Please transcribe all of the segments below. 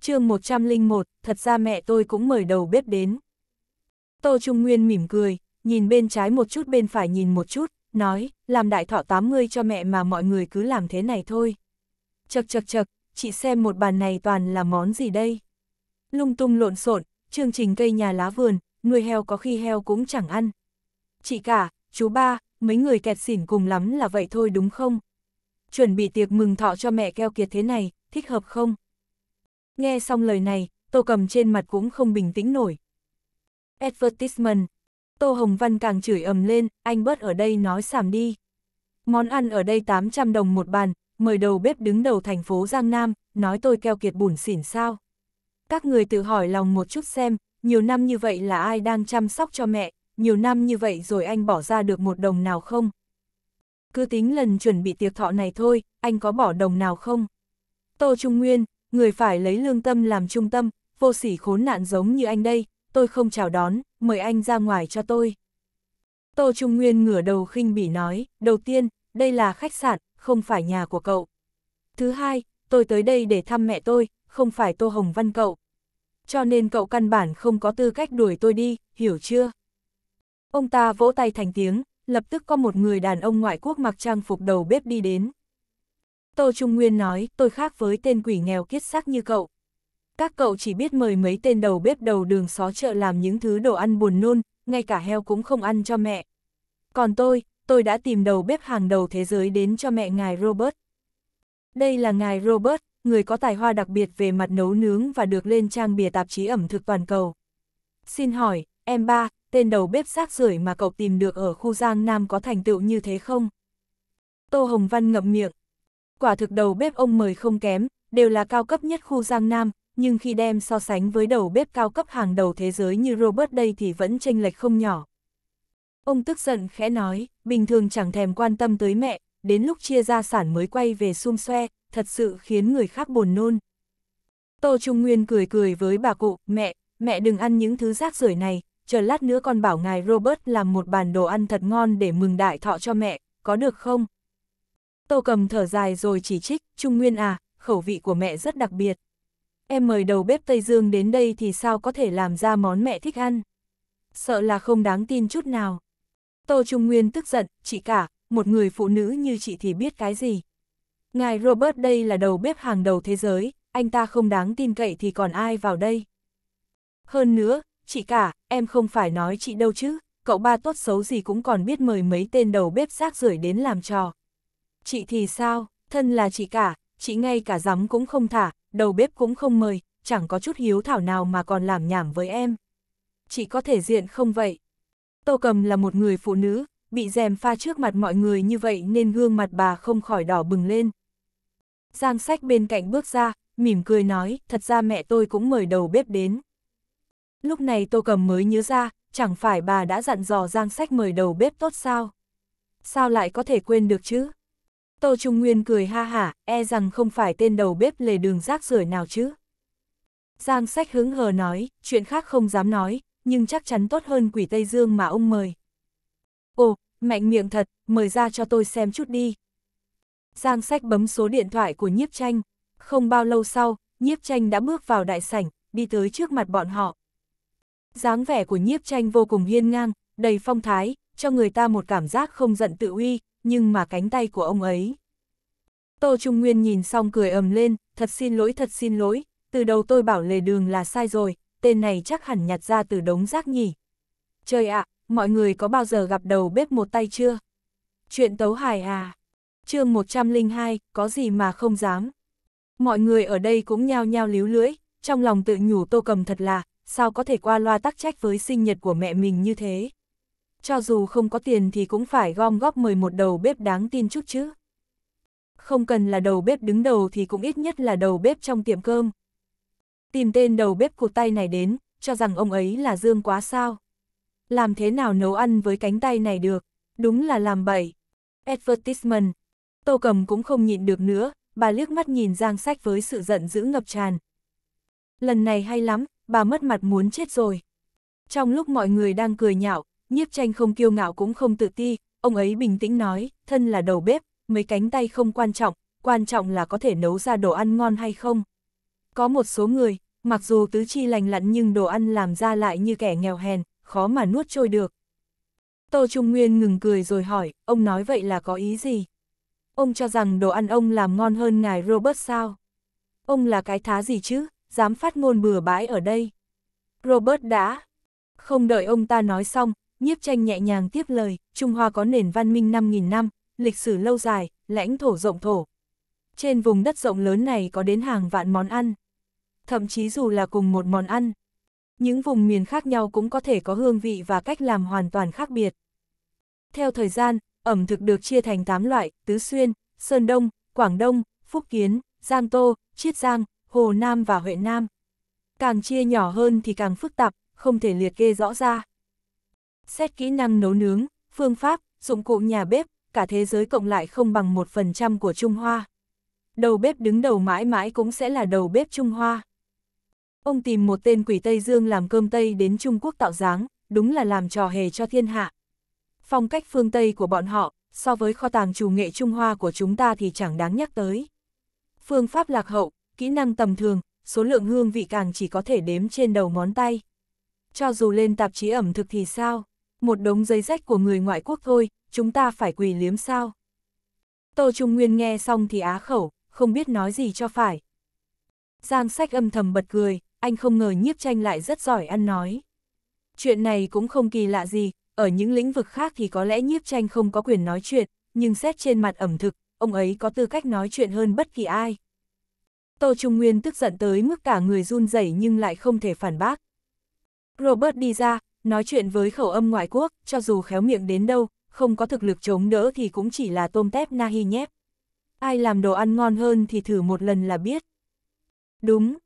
chương 101, thật ra mẹ tôi cũng mời đầu bếp đến. Tô Trung Nguyên mỉm cười, nhìn bên trái một chút bên phải nhìn một chút, nói, làm đại thọ 80 cho mẹ mà mọi người cứ làm thế này thôi. Chật chật chật, chị xem một bàn này toàn là món gì đây? Lung tung lộn xộn, chương trình cây nhà lá vườn, nuôi heo có khi heo cũng chẳng ăn. Chị cả, chú ba, mấy người kẹt xỉn cùng lắm là vậy thôi đúng không? Chuẩn bị tiệc mừng thọ cho mẹ keo kiệt thế này, thích hợp không? Nghe xong lời này, Tô Cầm trên mặt cũng không bình tĩnh nổi. Advertisement. Tô Hồng Văn càng chửi ầm lên, anh bớt ở đây nói sảm đi. Món ăn ở đây 800 đồng một bàn, mời đầu bếp đứng đầu thành phố Giang Nam, nói tôi keo kiệt bùn xỉn sao. Các người tự hỏi lòng một chút xem, nhiều năm như vậy là ai đang chăm sóc cho mẹ, nhiều năm như vậy rồi anh bỏ ra được một đồng nào không? Cứ tính lần chuẩn bị tiệc thọ này thôi, anh có bỏ đồng nào không? Tô Trung Nguyên, người phải lấy lương tâm làm trung tâm, vô sỉ khốn nạn giống như anh đây, tôi không chào đón, mời anh ra ngoài cho tôi. Tô Trung Nguyên ngửa đầu khinh bỉ nói, đầu tiên, đây là khách sạn, không phải nhà của cậu. Thứ hai, tôi tới đây để thăm mẹ tôi, không phải Tô Hồng Văn cậu. Cho nên cậu căn bản không có tư cách đuổi tôi đi, hiểu chưa? Ông ta vỗ tay thành tiếng, lập tức có một người đàn ông ngoại quốc mặc trang phục đầu bếp đi đến. Tô Trung Nguyên nói, tôi khác với tên quỷ nghèo kiết xác như cậu. Các cậu chỉ biết mời mấy tên đầu bếp đầu đường xó chợ làm những thứ đồ ăn buồn nôn, ngay cả heo cũng không ăn cho mẹ. Còn tôi, tôi đã tìm đầu bếp hàng đầu thế giới đến cho mẹ ngài Robert. Đây là ngài Robert, người có tài hoa đặc biệt về mặt nấu nướng và được lên trang bìa tạp chí ẩm thực toàn cầu. Xin hỏi, em ba, tên đầu bếp rác rưởi mà cậu tìm được ở khu Giang Nam có thành tựu như thế không? Tô Hồng Văn ngậm miệng, Quả thực đầu bếp ông mời không kém, đều là cao cấp nhất khu Giang Nam, nhưng khi đem so sánh với đầu bếp cao cấp hàng đầu thế giới như Robert đây thì vẫn chênh lệch không nhỏ. Ông tức giận khẽ nói, bình thường chẳng thèm quan tâm tới mẹ, đến lúc chia gia sản mới quay về xung xoe, thật sự khiến người khác buồn nôn. Tô Trung Nguyên cười cười với bà cụ, mẹ, mẹ đừng ăn những thứ rác rưởi này, chờ lát nữa con bảo ngài Robert làm một bàn đồ ăn thật ngon để mừng đại thọ cho mẹ, có được không? Tô cầm thở dài rồi chỉ trích, Trung Nguyên à, khẩu vị của mẹ rất đặc biệt. Em mời đầu bếp Tây Dương đến đây thì sao có thể làm ra món mẹ thích ăn? Sợ là không đáng tin chút nào. Tô Trung Nguyên tức giận, chị cả, một người phụ nữ như chị thì biết cái gì. Ngài Robert đây là đầu bếp hàng đầu thế giới, anh ta không đáng tin cậy thì còn ai vào đây. Hơn nữa, chị cả, em không phải nói chị đâu chứ, cậu ba tốt xấu gì cũng còn biết mời mấy tên đầu bếp rác rưởi đến làm trò chị thì sao, thân là chị cả, chị ngay cả giấm cũng không thả, đầu bếp cũng không mời, chẳng có chút hiếu thảo nào mà còn làm nhảm với em. Chị có thể diện không vậy? Tô Cầm là một người phụ nữ, bị dèm pha trước mặt mọi người như vậy nên gương mặt bà không khỏi đỏ bừng lên. Giang sách bên cạnh bước ra, mỉm cười nói, thật ra mẹ tôi cũng mời đầu bếp đến. Lúc này Tô Cầm mới nhớ ra, chẳng phải bà đã dặn dò Giang sách mời đầu bếp tốt sao? Sao lại có thể quên được chứ? Tô Trung Nguyên cười ha hả, e rằng không phải tên đầu bếp lề đường rác rưởi nào chứ. Giang sách hứng hờ nói, chuyện khác không dám nói, nhưng chắc chắn tốt hơn quỷ Tây Dương mà ông mời. Ồ, mạnh miệng thật, mời ra cho tôi xem chút đi. Giang sách bấm số điện thoại của nhiếp tranh. Không bao lâu sau, nhiếp tranh đã bước vào đại sảnh, đi tới trước mặt bọn họ. dáng vẻ của nhiếp tranh vô cùng hiên ngang, đầy phong thái, cho người ta một cảm giác không giận tự uy, nhưng mà cánh tay của ông ấy. Tô Trung Nguyên nhìn xong cười ầm lên, thật xin lỗi thật xin lỗi, từ đầu tôi bảo lề đường là sai rồi, tên này chắc hẳn nhặt ra từ đống rác nhỉ. Trời ạ, mọi người có bao giờ gặp đầu bếp một tay chưa? Chuyện tấu hài à? chương 102, có gì mà không dám? Mọi người ở đây cũng nhao nhao líu lưỡi, trong lòng tự nhủ tô cầm thật là, sao có thể qua loa tắc trách với sinh nhật của mẹ mình như thế? cho dù không có tiền thì cũng phải gom góp 11 đầu bếp đáng tin chút chứ. Không cần là đầu bếp đứng đầu thì cũng ít nhất là đầu bếp trong tiệm cơm. Tìm tên đầu bếp cụt tay này đến, cho rằng ông ấy là dương quá sao. Làm thế nào nấu ăn với cánh tay này được, đúng là làm bậy. Advertisement. Tô cầm cũng không nhịn được nữa, bà liếc mắt nhìn Giang Sách với sự giận dữ ngập tràn. Lần này hay lắm, bà mất mặt muốn chết rồi. Trong lúc mọi người đang cười nhạo, nhiếp tranh không kiêu ngạo cũng không tự ti, ông ấy bình tĩnh nói, thân là đầu bếp, mấy cánh tay không quan trọng, quan trọng là có thể nấu ra đồ ăn ngon hay không. Có một số người, mặc dù tứ chi lành lặn nhưng đồ ăn làm ra lại như kẻ nghèo hèn, khó mà nuốt trôi được. Tô Trung Nguyên ngừng cười rồi hỏi, ông nói vậy là có ý gì? Ông cho rằng đồ ăn ông làm ngon hơn ngài Robert sao? Ông là cái thá gì chứ, dám phát ngôn bừa bãi ở đây? Robert đã. Không đợi ông ta nói xong, nhiếp tranh nhẹ nhàng tiếp lời, Trung Hoa có nền văn minh 5.000 năm, lịch sử lâu dài, lãnh thổ rộng thổ. Trên vùng đất rộng lớn này có đến hàng vạn món ăn, thậm chí dù là cùng một món ăn. Những vùng miền khác nhau cũng có thể có hương vị và cách làm hoàn toàn khác biệt. Theo thời gian, ẩm thực được chia thành 8 loại, Tứ Xuyên, Sơn Đông, Quảng Đông, Phúc Kiến, Giang Tô, Chiết Giang, Hồ Nam và Huệ Nam. Càng chia nhỏ hơn thì càng phức tạp, không thể liệt kê rõ ra. Xét kỹ năng nấu nướng, phương pháp, dụng cụ nhà bếp, cả thế giới cộng lại không bằng 1% của Trung Hoa. Đầu bếp đứng đầu mãi mãi cũng sẽ là đầu bếp Trung Hoa. Ông tìm một tên quỷ Tây Dương làm cơm Tây đến Trung Quốc tạo dáng, đúng là làm trò hề cho thiên hạ. Phong cách phương Tây của bọn họ, so với kho tàng chủ nghệ Trung Hoa của chúng ta thì chẳng đáng nhắc tới. Phương pháp lạc hậu, kỹ năng tầm thường, số lượng hương vị càng chỉ có thể đếm trên đầu ngón tay. Cho dù lên tạp chí ẩm thực thì sao? một đống giấy rách của người ngoại quốc thôi, chúng ta phải quỳ liếm sao. Tô Trung Nguyên nghe xong thì á khẩu, không biết nói gì cho phải. Giang sách âm thầm bật cười, anh không ngờ nhiếp tranh lại rất giỏi ăn nói. Chuyện này cũng không kỳ lạ gì, ở những lĩnh vực khác thì có lẽ nhiếp tranh không có quyền nói chuyện, nhưng xét trên mặt ẩm thực, ông ấy có tư cách nói chuyện hơn bất kỳ ai. Tô Trung Nguyên tức giận tới mức cả người run rẩy nhưng lại không thể phản bác. Robert đi ra, Nói chuyện với khẩu âm ngoại quốc, cho dù khéo miệng đến đâu, không có thực lực chống đỡ thì cũng chỉ là tôm tép na hi nhép. Ai làm đồ ăn ngon hơn thì thử một lần là biết. Đúng.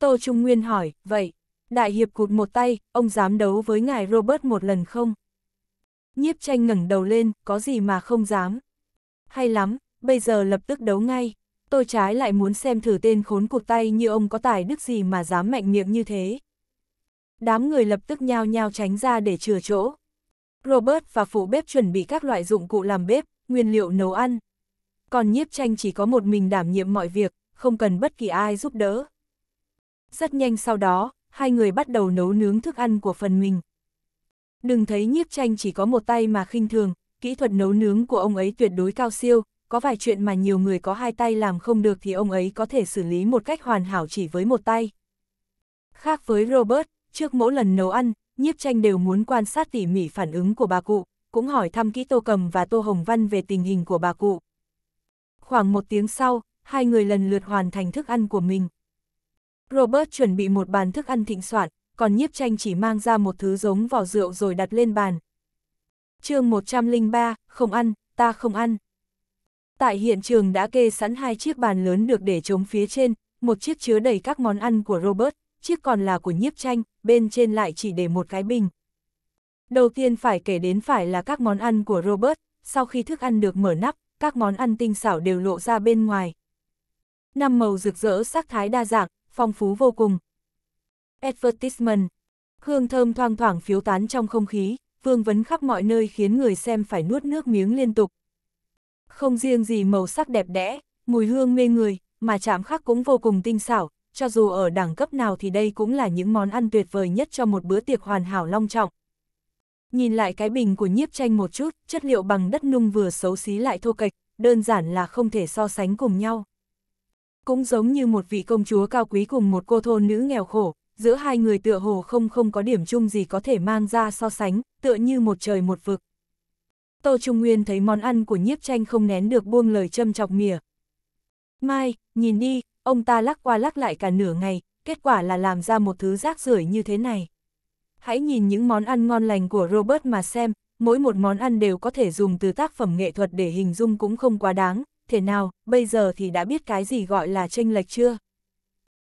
Tô Trung Nguyên hỏi, vậy, đại hiệp cụt một tay, ông dám đấu với ngài Robert một lần không? Nhiếp tranh ngẩng đầu lên, có gì mà không dám. Hay lắm, bây giờ lập tức đấu ngay. Tôi trái lại muốn xem thử tên khốn cụt tay như ông có tài đức gì mà dám mạnh miệng như thế đám người lập tức nhao nhao tránh ra để chừa chỗ. Robert và phụ bếp chuẩn bị các loại dụng cụ làm bếp, nguyên liệu nấu ăn. Còn nhiếp tranh chỉ có một mình đảm nhiệm mọi việc, không cần bất kỳ ai giúp đỡ. Rất nhanh sau đó, hai người bắt đầu nấu nướng thức ăn của phần mình. Đừng thấy nhiếp tranh chỉ có một tay mà khinh thường, kỹ thuật nấu nướng của ông ấy tuyệt đối cao siêu, có vài chuyện mà nhiều người có hai tay làm không được thì ông ấy có thể xử lý một cách hoàn hảo chỉ với một tay. Khác với Robert, Trước mỗi lần nấu ăn, nhiếp tranh đều muốn quan sát tỉ mỉ phản ứng của bà cụ, cũng hỏi thăm kỹ Tô Cầm và Tô Hồng Văn về tình hình của bà cụ. Khoảng một tiếng sau, hai người lần lượt hoàn thành thức ăn của mình. Robert chuẩn bị một bàn thức ăn thịnh soạn, còn nhiếp tranh chỉ mang ra một thứ giống vỏ rượu rồi đặt lên bàn. chương 103, không ăn, ta không ăn. Tại hiện trường đã kê sẵn hai chiếc bàn lớn được để chống phía trên, một chiếc chứa đầy các món ăn của Robert, chiếc còn là của nhiếp tranh, bên trên lại chỉ để một cái bình. Đầu tiên phải kể đến phải là các món ăn của Robert, sau khi thức ăn được mở nắp, các món ăn tinh xảo đều lộ ra bên ngoài. Năm màu rực rỡ sắc thái đa dạng, phong phú vô cùng. Advertisement Hương thơm thoang thoảng phiếu tán trong không khí, vương vấn khắp mọi nơi khiến người xem phải nuốt nước miếng liên tục. Không riêng gì màu sắc đẹp đẽ, mùi hương mê người, mà chạm khắc cũng vô cùng tinh xảo, cho dù ở đẳng cấp nào thì đây cũng là những món ăn tuyệt vời nhất cho một bữa tiệc hoàn hảo long trọng. Nhìn lại cái bình của nhiếp tranh một chút, chất liệu bằng đất nung vừa xấu xí lại thô kệch, đơn giản là không thể so sánh cùng nhau. Cũng giống như một vị công chúa cao quý cùng một cô thôn nữ nghèo khổ, giữa hai người tựa hồ không không có điểm chung gì có thể mang ra so sánh, tựa như một trời một vực. Tô Trung Nguyên thấy món ăn của nhiếp tranh không nén được buông lời châm chọc mỉa. Mai, nhìn đi, Ông ta lắc qua lắc lại cả nửa ngày, kết quả là làm ra một thứ rác rưởi như thế này. Hãy nhìn những món ăn ngon lành của Robert mà xem, mỗi một món ăn đều có thể dùng từ tác phẩm nghệ thuật để hình dung cũng không quá đáng, thế nào, bây giờ thì đã biết cái gì gọi là tranh lệch chưa?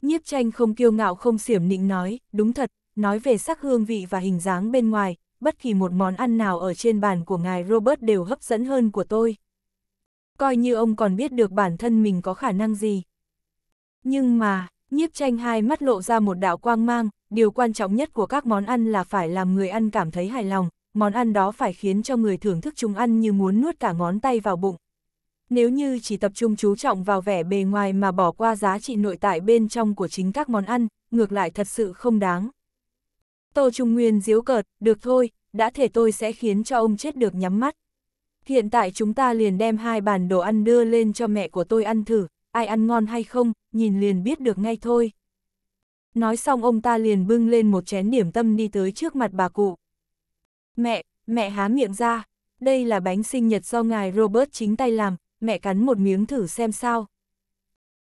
Nhiếp tranh không kiêu ngạo không xiểm nịnh nói, đúng thật, nói về sắc hương vị và hình dáng bên ngoài, bất kỳ một món ăn nào ở trên bàn của ngài Robert đều hấp dẫn hơn của tôi. Coi như ông còn biết được bản thân mình có khả năng gì. Nhưng mà, nhiếp tranh hai mắt lộ ra một đạo quang mang, điều quan trọng nhất của các món ăn là phải làm người ăn cảm thấy hài lòng, món ăn đó phải khiến cho người thưởng thức chúng ăn như muốn nuốt cả ngón tay vào bụng. Nếu như chỉ tập trung chú trọng vào vẻ bề ngoài mà bỏ qua giá trị nội tại bên trong của chính các món ăn, ngược lại thật sự không đáng. Tô Trung Nguyên diếu cợt, được thôi, đã thể tôi sẽ khiến cho ông chết được nhắm mắt. Hiện tại chúng ta liền đem hai bàn đồ ăn đưa lên cho mẹ của tôi ăn thử, ai ăn ngon hay không, nhìn liền biết được ngay thôi. Nói xong ông ta liền bưng lên một chén điểm tâm đi tới trước mặt bà cụ. Mẹ, mẹ há miệng ra, đây là bánh sinh nhật do ngài Robert chính tay làm, mẹ cắn một miếng thử xem sao.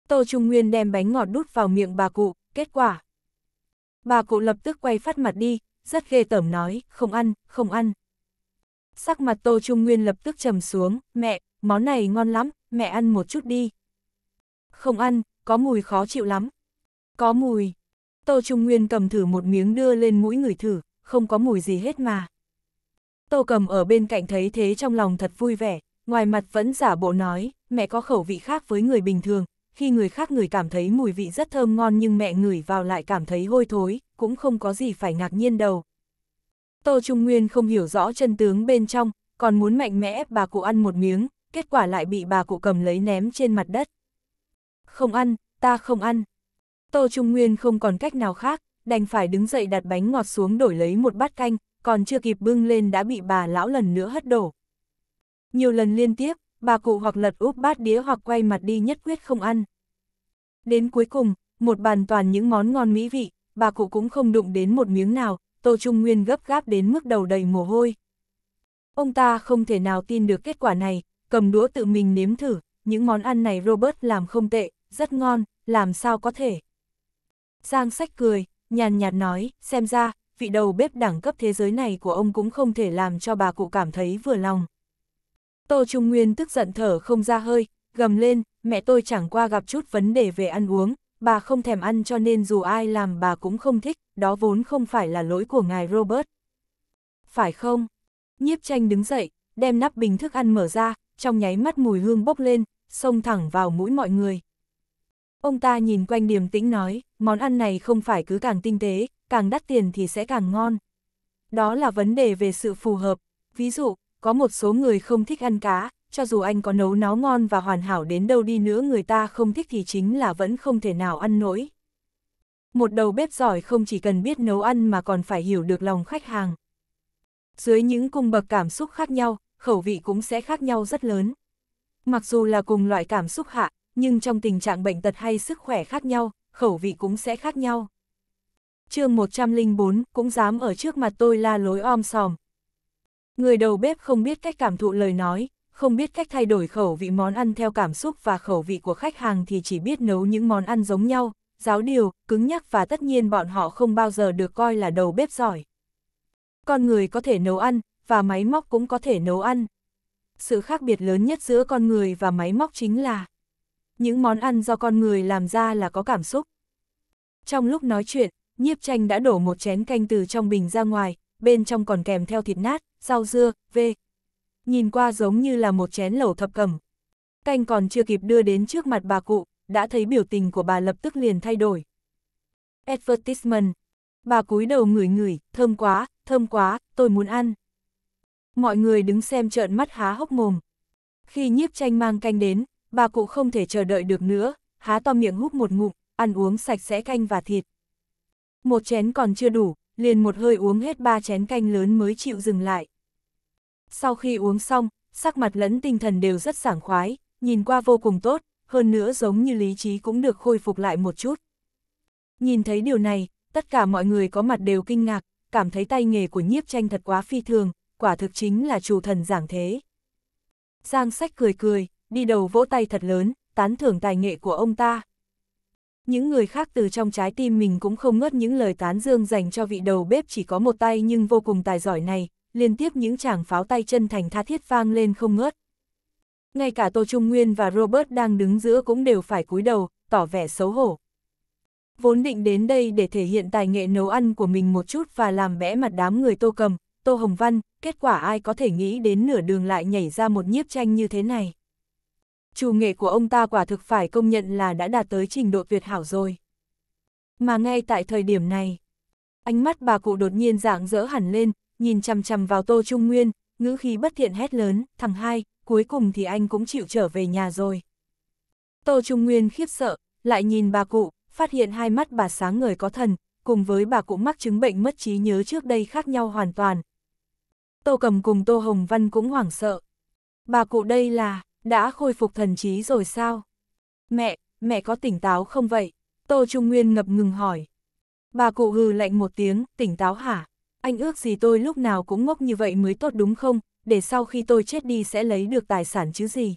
Tô Trung Nguyên đem bánh ngọt đút vào miệng bà cụ, kết quả. Bà cụ lập tức quay phát mặt đi, rất ghê tởm nói, không ăn, không ăn. Sắc mặt Tô Trung Nguyên lập tức trầm xuống, mẹ, món này ngon lắm, mẹ ăn một chút đi không ăn, có mùi khó chịu lắm. Có mùi. Tô Trung Nguyên cầm thử một miếng đưa lên mũi người thử, không có mùi gì hết mà. Tô cầm ở bên cạnh thấy thế trong lòng thật vui vẻ, ngoài mặt vẫn giả bộ nói, mẹ có khẩu vị khác với người bình thường, khi người khác người cảm thấy mùi vị rất thơm ngon nhưng mẹ ngửi vào lại cảm thấy hôi thối, cũng không có gì phải ngạc nhiên đâu. Tô Trung Nguyên không hiểu rõ chân tướng bên trong, còn muốn mạnh mẽ ép bà cụ ăn một miếng, kết quả lại bị bà cụ cầm lấy ném trên mặt đất. Không ăn, ta không ăn. Tô Trung Nguyên không còn cách nào khác, đành phải đứng dậy đặt bánh ngọt xuống đổi lấy một bát canh, còn chưa kịp bưng lên đã bị bà lão lần nữa hất đổ. Nhiều lần liên tiếp, bà cụ hoặc lật úp bát đĩa hoặc quay mặt đi nhất quyết không ăn. Đến cuối cùng, một bàn toàn những món ngon mỹ vị, bà cụ cũng không đụng đến một miếng nào, Tô Trung Nguyên gấp gáp đến mức đầu đầy mồ hôi. Ông ta không thể nào tin được kết quả này, cầm đũa tự mình nếm thử, những món ăn này Robert làm không tệ, rất ngon, làm sao có thể. Giang sách cười, nhàn nhạt nói, xem ra, vị đầu bếp đẳng cấp thế giới này của ông cũng không thể làm cho bà cụ cảm thấy vừa lòng. Tô Trung Nguyên tức giận thở không ra hơi, gầm lên, mẹ tôi chẳng qua gặp chút vấn đề về ăn uống, bà không thèm ăn cho nên dù ai làm bà cũng không thích, đó vốn không phải là lỗi của ngài Robert. Phải không? Nhiếp tranh đứng dậy, đem nắp bình thức ăn mở ra, trong nháy mắt mùi hương bốc lên, xông thẳng vào mũi mọi người. Ông ta nhìn quanh điềm tĩnh nói, món ăn này không phải cứ càng tinh tế, càng đắt tiền thì sẽ càng ngon. Đó là vấn đề về sự phù hợp. Ví dụ, có một số người không thích ăn cá, cho dù anh có nấu nó ngon và hoàn hảo đến đâu đi nữa người ta không thích thì chính là vẫn không thể nào ăn nổi. Một đầu bếp giỏi không chỉ cần biết nấu ăn mà còn phải hiểu được lòng khách hàng. Dưới những cung bậc cảm xúc khác nhau, khẩu vị cũng sẽ khác nhau rất lớn. Mặc dù là cùng loại cảm xúc hạ, nhưng trong tình trạng bệnh tật hay sức khỏe khác nhau, khẩu vị cũng sẽ khác nhau. chương 104 cũng dám ở trước mặt tôi la lối om sòm. Người đầu bếp không biết cách cảm thụ lời nói, không biết cách thay đổi khẩu vị món ăn theo cảm xúc và khẩu vị của khách hàng thì chỉ biết nấu những món ăn giống nhau, giáo điều, cứng nhắc và tất nhiên bọn họ không bao giờ được coi là đầu bếp giỏi. Con người có thể nấu ăn, và máy móc cũng có thể nấu ăn. Sự khác biệt lớn nhất giữa con người và máy móc chính là những món ăn do con người làm ra là có cảm xúc. Trong lúc nói chuyện, nhiếp tranh đã đổ một chén canh từ trong bình ra ngoài, bên trong còn kèm theo thịt nát, rau dưa, v Nhìn qua giống như là một chén lẩu thập cẩm. Canh còn chưa kịp đưa đến trước mặt bà cụ, đã thấy biểu tình của bà lập tức liền thay đổi. Advertisement. Bà cúi đầu ngửi ngửi, thơm quá, thơm quá, tôi muốn ăn. Mọi người đứng xem trợn mắt há hốc mồm. Khi nhiếp tranh mang canh đến, bà cụ không thể chờ đợi được nữa, há to miệng hút một ngụm, ăn uống sạch sẽ canh và thịt. Một chén còn chưa đủ, liền một hơi uống hết ba chén canh lớn mới chịu dừng lại. Sau khi uống xong, sắc mặt lẫn tinh thần đều rất sảng khoái, nhìn qua vô cùng tốt, hơn nữa giống như lý trí cũng được khôi phục lại một chút. Nhìn thấy điều này, tất cả mọi người có mặt đều kinh ngạc, cảm thấy tay nghề của nhiếp tranh thật quá phi thường, quả thực chính là chủ thần giảng thế. Giang sách cười cười, đi đầu vỗ tay thật lớn, tán thưởng tài nghệ của ông ta. Những người khác từ trong trái tim mình cũng không ngớt những lời tán dương dành cho vị đầu bếp chỉ có một tay nhưng vô cùng tài giỏi này, liên tiếp những chàng pháo tay chân thành tha thiết vang lên không ngớt. Ngay cả Tô Trung Nguyên và Robert đang đứng giữa cũng đều phải cúi đầu, tỏ vẻ xấu hổ. Vốn định đến đây để thể hiện tài nghệ nấu ăn của mình một chút và làm bẽ mặt đám người Tô Cầm, Tô Hồng Văn, kết quả ai có thể nghĩ đến nửa đường lại nhảy ra một nhiếp tranh như thế này chủ nghệ của ông ta quả thực phải công nhận là đã đạt tới trình độ tuyệt hảo rồi. Mà ngay tại thời điểm này, ánh mắt bà cụ đột nhiên dạng dỡ hẳn lên, nhìn chằm chằm vào Tô Trung Nguyên, ngữ khí bất thiện hét lớn, thằng hai, cuối cùng thì anh cũng chịu trở về nhà rồi. Tô Trung Nguyên khiếp sợ, lại nhìn bà cụ, phát hiện hai mắt bà sáng ngời có thần, cùng với bà cụ mắc chứng bệnh mất trí nhớ trước đây khác nhau hoàn toàn. Tô Cầm cùng Tô Hồng Văn cũng hoảng sợ. Bà cụ đây là... Đã khôi phục thần trí rồi sao? Mẹ, mẹ có tỉnh táo không vậy? Tô Trung Nguyên ngập ngừng hỏi. Bà cụ hừ lạnh một tiếng, tỉnh táo hả? Anh ước gì tôi lúc nào cũng ngốc như vậy mới tốt đúng không? Để sau khi tôi chết đi sẽ lấy được tài sản chứ gì?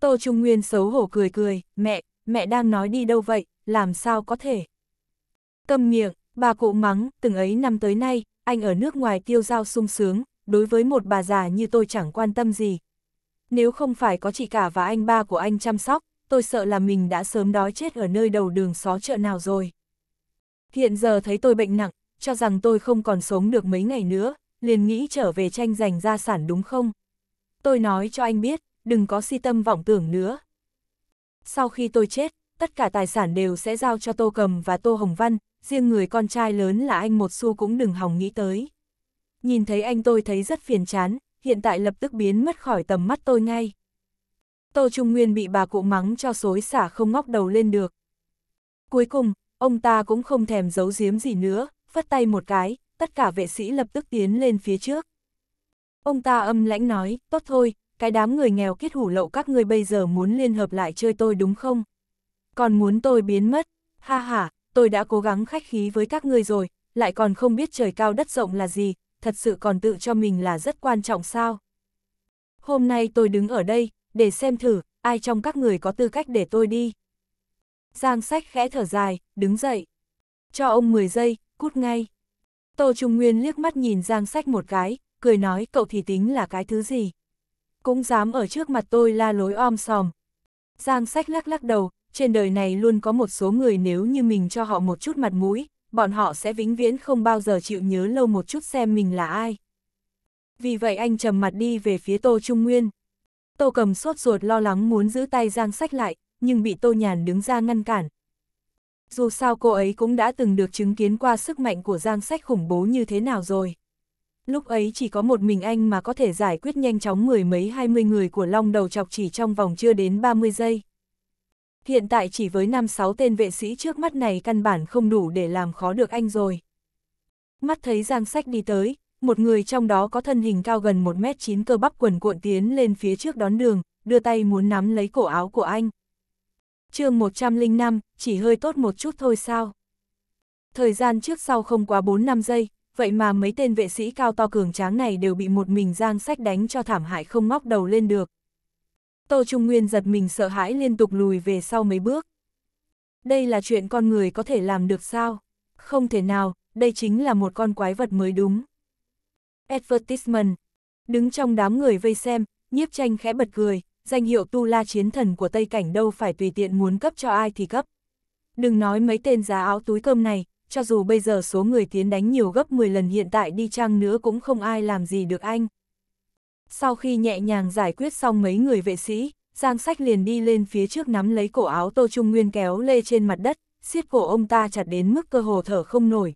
Tô Trung Nguyên xấu hổ cười cười, mẹ, mẹ đang nói đi đâu vậy, làm sao có thể? Câm miệng, bà cụ mắng, từng ấy năm tới nay, anh ở nước ngoài tiêu giao sung sướng, đối với một bà già như tôi chẳng quan tâm gì, nếu không phải có chị cả và anh ba của anh chăm sóc, tôi sợ là mình đã sớm đói chết ở nơi đầu đường xó chợ nào rồi. Hiện giờ thấy tôi bệnh nặng, cho rằng tôi không còn sống được mấy ngày nữa, liền nghĩ trở về tranh giành gia sản đúng không? Tôi nói cho anh biết, đừng có si tâm vọng tưởng nữa. Sau khi tôi chết, tất cả tài sản đều sẽ giao cho Tô Cầm và Tô Hồng Văn, riêng người con trai lớn là anh một xu cũng đừng hòng nghĩ tới. Nhìn thấy anh tôi thấy rất phiền chán, hiện tại lập tức biến mất khỏi tầm mắt tôi ngay. Tô Trung Nguyên bị bà cụ mắng cho xối xả không ngóc đầu lên được. Cuối cùng, ông ta cũng không thèm giấu giếm gì nữa, phất tay một cái, tất cả vệ sĩ lập tức tiến lên phía trước. Ông ta âm lãnh nói, tốt thôi, cái đám người nghèo kết hủ lậu các ngươi bây giờ muốn liên hợp lại chơi tôi đúng không? Còn muốn tôi biến mất, ha ha, tôi đã cố gắng khách khí với các ngươi rồi, lại còn không biết trời cao đất rộng là gì, thật sự còn tự cho mình là rất quan trọng sao. Hôm nay tôi đứng ở đây, để xem thử, ai trong các người có tư cách để tôi đi. Giang sách khẽ thở dài, đứng dậy. Cho ông 10 giây, cút ngay. Tô Trung Nguyên liếc mắt nhìn Giang sách một cái, cười nói cậu thì tính là cái thứ gì. Cũng dám ở trước mặt tôi la lối om sòm. Giang sách lắc lắc đầu, trên đời này luôn có một số người nếu như mình cho họ một chút mặt mũi, bọn họ sẽ vĩnh viễn không bao giờ chịu nhớ lâu một chút xem mình là ai. Vì vậy anh trầm mặt đi về phía Tô Trung Nguyên. Tô cầm sốt ruột lo lắng muốn giữ tay Giang sách lại, nhưng bị Tô Nhàn đứng ra ngăn cản. Dù sao cô ấy cũng đã từng được chứng kiến qua sức mạnh của Giang sách khủng bố như thế nào rồi. Lúc ấy chỉ có một mình anh mà có thể giải quyết nhanh chóng mười mấy hai mươi người của long đầu chọc chỉ trong vòng chưa đến 30 giây hiện tại chỉ với 5-6 tên vệ sĩ trước mắt này căn bản không đủ để làm khó được anh rồi. Mắt thấy Giang Sách đi tới, một người trong đó có thân hình cao gần 1m9 cơ bắp quần cuộn tiến lên phía trước đón đường, đưa tay muốn nắm lấy cổ áo của anh. chương 105, chỉ hơi tốt một chút thôi sao? Thời gian trước sau không quá 4-5 giây, vậy mà mấy tên vệ sĩ cao to cường tráng này đều bị một mình Giang Sách đánh cho thảm hại không ngóc đầu lên được. Tô Trung Nguyên giật mình sợ hãi liên tục lùi về sau mấy bước. Đây là chuyện con người có thể làm được sao? Không thể nào, đây chính là một con quái vật mới đúng. Advertisement. Đứng trong đám người vây xem, nhiếp tranh khẽ bật cười, danh hiệu tu la chiến thần của Tây Cảnh đâu phải tùy tiện muốn cấp cho ai thì cấp. Đừng nói mấy tên giá áo túi cơm này, cho dù bây giờ số người tiến đánh nhiều gấp 10 lần hiện tại đi chăng nữa cũng không ai làm gì được anh. Sau khi nhẹ nhàng giải quyết xong mấy người vệ sĩ, Giang Sách liền đi lên phía trước nắm lấy cổ áo Tô Trung Nguyên kéo lê trên mặt đất, siết cổ ông ta chặt đến mức cơ hồ thở không nổi.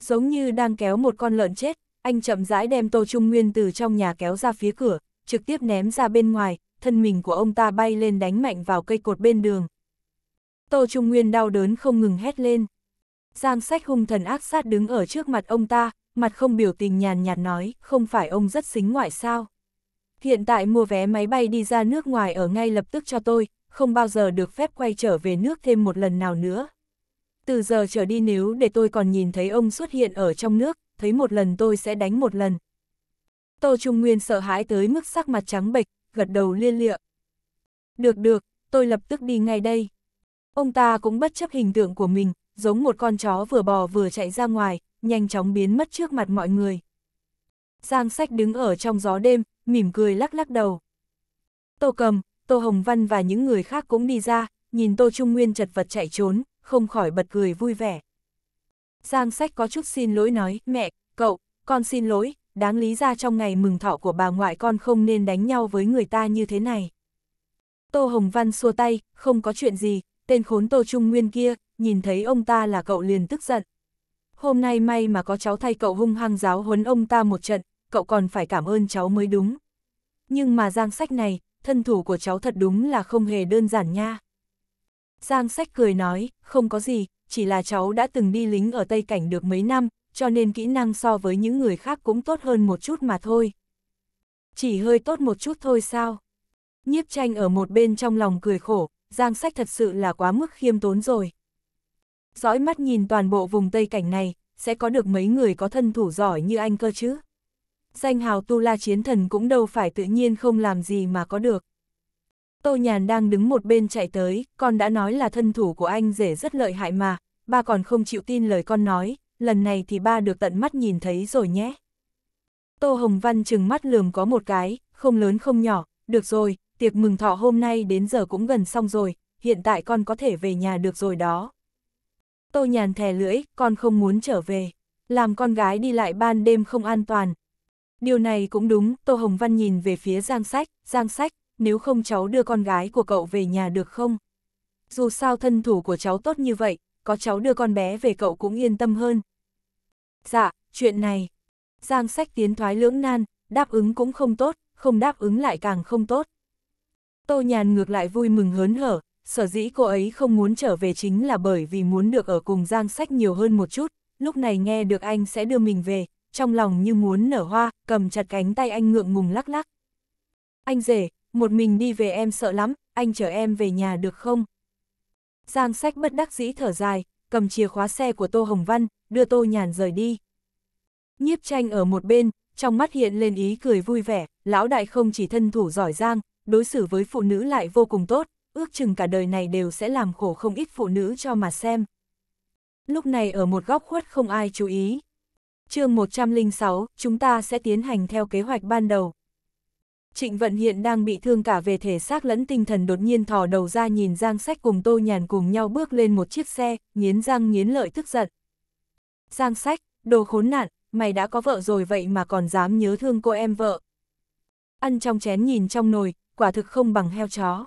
Giống như đang kéo một con lợn chết, anh chậm rãi đem Tô Trung Nguyên từ trong nhà kéo ra phía cửa, trực tiếp ném ra bên ngoài, thân mình của ông ta bay lên đánh mạnh vào cây cột bên đường. Tô Trung Nguyên đau đớn không ngừng hét lên. Giang sách hung thần ác sát đứng ở trước mặt ông ta, mặt không biểu tình nhàn nhạt nói, không phải ông rất xính ngoại sao. Hiện tại mua vé máy bay đi ra nước ngoài ở ngay lập tức cho tôi, không bao giờ được phép quay trở về nước thêm một lần nào nữa. Từ giờ trở đi nếu để tôi còn nhìn thấy ông xuất hiện ở trong nước, thấy một lần tôi sẽ đánh một lần. Tô Trung Nguyên sợ hãi tới mức sắc mặt trắng bệch, gật đầu liên lịa. Được được, tôi lập tức đi ngay đây. Ông ta cũng bất chấp hình tượng của mình, giống một con chó vừa bò vừa chạy ra ngoài, nhanh chóng biến mất trước mặt mọi người. Giang sách đứng ở trong gió đêm, mỉm cười lắc lắc đầu. Tô Cầm, Tô Hồng Văn và những người khác cũng đi ra, nhìn Tô Trung Nguyên chật vật chạy trốn, không khỏi bật cười vui vẻ. Giang sách có chút xin lỗi nói, mẹ, cậu, con xin lỗi, đáng lý ra trong ngày mừng thọ của bà ngoại con không nên đánh nhau với người ta như thế này. Tô Hồng Văn xua tay, không có chuyện gì, tên khốn Tô Trung Nguyên kia, nhìn thấy ông ta là cậu liền tức giận hôm nay may mà có cháu thay cậu hung hăng giáo huấn ông ta một trận, cậu còn phải cảm ơn cháu mới đúng. Nhưng mà giang sách này, thân thủ của cháu thật đúng là không hề đơn giản nha. Giang sách cười nói, không có gì, chỉ là cháu đã từng đi lính ở Tây Cảnh được mấy năm, cho nên kỹ năng so với những người khác cũng tốt hơn một chút mà thôi. Chỉ hơi tốt một chút thôi sao? Nhiếp tranh ở một bên trong lòng cười khổ, Giang sách thật sự là quá mức khiêm tốn rồi dõi mắt nhìn toàn bộ vùng Tây cảnh này, sẽ có được mấy người có thân thủ giỏi như anh cơ chứ. Danh hào Tu La Chiến Thần cũng đâu phải tự nhiên không làm gì mà có được. Tô Nhàn đang đứng một bên chạy tới, con đã nói là thân thủ của anh rể rất lợi hại mà, ba còn không chịu tin lời con nói, lần này thì ba được tận mắt nhìn thấy rồi nhé. Tô Hồng Văn chừng mắt lườm có một cái, không lớn không nhỏ, được rồi, tiệc mừng thọ hôm nay đến giờ cũng gần xong rồi, hiện tại con có thể về nhà được rồi đó. Tô Nhàn thè lưỡi, con không muốn trở về. Làm con gái đi lại ban đêm không an toàn. Điều này cũng đúng, Tô Hồng Văn nhìn về phía Giang Sách, Giang Sách, nếu không cháu đưa con gái của cậu về nhà được không? Dù sao thân thủ của cháu tốt như vậy, có cháu đưa con bé về cậu cũng yên tâm hơn. Dạ, chuyện này. Giang Sách tiến thoái lưỡng nan, đáp ứng cũng không tốt, không đáp ứng lại càng không tốt. Tô Nhàn ngược lại vui mừng hớn hở, sở dĩ cô ấy không muốn trở về chính là bởi vì muốn được ở cùng Giang Sách nhiều hơn một chút, lúc này nghe được anh sẽ đưa mình về, trong lòng như muốn nở hoa, cầm chặt cánh tay anh ngượng ngùng lắc lắc. Anh rể, một mình đi về em sợ lắm, anh chở em về nhà được không? Giang Sách bất đắc dĩ thở dài, cầm chìa khóa xe của Tô Hồng Văn, đưa Tô Nhàn rời đi. Nhiếp tranh ở một bên, trong mắt hiện lên ý cười vui vẻ, lão đại không chỉ thân thủ giỏi giang, đối xử với phụ nữ lại vô cùng tốt, ước chừng cả đời này đều sẽ làm khổ không ít phụ nữ cho mà xem. Lúc này ở một góc khuất không ai chú ý. chương 106, chúng ta sẽ tiến hành theo kế hoạch ban đầu. Trịnh Vận hiện đang bị thương cả về thể xác lẫn tinh thần đột nhiên thò đầu ra nhìn Giang Sách cùng Tô Nhàn cùng nhau bước lên một chiếc xe, nghiến răng nghiến lợi tức giận. Giang Sách, đồ khốn nạn, mày đã có vợ rồi vậy mà còn dám nhớ thương cô em vợ. Ăn trong chén nhìn trong nồi, quả thực không bằng heo chó.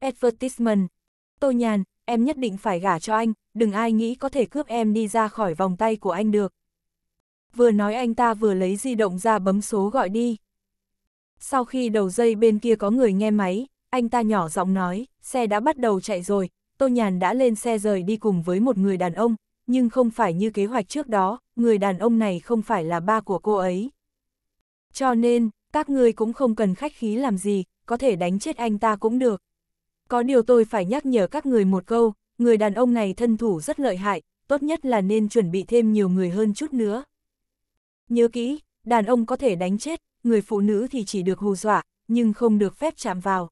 Advertisement. Tô Nhàn, em nhất định phải gả cho anh, đừng ai nghĩ có thể cướp em đi ra khỏi vòng tay của anh được. Vừa nói anh ta vừa lấy di động ra bấm số gọi đi. Sau khi đầu dây bên kia có người nghe máy, anh ta nhỏ giọng nói, xe đã bắt đầu chạy rồi, Tô Nhàn đã lên xe rời đi cùng với một người đàn ông, nhưng không phải như kế hoạch trước đó, người đàn ông này không phải là ba của cô ấy. Cho nên, các ngươi cũng không cần khách khí làm gì, có thể đánh chết anh ta cũng được. Có điều tôi phải nhắc nhở các người một câu, người đàn ông này thân thủ rất lợi hại, tốt nhất là nên chuẩn bị thêm nhiều người hơn chút nữa. Nhớ kỹ, đàn ông có thể đánh chết, người phụ nữ thì chỉ được hù dọa, nhưng không được phép chạm vào.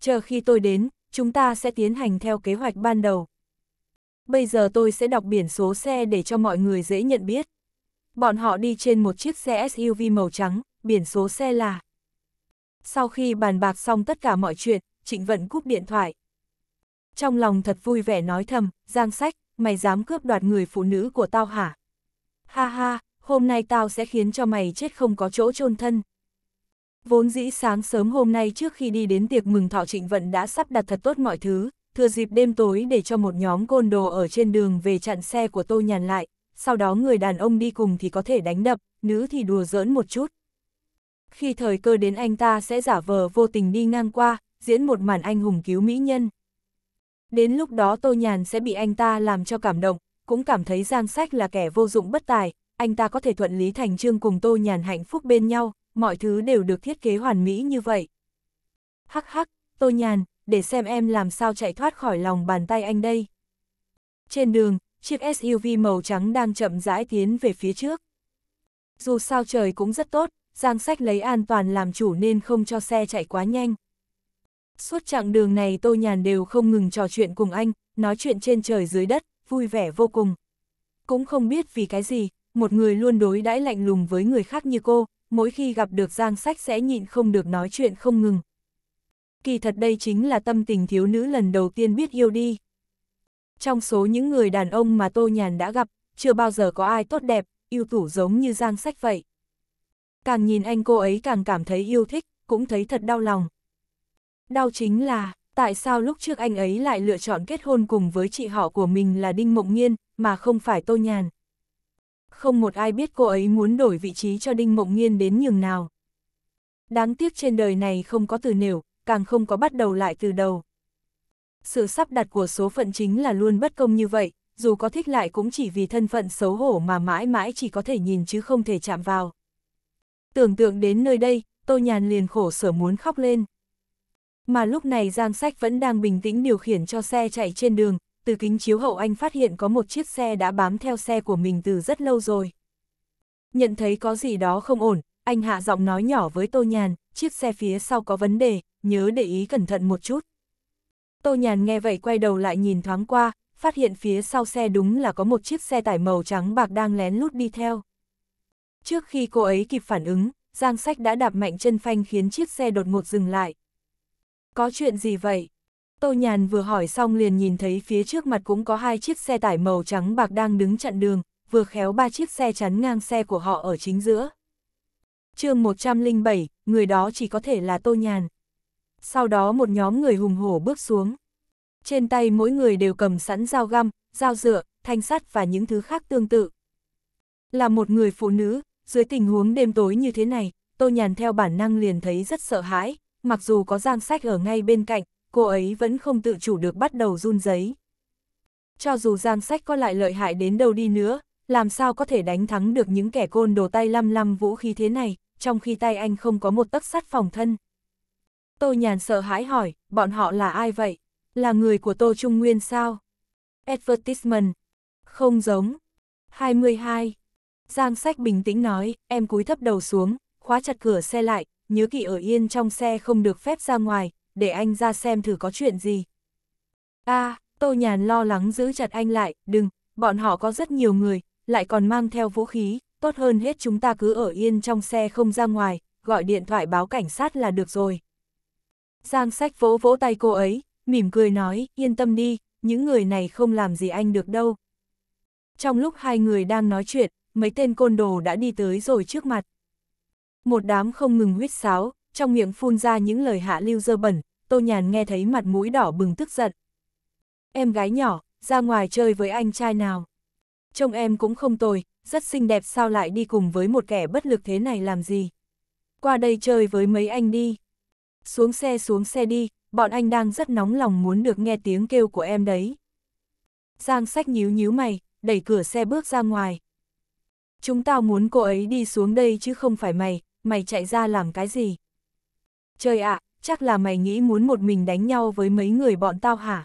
Chờ khi tôi đến, chúng ta sẽ tiến hành theo kế hoạch ban đầu. Bây giờ tôi sẽ đọc biển số xe để cho mọi người dễ nhận biết. Bọn họ đi trên một chiếc xe SUV màu trắng, biển số xe là. Sau khi bàn bạc xong tất cả mọi chuyện, Trịnh Vận cúp điện thoại. Trong lòng thật vui vẻ nói thầm, Giang Sách, mày dám cướp đoạt người phụ nữ của tao hả? Ha ha, hôm nay tao sẽ khiến cho mày chết không có chỗ chôn thân. Vốn dĩ sáng sớm hôm nay trước khi đi đến tiệc mừng thọ Trịnh Vận đã sắp đặt thật tốt mọi thứ, thừa dịp đêm tối để cho một nhóm côn đồ ở trên đường về chặn xe của Tô Nhàn lại, sau đó người đàn ông đi cùng thì có thể đánh đập, nữ thì đùa giỡn một chút. Khi thời cơ đến anh ta sẽ giả vờ vô tình đi ngang qua, diễn một màn anh hùng cứu mỹ nhân. Đến lúc đó Tô Nhàn sẽ bị anh ta làm cho cảm động, cũng cảm thấy Giang Sách là kẻ vô dụng bất tài, anh ta có thể thuận lý thành trương cùng Tô Nhàn hạnh phúc bên nhau, mọi thứ đều được thiết kế hoàn mỹ như vậy. Hắc hắc, Tô Nhàn, để xem em làm sao chạy thoát khỏi lòng bàn tay anh đây. Trên đường, chiếc SUV màu trắng đang chậm rãi tiến về phía trước. Dù sao trời cũng rất tốt, Giang Sách lấy an toàn làm chủ nên không cho xe chạy quá nhanh. Suốt chặng đường này Tô Nhàn đều không ngừng trò chuyện cùng anh, nói chuyện trên trời dưới đất, vui vẻ vô cùng. Cũng không biết vì cái gì, một người luôn đối đãi lạnh lùng với người khác như cô, mỗi khi gặp được Giang Sách sẽ nhịn không được nói chuyện không ngừng. Kỳ thật đây chính là tâm tình thiếu nữ lần đầu tiên biết yêu đi. Trong số những người đàn ông mà Tô Nhàn đã gặp, chưa bao giờ có ai tốt đẹp, yêu tủ giống như Giang Sách vậy. Càng nhìn anh cô ấy càng cảm thấy yêu thích, cũng thấy thật đau lòng. Đau chính là, tại sao lúc trước anh ấy lại lựa chọn kết hôn cùng với chị họ của mình là Đinh Mộng Nhiên mà không phải Tô Nhàn. Không một ai biết cô ấy muốn đổi vị trí cho Đinh Mộng Nhiên đến nhường nào. Đáng tiếc trên đời này không có từ nểu, càng không có bắt đầu lại từ đầu. Sự sắp đặt của số phận chính là luôn bất công như vậy, dù có thích lại cũng chỉ vì thân phận xấu hổ mà mãi mãi chỉ có thể nhìn chứ không thể chạm vào. Tưởng tượng đến nơi đây, Tô Nhàn liền khổ sở muốn khóc lên. Mà lúc này Giang Sách vẫn đang bình tĩnh điều khiển cho xe chạy trên đường, từ kính chiếu hậu anh phát hiện có một chiếc xe đã bám theo xe của mình từ rất lâu rồi. Nhận thấy có gì đó không ổn, anh hạ giọng nói nhỏ với Tô Nhàn, chiếc xe phía sau có vấn đề, nhớ để ý cẩn thận một chút. Tô Nhàn nghe vậy quay đầu lại nhìn thoáng qua, phát hiện phía sau xe đúng là có một chiếc xe tải màu trắng bạc đang lén lút đi theo. Trước khi cô ấy kịp phản ứng, Giang Sách đã đạp mạnh chân phanh khiến chiếc xe đột ngột dừng lại. Có chuyện gì vậy? Tô Nhàn vừa hỏi xong liền nhìn thấy phía trước mặt cũng có hai chiếc xe tải màu trắng bạc đang đứng chặn đường, vừa khéo ba chiếc xe chắn ngang xe của họ ở chính giữa. chương 107, người đó chỉ có thể là Tô Nhàn. Sau đó một nhóm người hùng hổ bước xuống. Trên tay mỗi người đều cầm sẵn dao găm, dao dựa, thanh sắt và những thứ khác tương tự. Là một người phụ nữ, dưới tình huống đêm tối như thế này, Tô Nhàn theo bản năng liền thấy rất sợ hãi, mặc dù có giang sách ở ngay bên cạnh, cô ấy vẫn không tự chủ được bắt đầu run giấy. Cho dù giang sách có lại lợi hại đến đâu đi nữa, làm sao có thể đánh thắng được những kẻ côn đồ tay lăm lăm vũ khí thế này, trong khi tay anh không có một tấc sắt phòng thân. Tô nhàn sợ hãi hỏi, bọn họ là ai vậy? Là người của Tô Trung Nguyên sao? Advertisement. Không giống. 22. Giang sách bình tĩnh nói, em cúi thấp đầu xuống, khóa chặt cửa xe lại, nhớ kỵ ở yên trong xe không được phép ra ngoài, để anh ra xem thử có chuyện gì. a à, Tô Nhàn lo lắng giữ chặt anh lại, đừng, bọn họ có rất nhiều người, lại còn mang theo vũ khí, tốt hơn hết chúng ta cứ ở yên trong xe không ra ngoài, gọi điện thoại báo cảnh sát là được rồi. Giang sách vỗ vỗ tay cô ấy, mỉm cười nói, yên tâm đi, những người này không làm gì anh được đâu. Trong lúc hai người đang nói chuyện, mấy tên côn đồ đã đi tới rồi trước mặt. Một đám không ngừng huyết sáo, trong miệng phun ra những lời hạ lưu dơ bẩn, Tô Nhàn nghe thấy mặt mũi đỏ bừng tức giận. Em gái nhỏ, ra ngoài chơi với anh trai nào. Trông em cũng không tồi, rất xinh đẹp sao lại đi cùng với một kẻ bất lực thế này làm gì. Qua đây chơi với mấy anh đi. Xuống xe xuống xe đi, bọn anh đang rất nóng lòng muốn được nghe tiếng kêu của em đấy. Giang sách nhíu nhíu mày, đẩy cửa xe bước ra ngoài. Chúng tao muốn cô ấy đi xuống đây chứ không phải mày, mày chạy ra làm cái gì? Trời ạ, à, chắc là mày nghĩ muốn một mình đánh nhau với mấy người bọn tao hả?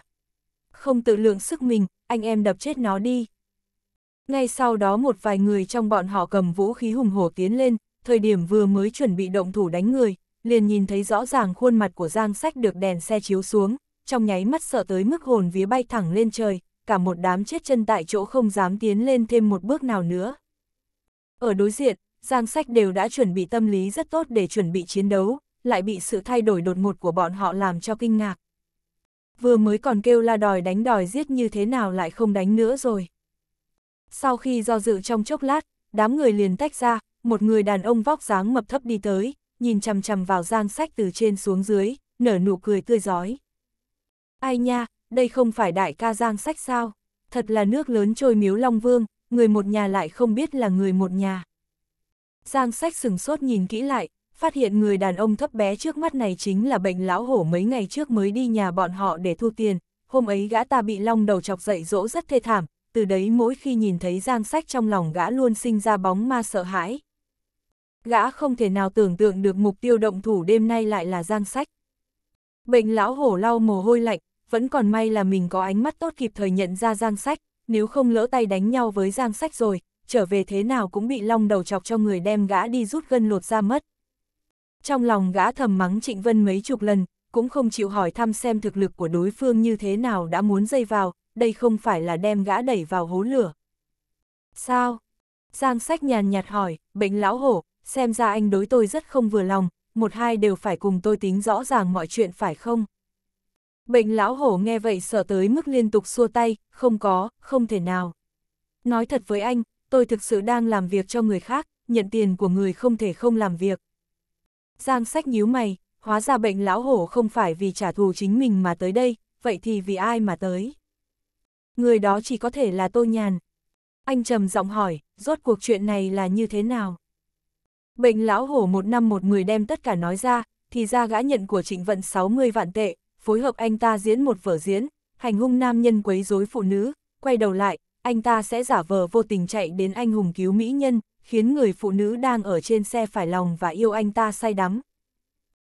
Không tự lượng sức mình, anh em đập chết nó đi. Ngay sau đó một vài người trong bọn họ cầm vũ khí hùng hổ tiến lên, thời điểm vừa mới chuẩn bị động thủ đánh người, liền nhìn thấy rõ ràng khuôn mặt của Giang Sách được đèn xe chiếu xuống, trong nháy mắt sợ tới mức hồn vía bay thẳng lên trời, cả một đám chết chân tại chỗ không dám tiến lên thêm một bước nào nữa. Ở đối diện, Giang Sách đều đã chuẩn bị tâm lý rất tốt để chuẩn bị chiến đấu, lại bị sự thay đổi đột ngột của bọn họ làm cho kinh ngạc. Vừa mới còn kêu la đòi đánh đòi giết như thế nào lại không đánh nữa rồi. Sau khi do dự trong chốc lát, đám người liền tách ra, một người đàn ông vóc dáng mập thấp đi tới, nhìn chằm chằm vào Giang Sách từ trên xuống dưới, nở nụ cười tươi giói. Ai nha, đây không phải đại ca Giang Sách sao? Thật là nước lớn trôi miếu Long Vương, người một nhà lại không biết là người một nhà. Giang sách sừng sốt nhìn kỹ lại, phát hiện người đàn ông thấp bé trước mắt này chính là bệnh lão hổ mấy ngày trước mới đi nhà bọn họ để thu tiền, hôm ấy gã ta bị long đầu chọc dậy dỗ rất thê thảm, từ đấy mỗi khi nhìn thấy giang sách trong lòng gã luôn sinh ra bóng ma sợ hãi. Gã không thể nào tưởng tượng được mục tiêu động thủ đêm nay lại là giang sách. Bệnh lão hổ lau mồ hôi lạnh, vẫn còn may là mình có ánh mắt tốt kịp thời nhận ra giang sách, nếu không lỡ tay đánh nhau với giang sách rồi, trở về thế nào cũng bị long đầu chọc cho người đem gã đi rút gân lột ra mất. Trong lòng gã thầm mắng Trịnh Vân mấy chục lần, cũng không chịu hỏi thăm xem thực lực của đối phương như thế nào đã muốn dây vào, đây không phải là đem gã đẩy vào hố lửa. Sao? Giang sách nhàn nhạt hỏi, bệnh lão hổ, xem ra anh đối tôi rất không vừa lòng, một hai đều phải cùng tôi tính rõ ràng mọi chuyện phải không? Bệnh lão hổ nghe vậy sợ tới mức liên tục xua tay, không có, không thể nào. Nói thật với anh, tôi thực sự đang làm việc cho người khác, nhận tiền của người không thể không làm việc. Giang sách nhíu mày, hóa ra bệnh lão hổ không phải vì trả thù chính mình mà tới đây, vậy thì vì ai mà tới? Người đó chỉ có thể là tô nhàn. Anh trầm giọng hỏi, rốt cuộc chuyện này là như thế nào? Bệnh lão hổ một năm một người đem tất cả nói ra, thì ra gã nhận của trịnh vận 60 vạn tệ, phối hợp anh ta diễn một vở diễn, hành hung nam nhân quấy rối phụ nữ, quay đầu lại, anh ta sẽ giả vờ vô tình chạy đến anh hùng cứu mỹ nhân, khiến người phụ nữ đang ở trên xe phải lòng và yêu anh ta say đắm.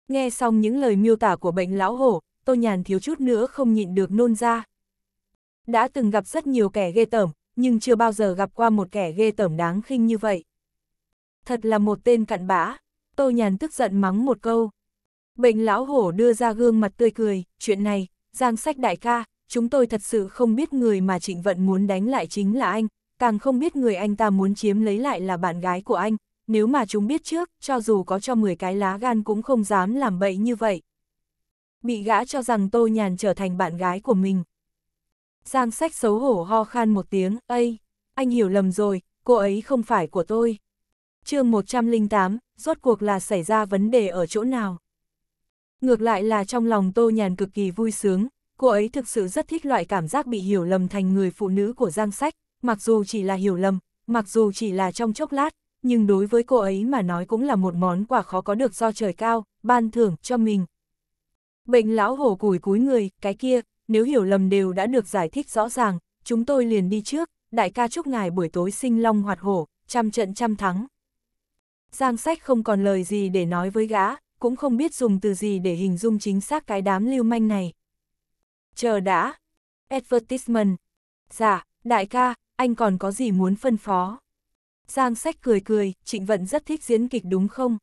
Nghe xong những lời miêu tả của bệnh lão hổ, tôi Nhàn thiếu chút nữa không nhịn được nôn ra. Đã từng gặp rất nhiều kẻ ghê tởm, nhưng chưa bao giờ gặp qua một kẻ ghê tởm đáng khinh như vậy. Thật là một tên cặn bã, tôi Nhàn tức giận mắng một câu. Bệnh lão hổ đưa ra gương mặt tươi cười, chuyện này, Giang Sách đại ca, chúng tôi thật sự không biết người mà Trịnh Vận muốn đánh lại chính là anh, càng không biết người anh ta muốn chiếm lấy lại là bạn gái của anh, nếu mà chúng biết trước, cho dù có cho 10 cái lá gan cũng không dám làm bậy như vậy. Bị gã cho rằng Tô Nhàn trở thành bạn gái của mình. Giang sách xấu hổ ho khan một tiếng, Ây, anh hiểu lầm rồi, cô ấy không phải của tôi. chương 108, rốt cuộc là xảy ra vấn đề ở chỗ nào? Ngược lại là trong lòng Tô Nhàn cực kỳ vui sướng, cô ấy thực sự rất thích loại cảm giác bị hiểu lầm thành người phụ nữ của Giang Sách, mặc dù chỉ là hiểu lầm, mặc dù chỉ là trong chốc lát, nhưng đối với cô ấy mà nói cũng là một món quà khó có được do trời cao, ban thưởng cho mình. Bệnh lão hổ củi cúi người, cái kia, nếu hiểu lầm đều đã được giải thích rõ ràng, chúng tôi liền đi trước, đại ca chúc ngài buổi tối sinh long hoạt hổ, trăm trận trăm thắng. Giang sách không còn lời gì để nói với gã, cũng không biết dùng từ gì để hình dung chính xác cái đám lưu manh này. Chờ đã. Advertisement. Dạ, đại ca, anh còn có gì muốn phân phó? Giang sách cười cười, Trịnh Vận rất thích diễn kịch đúng không?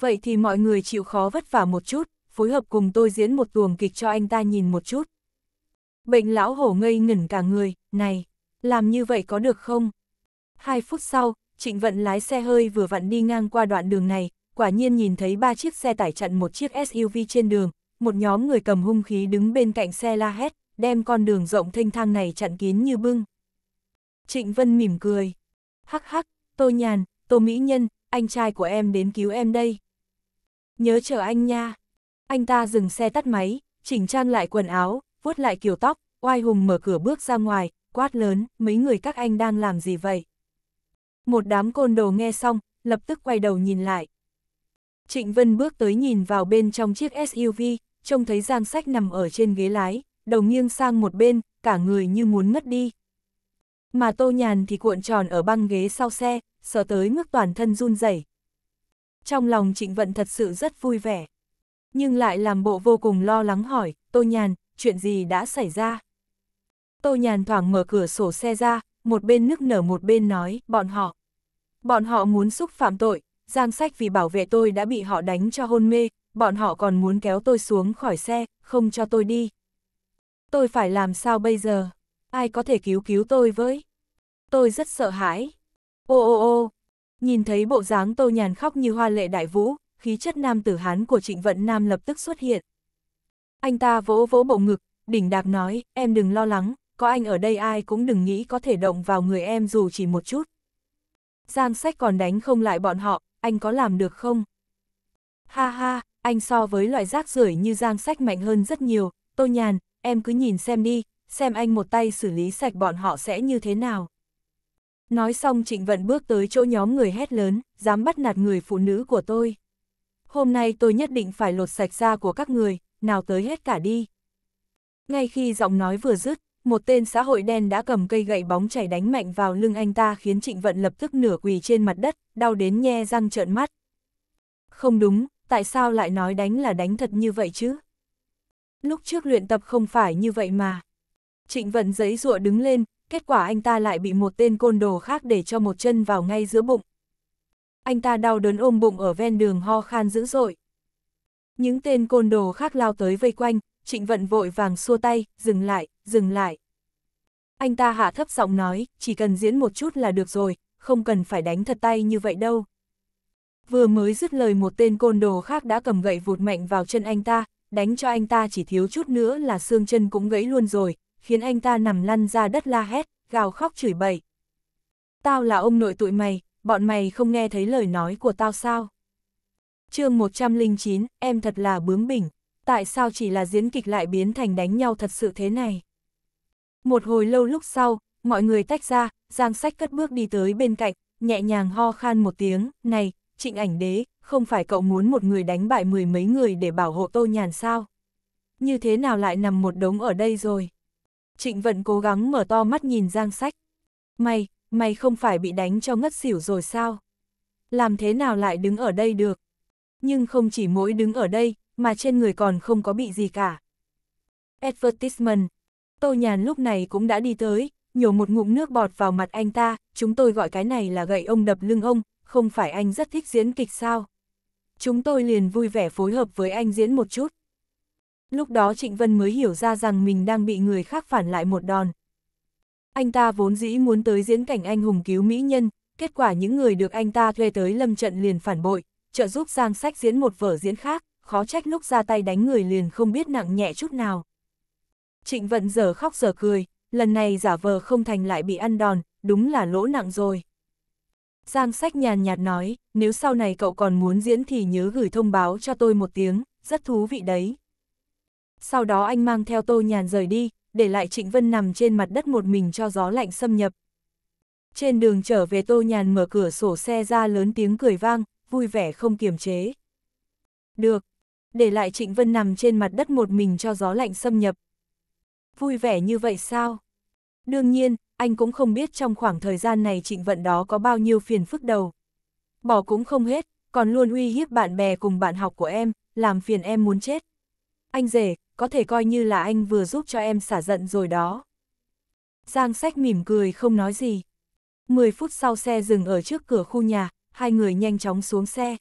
Vậy thì mọi người chịu khó vất vả một chút, phối hợp cùng tôi diễn một tuồng kịch cho anh ta nhìn một chút. Bệnh lão hổ ngây ngẩn cả người, này, làm như vậy có được không? Hai phút sau, Trịnh Vận lái xe hơi vừa vặn đi ngang qua đoạn đường này, quả nhiên nhìn thấy ba chiếc xe tải chặn một chiếc SUV trên đường, một nhóm người cầm hung khí đứng bên cạnh xe la hét, đem con đường rộng thênh thang này chặn kín như bưng. Trịnh Vân mỉm cười. Hắc hắc, Tô Nhàn, Tô Mỹ Nhân, anh trai của em đến cứu em đây. Nhớ chờ anh nha. Anh ta dừng xe tắt máy, chỉnh trang lại quần áo, vuốt lại kiểu tóc, oai hùng mở cửa bước ra ngoài, quát lớn, mấy người các anh đang làm gì vậy? Một đám côn đồ nghe xong, lập tức quay đầu nhìn lại. Trịnh Vân bước tới nhìn vào bên trong chiếc SUV, trông thấy Giang Sách nằm ở trên ghế lái, đầu nghiêng sang một bên, cả người như muốn ngất đi. Mà Tô Nhàn thì cuộn tròn ở băng ghế sau xe, sợ tới mức toàn thân run rẩy. Trong lòng Trịnh Vận thật sự rất vui vẻ, nhưng lại làm bộ vô cùng lo lắng hỏi, Tô Nhàn, chuyện gì đã xảy ra? Tô Nhàn thoảng mở cửa sổ xe ra, một bên nức nở một bên nói, bọn họ. Bọn họ muốn xúc phạm tội, Giang Sách vì bảo vệ tôi đã bị họ đánh cho hôn mê, bọn họ còn muốn kéo tôi xuống khỏi xe, không cho tôi đi. Tôi phải làm sao bây giờ? Ai có thể cứu cứu tôi với? Tôi rất sợ hãi. Ô ô ô, nhìn thấy bộ dáng tô nhàn khóc như hoa lệ đại vũ, khí chất nam tử hán của trịnh vận nam lập tức xuất hiện. Anh ta vỗ vỗ bộ ngực, đỉnh đạc nói, em đừng lo lắng, có anh ở đây ai cũng đừng nghĩ có thể động vào người em dù chỉ một chút. Giang sách còn đánh không lại bọn họ, anh có làm được không? Ha ha, anh so với loại rác rưởi như giang sách mạnh hơn rất nhiều, tô nhàn, em cứ nhìn xem đi, xem anh một tay xử lý sạch bọn họ sẽ như thế nào. Nói xong Trịnh Vận bước tới chỗ nhóm người hét lớn, dám bắt nạt người phụ nữ của tôi. Hôm nay tôi nhất định phải lột sạch da của các người, nào tới hết cả đi. Ngay khi giọng nói vừa dứt, một tên xã hội đen đã cầm cây gậy bóng chảy đánh mạnh vào lưng anh ta khiến Trịnh Vận lập tức nửa quỳ trên mặt đất, đau đến nhe răng trợn mắt. Không đúng, tại sao lại nói đánh là đánh thật như vậy chứ? Lúc trước luyện tập không phải như vậy mà. Trịnh vận giấy rụa đứng lên, kết quả anh ta lại bị một tên côn đồ khác để cho một chân vào ngay giữa bụng. Anh ta đau đớn ôm bụng ở ven đường ho khan dữ dội. Những tên côn đồ khác lao tới vây quanh, trịnh vận vội vàng xua tay, dừng lại, dừng lại. Anh ta hạ thấp giọng nói, chỉ cần diễn một chút là được rồi, không cần phải đánh thật tay như vậy đâu vừa mới dứt lời một tên côn đồ khác đã cầm gậy vụt mạnh vào chân anh ta, đánh cho anh ta chỉ thiếu chút nữa là xương chân cũng gãy luôn rồi, khiến anh ta nằm lăn ra đất la hét, gào khóc chửi bậy. Tao là ông nội tụi mày, bọn mày không nghe thấy lời nói của tao sao? chương 109, em thật là bướng bỉnh, tại sao chỉ là diễn kịch lại biến thành đánh nhau thật sự thế này? Một hồi lâu lúc sau, mọi người tách ra, Giang Sách cất bước đi tới bên cạnh, nhẹ nhàng ho khan một tiếng, này, trịnh ảnh đế, không phải cậu muốn một người đánh bại mười mấy người để bảo hộ tô nhàn sao? Như thế nào lại nằm một đống ở đây rồi? Trịnh vẫn cố gắng mở to mắt nhìn giang sách. Mày, mày không phải bị đánh cho ngất xỉu rồi sao? Làm thế nào lại đứng ở đây được? Nhưng không chỉ mỗi đứng ở đây, mà trên người còn không có bị gì cả. Advertisement. Tô Nhàn lúc này cũng đã đi tới, nhổ một ngụm nước bọt vào mặt anh ta, chúng tôi gọi cái này là gậy ông đập lưng ông, không phải anh rất thích diễn kịch sao? Chúng tôi liền vui vẻ phối hợp với anh diễn một chút. Lúc đó Trịnh Vân mới hiểu ra rằng mình đang bị người khác phản lại một đòn. Anh ta vốn dĩ muốn tới diễn cảnh anh hùng cứu mỹ nhân, kết quả những người được anh ta thuê tới lâm trận liền phản bội, trợ giúp Giang Sách diễn một vở diễn khác, khó trách lúc ra tay đánh người liền không biết nặng nhẹ chút nào. Trịnh Vân giờ khóc giờ cười, lần này giả vờ không thành lại bị ăn đòn, đúng là lỗ nặng rồi. Giang sách nhàn nhạt nói, nếu sau này cậu còn muốn diễn thì nhớ gửi thông báo cho tôi một tiếng, rất thú vị đấy. Sau đó anh mang theo tô nhàn rời đi, để lại Trịnh Vân nằm trên mặt đất một mình cho gió lạnh xâm nhập. Trên đường trở về tô nhàn mở cửa sổ xe ra lớn tiếng cười vang, vui vẻ không kiềm chế. Được, để lại Trịnh Vân nằm trên mặt đất một mình cho gió lạnh xâm nhập. Vui vẻ như vậy sao? Đương nhiên, anh cũng không biết trong khoảng thời gian này trịnh vận đó có bao nhiêu phiền phức đầu. Bỏ cũng không hết, còn luôn uy hiếp bạn bè cùng bạn học của em, làm phiền em muốn chết. Anh rể, có thể coi như là anh vừa giúp cho em xả giận rồi đó. Giang sách mỉm cười không nói gì. 10 phút sau xe dừng ở trước cửa khu nhà, hai người nhanh chóng xuống xe.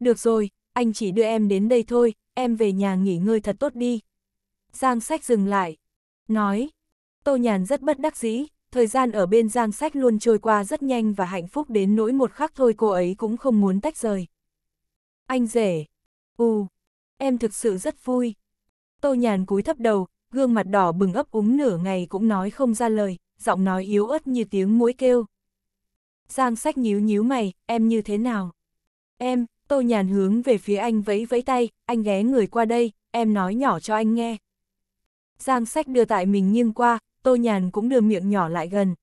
Được rồi, anh chỉ đưa em đến đây thôi, em về nhà nghỉ ngơi thật tốt đi. Giang sách dừng lại, nói, Tô Nhàn rất bất đắc dĩ, thời gian ở bên Giang Sách luôn trôi qua rất nhanh và hạnh phúc đến nỗi một khắc thôi cô ấy cũng không muốn tách rời. Anh rể, u, em thực sự rất vui. Tô Nhàn cúi thấp đầu, gương mặt đỏ bừng ấp úng nửa ngày cũng nói không ra lời, giọng nói yếu ớt như tiếng mũi kêu. Giang Sách nhíu nhíu mày, em như thế nào? Em, Tô Nhàn hướng về phía anh vẫy vẫy tay, anh ghé người qua đây, em nói nhỏ cho anh nghe. Giang Sách đưa tại mình nghiêng qua, Tô Nhàn cũng đưa miệng nhỏ lại gần.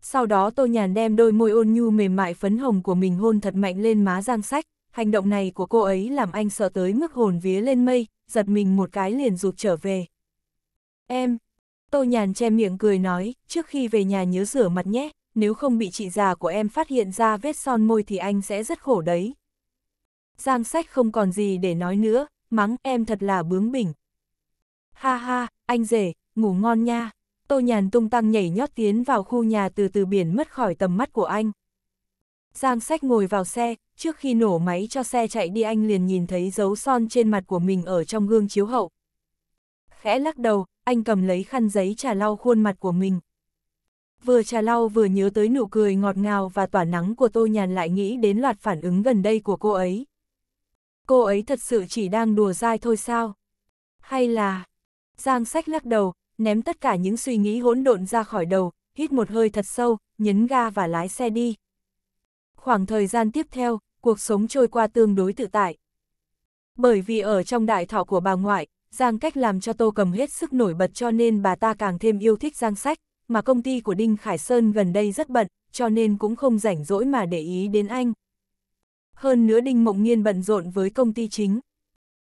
Sau đó Tô Nhàn đem đôi môi ôn nhu mềm mại phấn hồng của mình hôn thật mạnh lên má Giang Sách, hành động này của cô ấy làm anh sợ tới mức hồn vía lên mây, giật mình một cái liền rụt trở về. Em, Tô Nhàn che miệng cười nói, trước khi về nhà nhớ rửa mặt nhé, nếu không bị chị già của em phát hiện ra vết son môi thì anh sẽ rất khổ đấy. Giang sách không còn gì để nói nữa, mắng em thật là bướng bỉnh. Ha ha, anh rể, ngủ ngon nha. Tô Nhàn tung tăng nhảy nhót tiến vào khu nhà từ từ biển mất khỏi tầm mắt của anh. Giang sách ngồi vào xe, trước khi nổ máy cho xe chạy đi anh liền nhìn thấy dấu son trên mặt của mình ở trong gương chiếu hậu. Khẽ lắc đầu, anh cầm lấy khăn giấy trà lau khuôn mặt của mình. Vừa trà lau vừa nhớ tới nụ cười ngọt ngào và tỏa nắng của Tô Nhàn lại nghĩ đến loạt phản ứng gần đây của cô ấy. Cô ấy thật sự chỉ đang đùa dai thôi sao? Hay là... Giang sách lắc đầu, ném tất cả những suy nghĩ hỗn độn ra khỏi đầu, hít một hơi thật sâu, nhấn ga và lái xe đi. Khoảng thời gian tiếp theo, cuộc sống trôi qua tương đối tự tại. Bởi vì ở trong đại thọ của bà ngoại, Giang cách làm cho Tô Cầm hết sức nổi bật cho nên bà ta càng thêm yêu thích Giang sách, mà công ty của Đinh Khải Sơn gần đây rất bận, cho nên cũng không rảnh rỗi mà để ý đến anh. Hơn nữa Đinh Mộng nhiên bận rộn với công ty chính.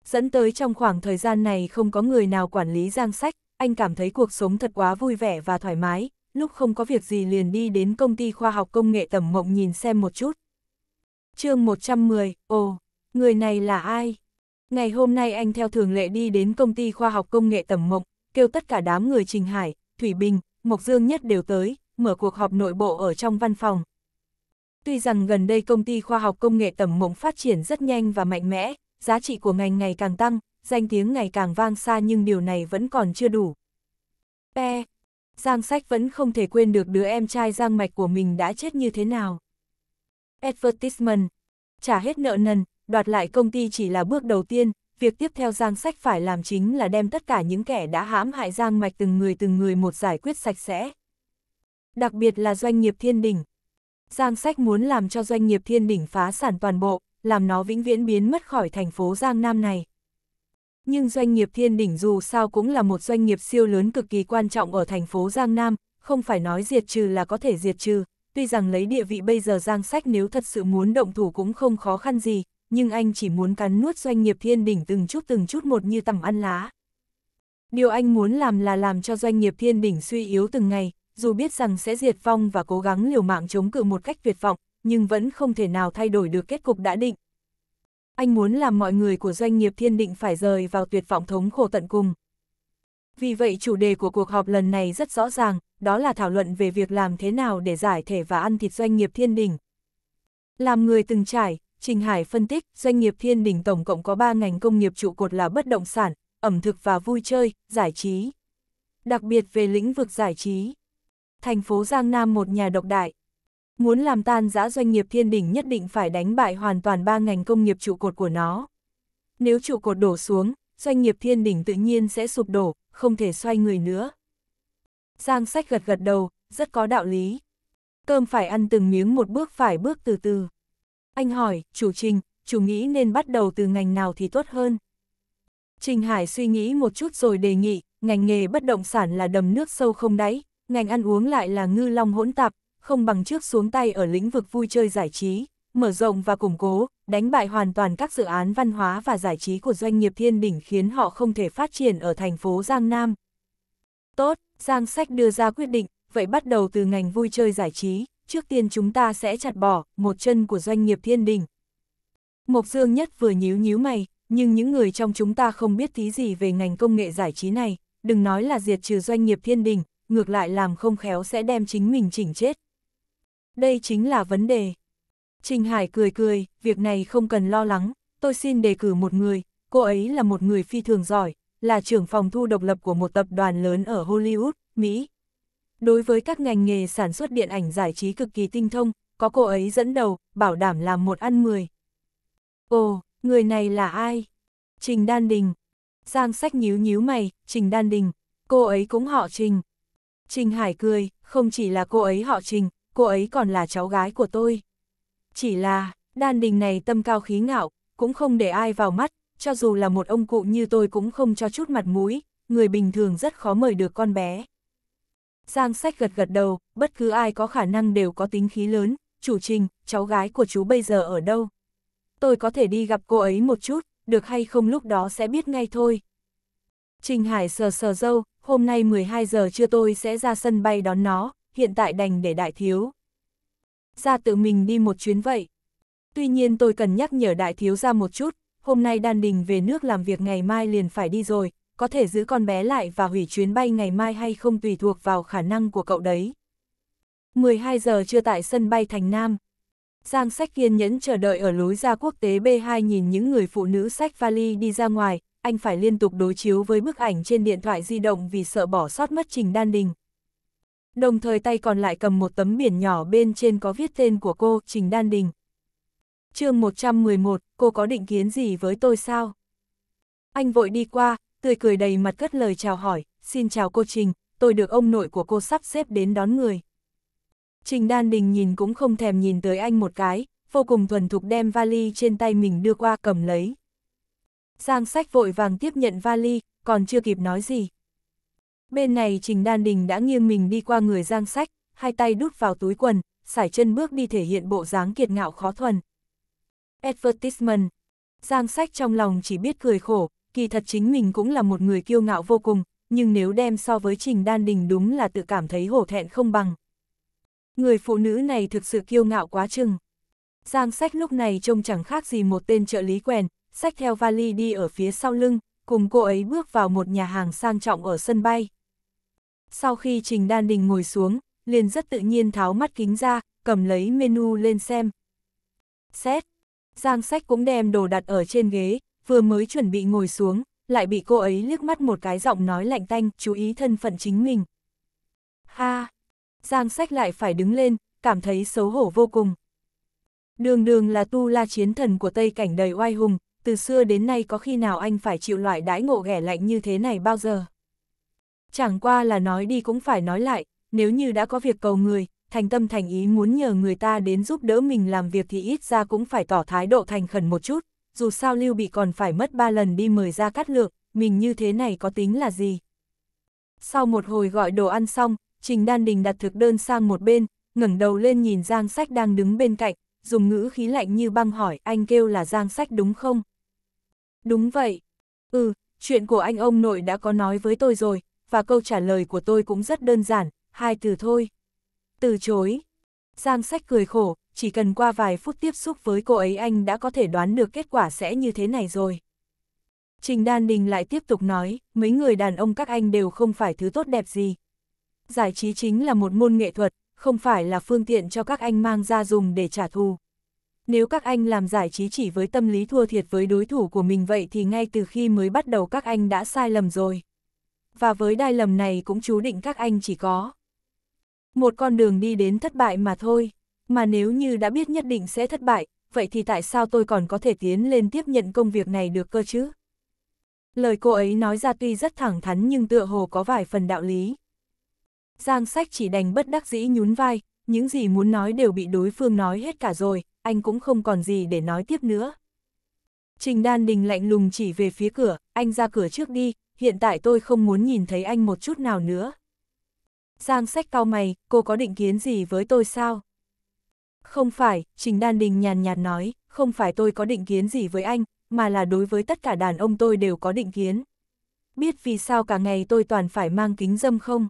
Dẫn tới trong khoảng thời gian này không có người nào quản lý Giang sách, anh cảm thấy cuộc sống thật quá vui vẻ và thoải mái, lúc không có việc gì liền đi đến công ty khoa học công nghệ tầm mộng nhìn xem một chút. chương 110, ồ, người này là ai? Ngày hôm nay anh theo thường lệ đi đến công ty khoa học công nghệ tầm mộng, kêu tất cả đám người Trình Hải, Thủy Bình, Mộc Dương nhất đều tới, mở cuộc họp nội bộ ở trong văn phòng. Tuy rằng gần đây công ty khoa học công nghệ tầm mộng phát triển rất nhanh và mạnh mẽ, giá trị của ngành ngày càng tăng, danh tiếng ngày càng vang xa nhưng điều này vẫn còn chưa đủ. Pe, Giang Sách vẫn không thể quên được đứa em trai Giang Mạch của mình đã chết như thế nào. Advertisement, trả hết nợ nần, đoạt lại công ty chỉ là bước đầu tiên, việc tiếp theo Giang Sách phải làm chính là đem tất cả những kẻ đã hãm hại Giang Mạch từng người từng người một giải quyết sạch sẽ. Đặc biệt là doanh nghiệp thiên đỉnh. Giang Sách muốn làm cho doanh nghiệp thiên đỉnh phá sản toàn bộ, làm nó vĩnh viễn biến mất khỏi thành phố Giang Nam này nhưng doanh nghiệp Thiên Đỉnh dù sao cũng là một doanh nghiệp siêu lớn cực kỳ quan trọng ở thành phố Giang Nam, không phải nói diệt trừ là có thể diệt trừ, tuy rằng lấy địa vị bây giờ Giang Sách nếu thật sự muốn động thủ cũng không khó khăn gì, nhưng anh chỉ muốn cắn nuốt doanh nghiệp Thiên Đỉnh từng chút từng chút một như tầm ăn lá. Điều anh muốn làm là làm cho doanh nghiệp Thiên Đỉnh suy yếu từng ngày, dù biết rằng sẽ diệt vong và cố gắng liều mạng chống cự một cách tuyệt vọng, nhưng vẫn không thể nào thay đổi được kết cục đã định, anh muốn làm mọi người của doanh nghiệp thiên định phải rời vào tuyệt vọng thống khổ tận cùng. Vì vậy chủ đề của cuộc họp lần này rất rõ ràng, đó là thảo luận về việc làm thế nào để giải thể và ăn thịt doanh nghiệp thiên đỉnh. Làm người từng trải, Trình Hải phân tích, doanh nghiệp thiên đỉnh tổng cộng có 3 ngành công nghiệp trụ cột là bất động sản, ẩm thực và vui chơi, giải trí. Đặc biệt về lĩnh vực giải trí. Thành phố Giang Nam một nhà độc đại, muốn làm tan giã doanh nghiệp thiên đỉnh nhất định phải đánh bại hoàn toàn ba ngành công nghiệp trụ cột của nó. Nếu trụ cột đổ xuống, doanh nghiệp thiên đỉnh tự nhiên sẽ sụp đổ, không thể xoay người nữa. Giang sách gật gật đầu, rất có đạo lý. Cơm phải ăn từng miếng một bước phải bước từ từ. Anh hỏi, chủ trình, chủ nghĩ nên bắt đầu từ ngành nào thì tốt hơn? Trình Hải suy nghĩ một chút rồi đề nghị, ngành nghề bất động sản là đầm nước sâu không đáy, ngành ăn uống lại là ngư long hỗn tạp, không bằng trước xuống tay ở lĩnh vực vui chơi giải trí, mở rộng và củng cố, đánh bại hoàn toàn các dự án văn hóa và giải trí của doanh nghiệp Thiên Đỉnh khiến họ không thể phát triển ở thành phố Giang Nam. Tốt, Giang Sách đưa ra quyết định, vậy bắt đầu từ ngành vui chơi giải trí, trước tiên chúng ta sẽ chặt bỏ một chân của doanh nghiệp Thiên Đỉnh. Mộc Dương Nhất vừa nhíu nhíu mày, nhưng những người trong chúng ta không biết tí gì về ngành công nghệ giải trí này, đừng nói là diệt trừ doanh nghiệp Thiên Đình ngược lại làm không khéo sẽ đem chính mình chỉnh chết đây chính là vấn đề. Trình Hải cười cười, việc này không cần lo lắng, tôi xin đề cử một người, cô ấy là một người phi thường giỏi, là trưởng phòng thu độc lập của một tập đoàn lớn ở Hollywood, Mỹ. Đối với các ngành nghề sản xuất điện ảnh giải trí cực kỳ tinh thông, có cô ấy dẫn đầu, bảo đảm làm một ăn mười. Ồ, người này là ai? Trình Đan Đình. Giang sách nhíu nhíu mày, Trình Đan Đình, cô ấy cũng họ Trình. Trình Hải cười, không chỉ là cô ấy họ Trình, cô ấy còn là cháu gái của tôi. Chỉ là, đan đình này tâm cao khí ngạo, cũng không để ai vào mắt, cho dù là một ông cụ như tôi cũng không cho chút mặt mũi, người bình thường rất khó mời được con bé. Giang sách gật gật đầu, bất cứ ai có khả năng đều có tính khí lớn, chủ trình, cháu gái của chú bây giờ ở đâu? Tôi có thể đi gặp cô ấy một chút, được hay không lúc đó sẽ biết ngay thôi. Trình Hải sờ sờ dâu, hôm nay 12 giờ trưa tôi sẽ ra sân bay đón nó, hiện tại đành để đại thiếu. Ra tự mình đi một chuyến vậy. Tuy nhiên tôi cần nhắc nhở đại thiếu ra một chút, hôm nay đan đình về nước làm việc ngày mai liền phải đi rồi, có thể giữ con bé lại và hủy chuyến bay ngày mai hay không tùy thuộc vào khả năng của cậu đấy. 12 giờ trưa tại sân bay Thành Nam. Giang sách kiên nhẫn chờ đợi ở lối ra quốc tế B2 nhìn những người phụ nữ sách vali đi ra ngoài, anh phải liên tục đối chiếu với bức ảnh trên điện thoại di động vì sợ bỏ sót mất trình đan đình, đồng thời tay còn lại cầm một tấm biển nhỏ bên trên có viết tên của cô, Trình Đan Đình. chương 111, cô có định kiến gì với tôi sao? Anh vội đi qua, tươi cười đầy mặt cất lời chào hỏi, xin chào cô Trình, tôi được ông nội của cô sắp xếp đến đón người. Trình Đan Đình nhìn cũng không thèm nhìn tới anh một cái, vô cùng thuần thục đem vali trên tay mình đưa qua cầm lấy. Giang sách vội vàng tiếp nhận vali, còn chưa kịp nói gì, Bên này Trình Đan Đình đã nghiêng mình đi qua người giang sách, hai tay đút vào túi quần, sải chân bước đi thể hiện bộ dáng kiệt ngạo khó thuần. Advertisement. Giang sách trong lòng chỉ biết cười khổ, kỳ thật chính mình cũng là một người kiêu ngạo vô cùng, nhưng nếu đem so với Trình Đan Đình đúng là tự cảm thấy hổ thẹn không bằng. Người phụ nữ này thực sự kiêu ngạo quá chừng. Giang sách lúc này trông chẳng khác gì một tên trợ lý quèn, sách theo vali đi ở phía sau lưng, cùng cô ấy bước vào một nhà hàng sang trọng ở sân bay. Sau khi Trình Đan Đình ngồi xuống, liền rất tự nhiên tháo mắt kính ra, cầm lấy menu lên xem. Xét. Giang sách cũng đem đồ đặt ở trên ghế, vừa mới chuẩn bị ngồi xuống, lại bị cô ấy liếc mắt một cái giọng nói lạnh tanh, chú ý thân phận chính mình. Ha! Giang sách lại phải đứng lên, cảm thấy xấu hổ vô cùng. Đường đường là tu la chiến thần của Tây cảnh đầy oai hùng, từ xưa đến nay có khi nào anh phải chịu loại đãi ngộ ghẻ lạnh như thế này bao giờ? Chẳng qua là nói đi cũng phải nói lại, nếu như đã có việc cầu người, thành tâm thành ý muốn nhờ người ta đến giúp đỡ mình làm việc thì ít ra cũng phải tỏ thái độ thành khẩn một chút, dù sao Lưu Bị còn phải mất ba lần đi mời ra cắt lược, mình như thế này có tính là gì. Sau một hồi gọi đồ ăn xong, Trình Đan Đình đặt thực đơn sang một bên, ngẩng đầu lên nhìn Giang Sách đang đứng bên cạnh, dùng ngữ khí lạnh như băng hỏi anh kêu là Giang Sách đúng không? Đúng vậy. Ừ, chuyện của anh ông nội đã có nói với tôi rồi, và câu trả lời của tôi cũng rất đơn giản, hai từ thôi. Từ chối. Giang sách cười khổ, chỉ cần qua vài phút tiếp xúc với cô ấy anh đã có thể đoán được kết quả sẽ như thế này rồi. Trình Đan Đình lại tiếp tục nói, mấy người đàn ông các anh đều không phải thứ tốt đẹp gì. Giải trí chính là một môn nghệ thuật, không phải là phương tiện cho các anh mang ra dùng để trả thù. Nếu các anh làm giải trí chỉ với tâm lý thua thiệt với đối thủ của mình vậy thì ngay từ khi mới bắt đầu các anh đã sai lầm rồi và với đai lầm này cũng chú định các anh chỉ có. Một con đường đi đến thất bại mà thôi, mà nếu như đã biết nhất định sẽ thất bại, vậy thì tại sao tôi còn có thể tiến lên tiếp nhận công việc này được cơ chứ? Lời cô ấy nói ra tuy rất thẳng thắn nhưng tựa hồ có vài phần đạo lý. Giang sách chỉ đành bất đắc dĩ nhún vai, những gì muốn nói đều bị đối phương nói hết cả rồi, anh cũng không còn gì để nói tiếp nữa. Trình đan đình lạnh lùng chỉ về phía cửa, anh ra cửa trước đi, hiện tại tôi không muốn nhìn thấy anh một chút nào nữa. Giang sách cao mày, cô có định kiến gì với tôi sao? Không phải, Trình Đan Đình nhàn nhạt nói, không phải tôi có định kiến gì với anh, mà là đối với tất cả đàn ông tôi đều có định kiến. Biết vì sao cả ngày tôi toàn phải mang kính dâm không?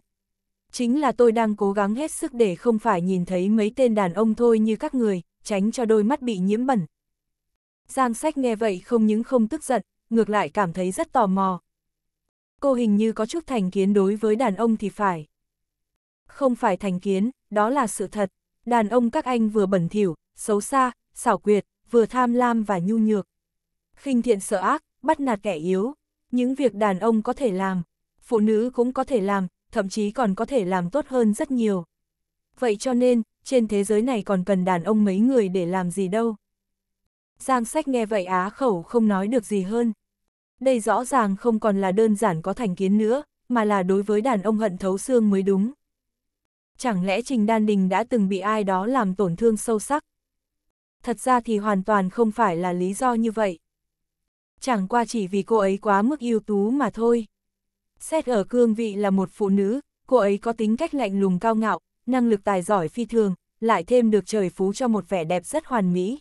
Chính là tôi đang cố gắng hết sức để không phải nhìn thấy mấy tên đàn ông thôi như các người, tránh cho đôi mắt bị nhiễm bẩn. Giang sách nghe vậy không những không tức giận, ngược lại cảm thấy rất tò mò, cô hình như có chút thành kiến đối với đàn ông thì phải. Không phải thành kiến, đó là sự thật. Đàn ông các anh vừa bẩn thỉu, xấu xa, xảo quyệt, vừa tham lam và nhu nhược. khinh thiện sợ ác, bắt nạt kẻ yếu. Những việc đàn ông có thể làm, phụ nữ cũng có thể làm, thậm chí còn có thể làm tốt hơn rất nhiều. Vậy cho nên, trên thế giới này còn cần đàn ông mấy người để làm gì đâu. Giang sách nghe vậy á khẩu không nói được gì hơn đây rõ ràng không còn là đơn giản có thành kiến nữa, mà là đối với đàn ông hận thấu xương mới đúng. Chẳng lẽ Trình Đan Đình đã từng bị ai đó làm tổn thương sâu sắc? Thật ra thì hoàn toàn không phải là lý do như vậy. Chẳng qua chỉ vì cô ấy quá mức ưu tú mà thôi. Xét ở cương vị là một phụ nữ, cô ấy có tính cách lạnh lùng cao ngạo, năng lực tài giỏi phi thường, lại thêm được trời phú cho một vẻ đẹp rất hoàn mỹ.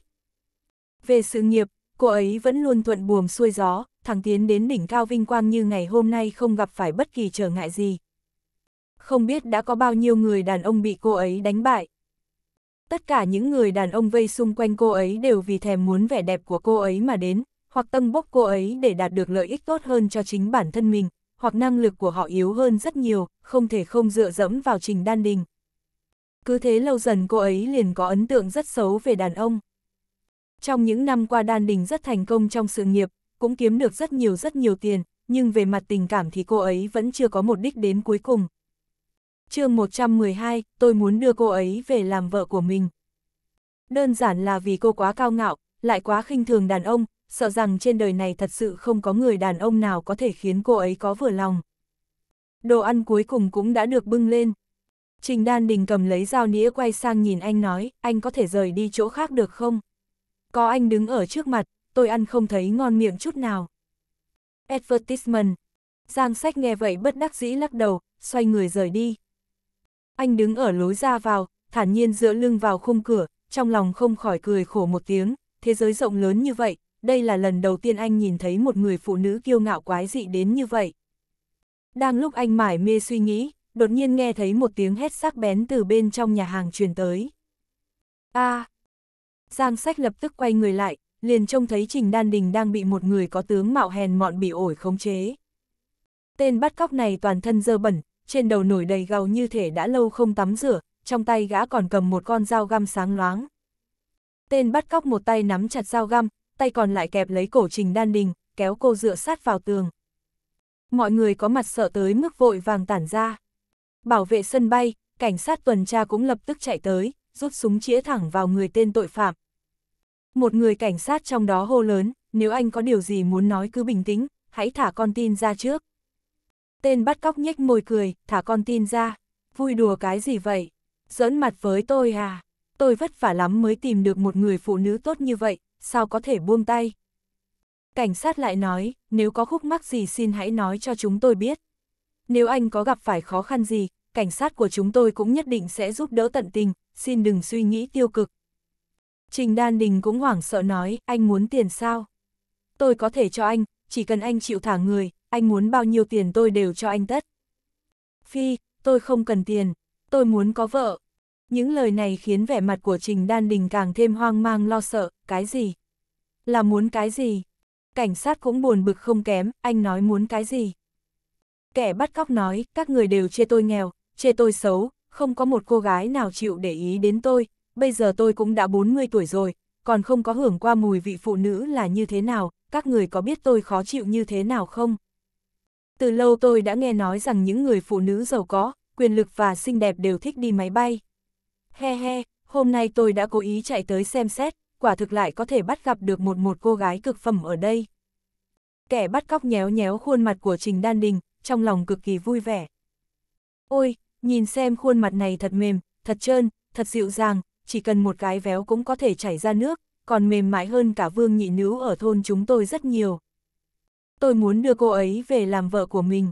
Về sự nghiệp, cô ấy vẫn luôn thuận buồm xuôi gió, thẳng tiến đến đỉnh cao vinh quang như ngày hôm nay không gặp phải bất kỳ trở ngại gì. Không biết đã có bao nhiêu người đàn ông bị cô ấy đánh bại. Tất cả những người đàn ông vây xung quanh cô ấy đều vì thèm muốn vẻ đẹp của cô ấy mà đến, hoặc tâm bốc cô ấy để đạt được lợi ích tốt hơn cho chính bản thân mình, hoặc năng lực của họ yếu hơn rất nhiều, không thể không dựa dẫm vào trình đan đình. Cứ thế lâu dần cô ấy liền có ấn tượng rất xấu về đàn ông. Trong những năm qua đan đình rất thành công trong sự nghiệp, cũng kiếm được rất nhiều rất nhiều tiền, nhưng về mặt tình cảm thì cô ấy vẫn chưa có một đích đến cuối cùng. chương 112, tôi muốn đưa cô ấy về làm vợ của mình. Đơn giản là vì cô quá cao ngạo, lại quá khinh thường đàn ông, sợ rằng trên đời này thật sự không có người đàn ông nào có thể khiến cô ấy có vừa lòng. Đồ ăn cuối cùng cũng đã được bưng lên. Trình Đan Đình cầm lấy dao nĩa quay sang nhìn anh nói, anh có thể rời đi chỗ khác được không? Có anh đứng ở trước mặt, tôi ăn không thấy ngon miệng chút nào. Advertisement. Giang sách nghe vậy bất đắc dĩ lắc đầu, xoay người rời đi. Anh đứng ở lối ra vào, thản nhiên dựa lưng vào khung cửa, trong lòng không khỏi cười khổ một tiếng, thế giới rộng lớn như vậy, đây là lần đầu tiên anh nhìn thấy một người phụ nữ kiêu ngạo quái dị đến như vậy. Đang lúc anh mải mê suy nghĩ, đột nhiên nghe thấy một tiếng hét sắc bén từ bên trong nhà hàng truyền tới. a à, Giang sách lập tức quay người lại, liền trông thấy Trình Đan Đình đang bị một người có tướng mạo hèn mọn bị ổi khống chế. Tên bắt cóc này toàn thân dơ bẩn, trên đầu nổi đầy gầu như thể đã lâu không tắm rửa, trong tay gã còn cầm một con dao găm sáng loáng. Tên bắt cóc một tay nắm chặt dao găm, tay còn lại kẹp lấy cổ Trình Đan Đình, kéo cô dựa sát vào tường. Mọi người có mặt sợ tới mức vội vàng tản ra. Bảo vệ sân bay, cảnh sát tuần tra cũng lập tức chạy tới, rút súng chĩa thẳng vào người tên tội phạm, một người cảnh sát trong đó hô lớn, nếu anh có điều gì muốn nói cứ bình tĩnh, hãy thả con tin ra trước. Tên bắt cóc nhếch môi cười, thả con tin ra. Vui đùa cái gì vậy? Giỡn mặt với tôi à? Tôi vất vả lắm mới tìm được một người phụ nữ tốt như vậy, sao có thể buông tay? Cảnh sát lại nói, nếu có khúc mắc gì xin hãy nói cho chúng tôi biết. Nếu anh có gặp phải khó khăn gì, cảnh sát của chúng tôi cũng nhất định sẽ giúp đỡ tận tình, xin đừng suy nghĩ tiêu cực, Trình Đan Đình cũng hoảng sợ nói, anh muốn tiền sao? Tôi có thể cho anh, chỉ cần anh chịu thả người, anh muốn bao nhiêu tiền tôi đều cho anh tất. Phi, tôi không cần tiền, tôi muốn có vợ. Những lời này khiến vẻ mặt của Trình Đan Đình càng thêm hoang mang lo sợ, cái gì? Là muốn cái gì? Cảnh sát cũng buồn bực không kém, anh nói muốn cái gì? Kẻ bắt cóc nói, các người đều chê tôi nghèo, chê tôi xấu, không có một cô gái nào chịu để ý đến tôi, bây giờ tôi cũng đã 40 tuổi rồi, còn không có hưởng qua mùi vị phụ nữ là như thế nào, các người có biết tôi khó chịu như thế nào không? Từ lâu tôi đã nghe nói rằng những người phụ nữ giàu có, quyền lực và xinh đẹp đều thích đi máy bay. He he, hôm nay tôi đã cố ý chạy tới xem xét, quả thực lại có thể bắt gặp được một một cô gái cực phẩm ở đây. Kẻ bắt cóc nhéo nhéo khuôn mặt của Trình Đan Đình, trong lòng cực kỳ vui vẻ. Ôi, nhìn xem khuôn mặt này thật mềm, thật trơn, thật dịu dàng, chỉ cần một cái véo cũng có thể chảy ra nước, còn mềm mại hơn cả vương nhị nữ ở thôn chúng tôi rất nhiều. Tôi muốn đưa cô ấy về làm vợ của mình.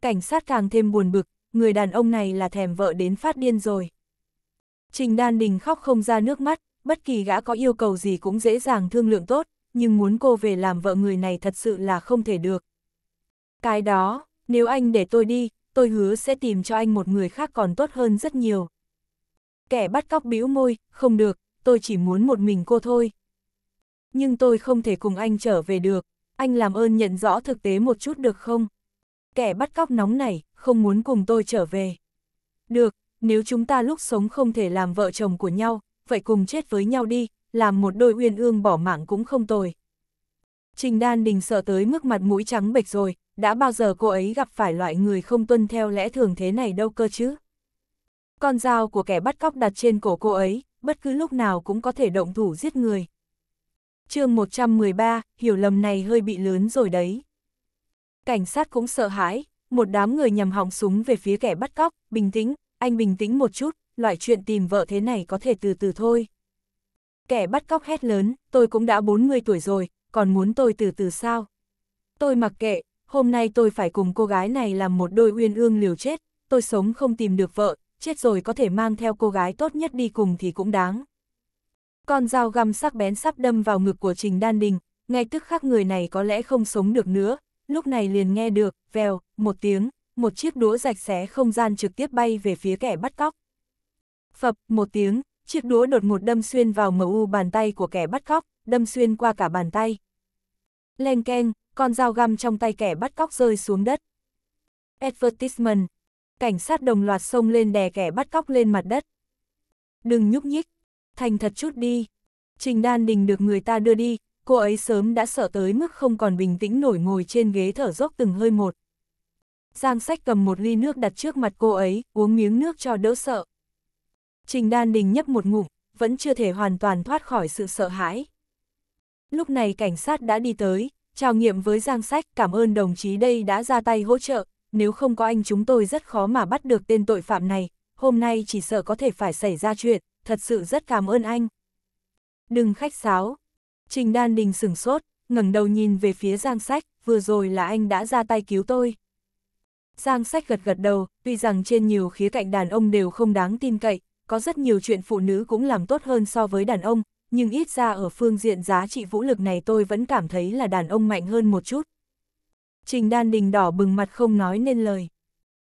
Cảnh sát càng thêm buồn bực, người đàn ông này là thèm vợ đến phát điên rồi. Trình Đan Đình khóc không ra nước mắt, bất kỳ gã có yêu cầu gì cũng dễ dàng thương lượng tốt, nhưng muốn cô về làm vợ người này thật sự là không thể được. Cái đó, nếu anh để tôi đi, tôi hứa sẽ tìm cho anh một người khác còn tốt hơn rất nhiều. Kẻ bắt cóc bĩu môi, không được, tôi chỉ muốn một mình cô thôi. Nhưng tôi không thể cùng anh trở về được, anh làm ơn nhận rõ thực tế một chút được không? Kẻ bắt cóc nóng này, không muốn cùng tôi trở về. Được, nếu chúng ta lúc sống không thể làm vợ chồng của nhau, vậy cùng chết với nhau đi, làm một đôi uyên ương bỏ mạng cũng không tồi. Trình Đan Đình sợ tới mức mặt mũi trắng bệch rồi, đã bao giờ cô ấy gặp phải loại người không tuân theo lẽ thường thế này đâu cơ chứ? Con dao của kẻ bắt cóc đặt trên cổ cô ấy, bất cứ lúc nào cũng có thể động thủ giết người. chương 113, hiểu lầm này hơi bị lớn rồi đấy. Cảnh sát cũng sợ hãi, một đám người nhầm hòng súng về phía kẻ bắt cóc, bình tĩnh, anh bình tĩnh một chút, loại chuyện tìm vợ thế này có thể từ từ thôi. Kẻ bắt cóc hét lớn, tôi cũng đã 40 tuổi rồi, còn muốn tôi từ từ sao? Tôi mặc kệ, hôm nay tôi phải cùng cô gái này làm một đôi uyên ương liều chết, tôi sống không tìm được vợ, chết rồi có thể mang theo cô gái tốt nhất đi cùng thì cũng đáng. Con dao găm sắc bén sắp đâm vào ngực của Trình Đan Đình, ngay tức khắc người này có lẽ không sống được nữa, lúc này liền nghe được, vèo, một tiếng, một chiếc đũa rạch xé không gian trực tiếp bay về phía kẻ bắt cóc. Phập, một tiếng, chiếc đũa đột ngột đâm xuyên vào mờ u bàn tay của kẻ bắt cóc, đâm xuyên qua cả bàn tay. Leng keng, con dao găm trong tay kẻ bắt cóc rơi xuống đất. Advertisement, cảnh sát đồng loạt xông lên đè kẻ bắt cóc lên mặt đất. Đừng nhúc nhích, thành thật chút đi. Trình Đan Đình được người ta đưa đi, cô ấy sớm đã sợ tới mức không còn bình tĩnh nổi ngồi trên ghế thở dốc từng hơi một. Giang sách cầm một ly nước đặt trước mặt cô ấy, uống miếng nước cho đỡ sợ. Trình Đan Đình nhấp một ngụm, vẫn chưa thể hoàn toàn thoát khỏi sự sợ hãi. Lúc này cảnh sát đã đi tới, chào nghiệm với Giang Sách, cảm ơn đồng chí đây đã ra tay hỗ trợ, nếu không có anh chúng tôi rất khó mà bắt được tên tội phạm này, hôm nay chỉ sợ có thể phải xảy ra chuyện, thật sự rất cảm ơn anh. Đừng khách sáo. Trình Đan Đình sửng sốt, ngẩng đầu nhìn về phía Giang Sách, vừa rồi là anh đã ra tay cứu tôi. Giang Sách gật gật đầu, tuy rằng trên nhiều khía cạnh đàn ông đều không đáng tin cậy, có rất nhiều chuyện phụ nữ cũng làm tốt hơn so với đàn ông, nhưng ít ra ở phương diện giá trị vũ lực này tôi vẫn cảm thấy là đàn ông mạnh hơn một chút. Trình Đan Đình đỏ bừng mặt không nói nên lời.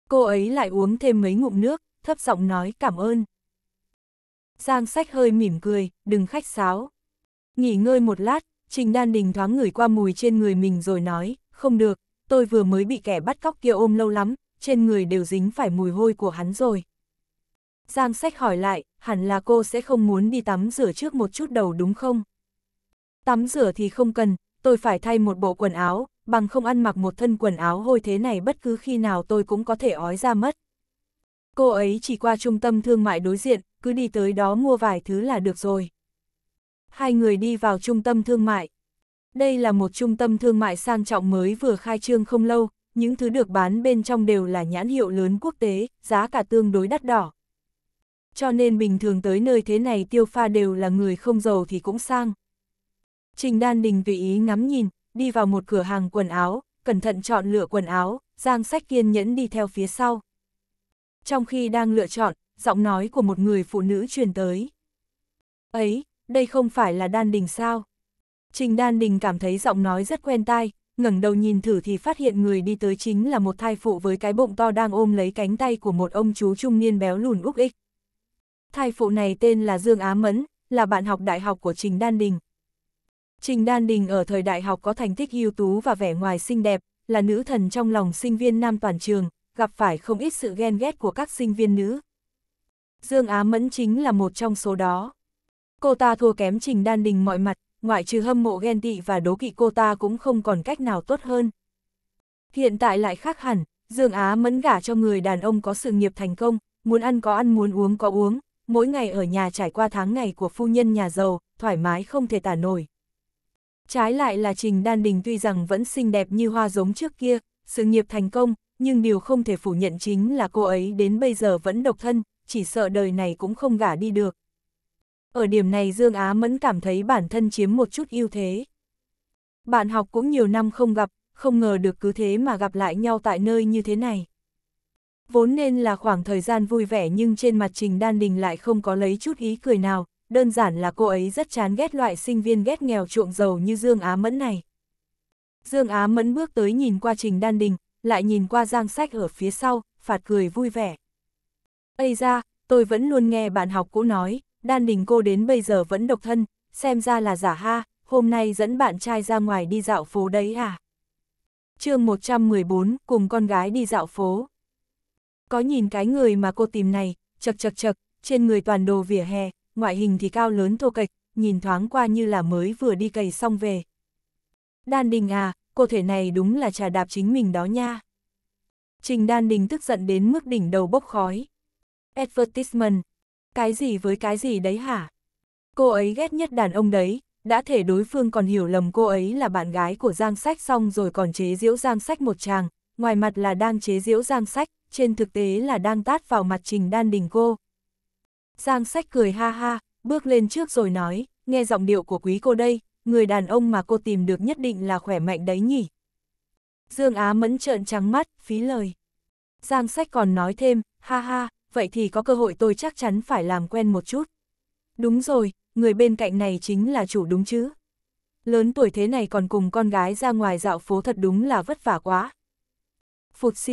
Cô ấy lại uống thêm mấy ngụm nước, thấp giọng nói cảm ơn. Giang sách hơi mỉm cười, đừng khách sáo. Nghỉ ngơi một lát, Trình Đan Đình thoáng ngửi qua mùi trên người mình rồi nói, không được, tôi vừa mới bị kẻ bắt cóc kia ôm lâu lắm, trên người đều dính phải mùi hôi của hắn rồi. Giang sách hỏi lại, hẳn là cô sẽ không muốn đi tắm rửa trước một chút đầu đúng không? Tắm rửa thì không cần, tôi phải thay một bộ quần áo, bằng không ăn mặc một thân quần áo hôi thế này bất cứ khi nào tôi cũng có thể ói ra mất. Cô ấy chỉ qua trung tâm thương mại đối diện, cứ đi tới đó mua vài thứ là được rồi. Hai người đi vào trung tâm thương mại. Đây là một trung tâm thương mại sang trọng mới vừa khai trương không lâu, những thứ được bán bên trong đều là nhãn hiệu lớn quốc tế, giá cả tương đối đắt đỏ. Cho nên bình thường tới nơi thế này tiêu pha đều là người không giàu thì cũng sang. Trình Đan Đình tùy ý ngắm nhìn, đi vào một cửa hàng quần áo, cẩn thận chọn lựa quần áo, Giang Sách kiên nhẫn đi theo phía sau. Trong khi đang lựa chọn, giọng nói của một người phụ nữ truyền tới. Ấy, đây không phải là Đan Đình sao? Trình Đan Đình cảm thấy giọng nói rất quen tai, ngẩng đầu nhìn thử thì phát hiện người đi tới chính là một thai phụ với cái bụng to đang ôm lấy cánh tay của một ông chú trung niên béo lùn úc ích. Thai phụ này tên là Dương Á Mẫn, là bạn học đại học của Trình Đan Đình, Trình Đan Đình ở thời đại học có thành tích ưu tú và vẻ ngoài xinh đẹp, là nữ thần trong lòng sinh viên nam toàn trường, gặp phải không ít sự ghen ghét của các sinh viên nữ. Dương Á Mẫn chính là một trong số đó. Cô ta thua kém Trình Đan Đình mọi mặt, ngoại trừ hâm mộ ghen tị và đố kỵ cô ta cũng không còn cách nào tốt hơn. Hiện tại lại khác hẳn, Dương Á Mẫn gả cho người đàn ông có sự nghiệp thành công, muốn ăn có ăn muốn uống có uống, mỗi ngày ở nhà trải qua tháng ngày của phu nhân nhà giàu, thoải mái không thể tả nổi. Trái lại là Trình Đan Đình tuy rằng vẫn xinh đẹp như hoa giống trước kia, sự nghiệp thành công, nhưng điều không thể phủ nhận chính là cô ấy đến bây giờ vẫn độc thân, chỉ sợ đời này cũng không gả đi được. Ở điểm này Dương Á Mẫn cảm thấy bản thân chiếm một chút ưu thế. Bạn học cũng nhiều năm không gặp, không ngờ được cứ thế mà gặp lại nhau tại nơi như thế này. Vốn nên là khoảng thời gian vui vẻ nhưng trên mặt Trình Đan Đình lại không có lấy chút ý cười nào, đơn giản là cô ấy rất chán ghét loại sinh viên ghét nghèo chuộng giàu như Dương Á Mẫn này. Dương Á Mẫn bước tới nhìn qua Trình Đan Đình, lại nhìn qua Giang Sách ở phía sau, phạt cười vui vẻ. Ây ra, tôi vẫn luôn nghe bạn học cũ nói, Đan Đình cô đến bây giờ vẫn độc thân, xem ra là giả ha, hôm nay dẫn bạn trai ra ngoài đi dạo phố đấy à. chương 114, cùng con gái đi dạo phố. Có nhìn cái người mà cô tìm này, chật chật chật, trên người toàn đồ vỉa hè, ngoại hình thì cao lớn thô kệch, nhìn thoáng qua như là mới vừa đi cày xong về. Đan Đình à, cô thể này đúng là trà đạp chính mình đó nha. Trình Đan Đình tức giận đến mức đỉnh đầu bốc khói. Advertisement, cái gì với cái gì đấy hả? Cô ấy ghét nhất đàn ông đấy, đã thể đối phương còn hiểu lầm cô ấy là bạn gái của Giang Sách xong rồi còn chế diễu Giang Sách một chàng, ngoài mặt là đang chế diễu Giang Sách, trên thực tế là đang tát vào mặt Trình Đan Đình cô. Giang sách cười ha ha, bước lên trước rồi nói, nghe giọng điệu của quý cô đây, người đàn ông mà cô tìm được nhất định là khỏe mạnh đấy nhỉ. Dương Á mẫn trợn trắng mắt, phí lời. Giang sách còn nói thêm, ha ha, vậy thì có cơ hội tôi chắc chắn phải làm quen một chút. Đúng rồi, người bên cạnh này chính là chủ đúng chứ. Lớn tuổi thế này còn cùng con gái ra ngoài dạo phố thật đúng là vất vả quá. Phụt CS,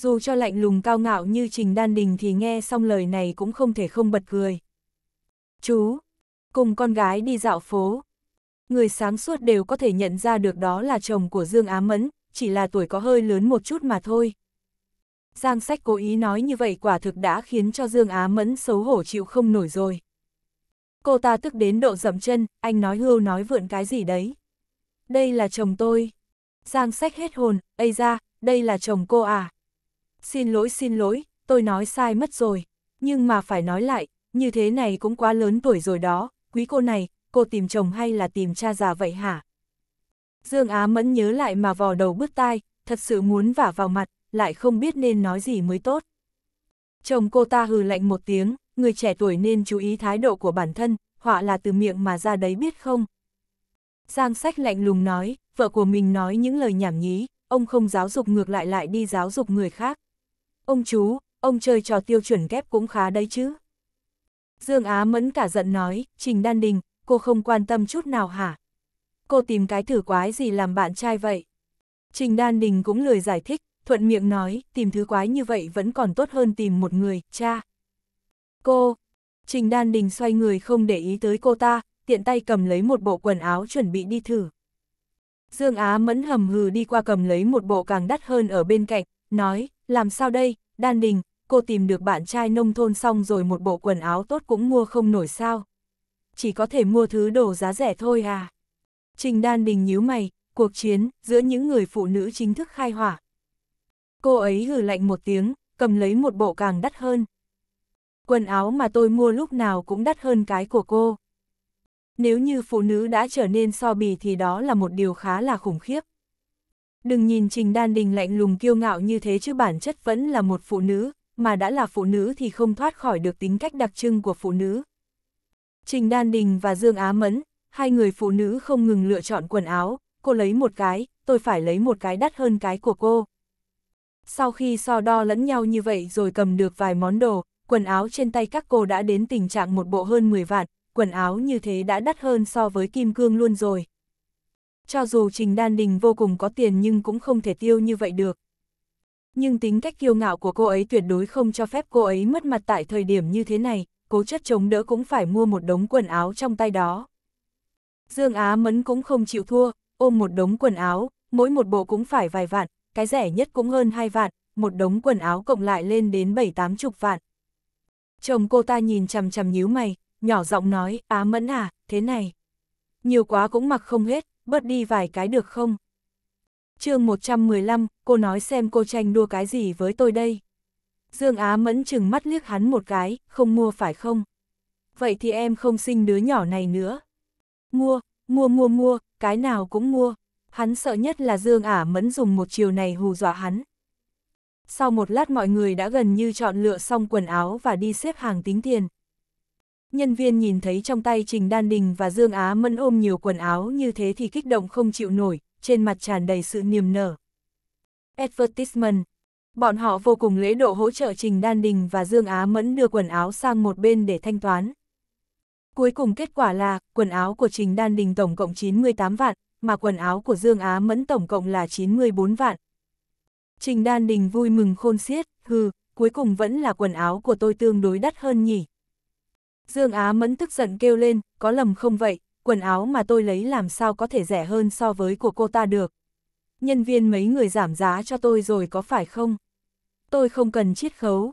dù cho lạnh lùng cao ngạo như Trình Đan Đình thì nghe xong lời này cũng không thể không bật cười. Chú, cùng con gái đi dạo phố. Người sáng suốt đều có thể nhận ra được đó là chồng của Dương Á Mẫn, chỉ là tuổi có hơi lớn một chút mà thôi. Giang sách cố ý nói như vậy quả thực đã khiến cho Dương Á Mẫn xấu hổ chịu không nổi rồi. Cô ta tức đến độ dậm chân, anh nói hưu nói vượn cái gì đấy. Đây là chồng tôi. Giang sách hết hồn, ây ra, đây là chồng cô à. Xin lỗi xin lỗi, tôi nói sai mất rồi. Nhưng mà phải nói lại, như thế này cũng quá lớn tuổi rồi đó, quý cô này, cô tìm chồng hay là tìm cha già vậy hả? Dương Á Mẫn nhớ lại mà vò đầu bứt tai, thật sự muốn vả vào mặt, lại không biết nên nói gì mới tốt. Chồng cô ta hừ lạnh một tiếng, người trẻ tuổi nên chú ý thái độ của bản thân, họa là từ miệng mà ra đấy biết không? Giang sách lạnh lùng nói, vợ của mình nói những lời nhảm nhí, ông không giáo dục ngược lại lại đi giáo dục người khác. Ông chú, ông chơi trò tiêu chuẩn ghép cũng khá đấy chứ. Dương Á Mẫn cả giận nói, Trình Đan Đình, cô không quan tâm chút nào hả? Cô tìm cái thử quái gì làm bạn trai vậy? Trình Đan Đình cũng lười giải thích, thuận miệng nói, tìm thứ quái như vậy vẫn còn tốt hơn tìm một người, cha. Cô, Trình Đan Đình xoay người không để ý tới cô ta, tiện tay cầm lấy một bộ quần áo chuẩn bị đi thử. Dương Á Mẫn hầm hừ đi qua cầm lấy một bộ càng đắt hơn ở bên cạnh, nói, làm sao đây, Đan Đình, cô tìm được bạn trai nông thôn xong rồi một bộ quần áo tốt cũng mua không nổi sao. Chỉ có thể mua thứ đồ giá rẻ thôi à. Trình Đan Đình nhíu mày, cuộc chiến giữa những người phụ nữ chính thức khai hỏa. Cô ấy hừ lạnh một tiếng, cầm lấy một bộ càng đắt hơn. Quần áo mà tôi mua lúc nào cũng đắt hơn cái của cô. Nếu như phụ nữ đã trở nên so bì thì đó là một điều khá là khủng khiếp. Đừng nhìn Trình Đan Đình lạnh lùng kiêu ngạo như thế chứ bản chất vẫn là một phụ nữ, mà đã là phụ nữ thì không thoát khỏi được tính cách đặc trưng của phụ nữ. Trình Đan Đình và Dương Á Mẫn, hai người phụ nữ không ngừng lựa chọn quần áo, cô lấy một cái, tôi phải lấy một cái đắt hơn cái của cô. Sau khi so đo lẫn nhau như vậy rồi cầm được vài món đồ, quần áo trên tay các cô đã đến tình trạng một bộ hơn 10 vạn, quần áo như thế đã đắt hơn so với kim cương luôn rồi cho dù Trình Đan Đình vô cùng có tiền nhưng cũng không thể tiêu như vậy được. Nhưng tính cách kiêu ngạo của cô ấy tuyệt đối không cho phép cô ấy mất mặt tại thời điểm như thế này, cố chất chống đỡ cũng phải mua một đống quần áo trong tay đó. Dương Á Mẫn cũng không chịu thua, ôm một đống quần áo, mỗi một bộ cũng phải vài vạn, cái rẻ nhất cũng hơn hai vạn, một đống quần áo cộng lại lên đến bảy tám chục vạn. Chồng cô ta nhìn chằm chằm nhíu mày, nhỏ giọng nói, Á Mẫn à, thế này. Nhiều quá cũng mặc không hết, bớt đi vài cái được không? chương 115, cô nói xem cô tranh đua cái gì với tôi đây? Dương Á mẫn chừng mắt liếc hắn một cái, không mua phải không? Vậy thì em không sinh đứa nhỏ này nữa. Mua, mua mua mua, cái nào cũng mua. Hắn sợ nhất là Dương Ả mẫn dùng một chiều này hù dọa hắn. Sau một lát mọi người đã gần như chọn lựa xong quần áo và đi xếp hàng tính tiền. Nhân viên nhìn thấy trong tay Trình Đan Đình và Dương Á Mẫn ôm nhiều quần áo như thế thì kích động không chịu nổi, trên mặt tràn đầy sự niềm nở. Advertisement Bọn họ vô cùng lễ độ hỗ trợ Trình Đan Đình và Dương Á Mẫn đưa quần áo sang một bên để thanh toán. Cuối cùng kết quả là, quần áo của Trình Đan Đình tổng cộng 98 vạn, mà quần áo của Dương Á Mẫn tổng cộng là 94 vạn. Trình Đan Đình vui mừng khôn xiết, hừ, cuối cùng vẫn là quần áo của tôi tương đối đắt hơn nhỉ. Dương Á Mẫn tức giận kêu lên, có lầm không vậy, quần áo mà tôi lấy làm sao có thể rẻ hơn so với của cô ta được. Nhân viên mấy người giảm giá cho tôi rồi có phải không? Tôi không cần chiết khấu.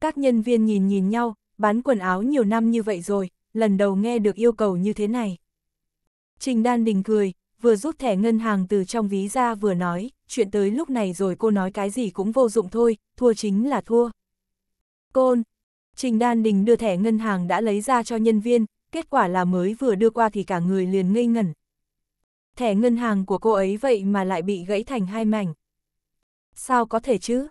Các nhân viên nhìn nhìn nhau, bán quần áo nhiều năm như vậy rồi, lần đầu nghe được yêu cầu như thế này. Trình Đan Đình cười, vừa rút thẻ ngân hàng từ trong ví ra vừa nói, chuyện tới lúc này rồi cô nói cái gì cũng vô dụng thôi, thua chính là thua. Côn, Trình Đan Đình đưa thẻ ngân hàng đã lấy ra cho nhân viên, kết quả là mới vừa đưa qua thì cả người liền ngây ngẩn. Thẻ ngân hàng của cô ấy vậy mà lại bị gãy thành hai mảnh. Sao có thể chứ?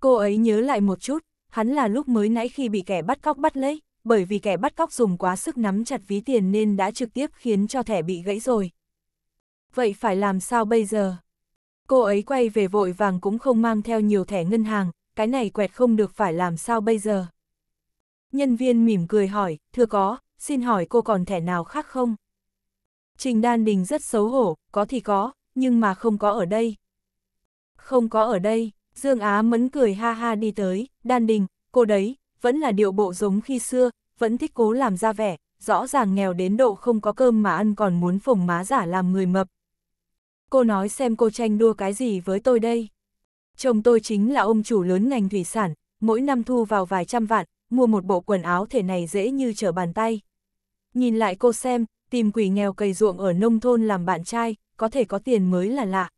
Cô ấy nhớ lại một chút, hắn là lúc mới nãy khi bị kẻ bắt cóc bắt lấy, bởi vì kẻ bắt cóc dùng quá sức nắm chặt ví tiền nên đã trực tiếp khiến cho thẻ bị gãy rồi. Vậy phải làm sao bây giờ? Cô ấy quay về vội vàng cũng không mang theo nhiều thẻ ngân hàng, cái này quẹt không được phải làm sao bây giờ? nhân viên mỉm cười hỏi, thưa có, xin hỏi cô còn thẻ nào khác không? Trình Đan Đình rất xấu hổ, có thì có, nhưng mà không có ở đây. Không có ở đây, Dương Á mẫn cười ha ha đi tới, Đan Đình, cô đấy, vẫn là điệu bộ giống khi xưa, vẫn thích cố làm ra vẻ, rõ ràng nghèo đến độ không có cơm mà ăn còn muốn phồng má giả làm người mập. Cô nói xem cô tranh đua cái gì với tôi đây. Chồng tôi chính là ông chủ lớn ngành thủy sản, mỗi năm thu vào vài trăm vạn, mua một bộ quần áo thể này dễ như trở bàn tay. Nhìn lại cô xem, tìm quỷ nghèo cầy ruộng ở nông thôn làm bạn trai, có thể có tiền mới là lạ.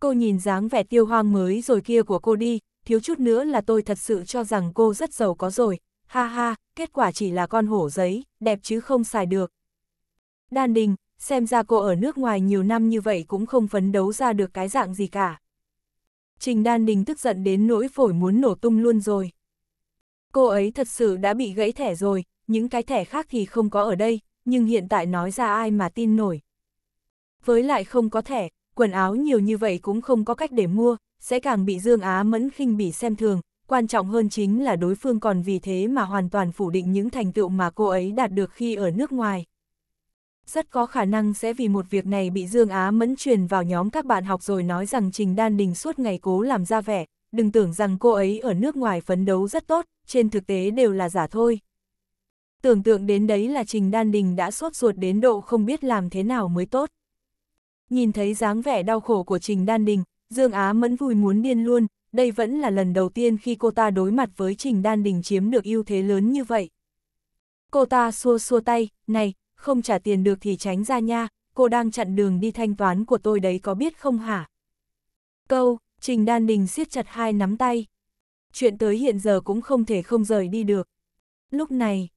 Cô nhìn dáng vẻ tiêu hoang mới rồi kia của cô đi, thiếu chút nữa là tôi thật sự cho rằng cô rất giàu có rồi, ha ha, kết quả chỉ là con hổ giấy, đẹp chứ không xài được. Đan đình, xem ra cô ở nước ngoài nhiều năm như vậy cũng không phấn đấu ra được cái dạng gì cả. Trình đan đình tức giận đến nỗi phổi muốn nổ tung luôn rồi. Cô ấy thật sự đã bị gãy thẻ rồi, những cái thẻ khác thì không có ở đây, nhưng hiện tại nói ra ai mà tin nổi. Với lại không có thẻ, quần áo nhiều như vậy cũng không có cách để mua, sẽ càng bị Dương Á mẫn khinh bỉ xem thường, quan trọng hơn chính là đối phương còn vì thế mà hoàn toàn phủ định những thành tựu mà cô ấy đạt được khi ở nước ngoài. Rất có khả năng sẽ vì một việc này bị Dương Á mẫn truyền vào nhóm các bạn học rồi nói rằng Trình Đan Đình suốt ngày cố làm ra vẻ, đừng tưởng rằng cô ấy ở nước ngoài phấn đấu rất tốt, trên thực tế đều là giả thôi. Tưởng tượng đến đấy là Trình Đan Đình đã sốt ruột đến độ không biết làm thế nào mới tốt. Nhìn thấy dáng vẻ đau khổ của Trình Đan Đình, Dương Á mẫn vui muốn điên luôn, đây vẫn là lần đầu tiên khi cô ta đối mặt với Trình Đan Đình chiếm được ưu thế lớn như vậy. Cô ta xua xua tay, này, không trả tiền được thì tránh ra nha, cô đang chặn đường đi thanh toán của tôi đấy có biết không hả? Câu, Trình Đan Đình siết chặt hai nắm tay. Chuyện tới hiện giờ cũng không thể không rời đi được. Lúc này,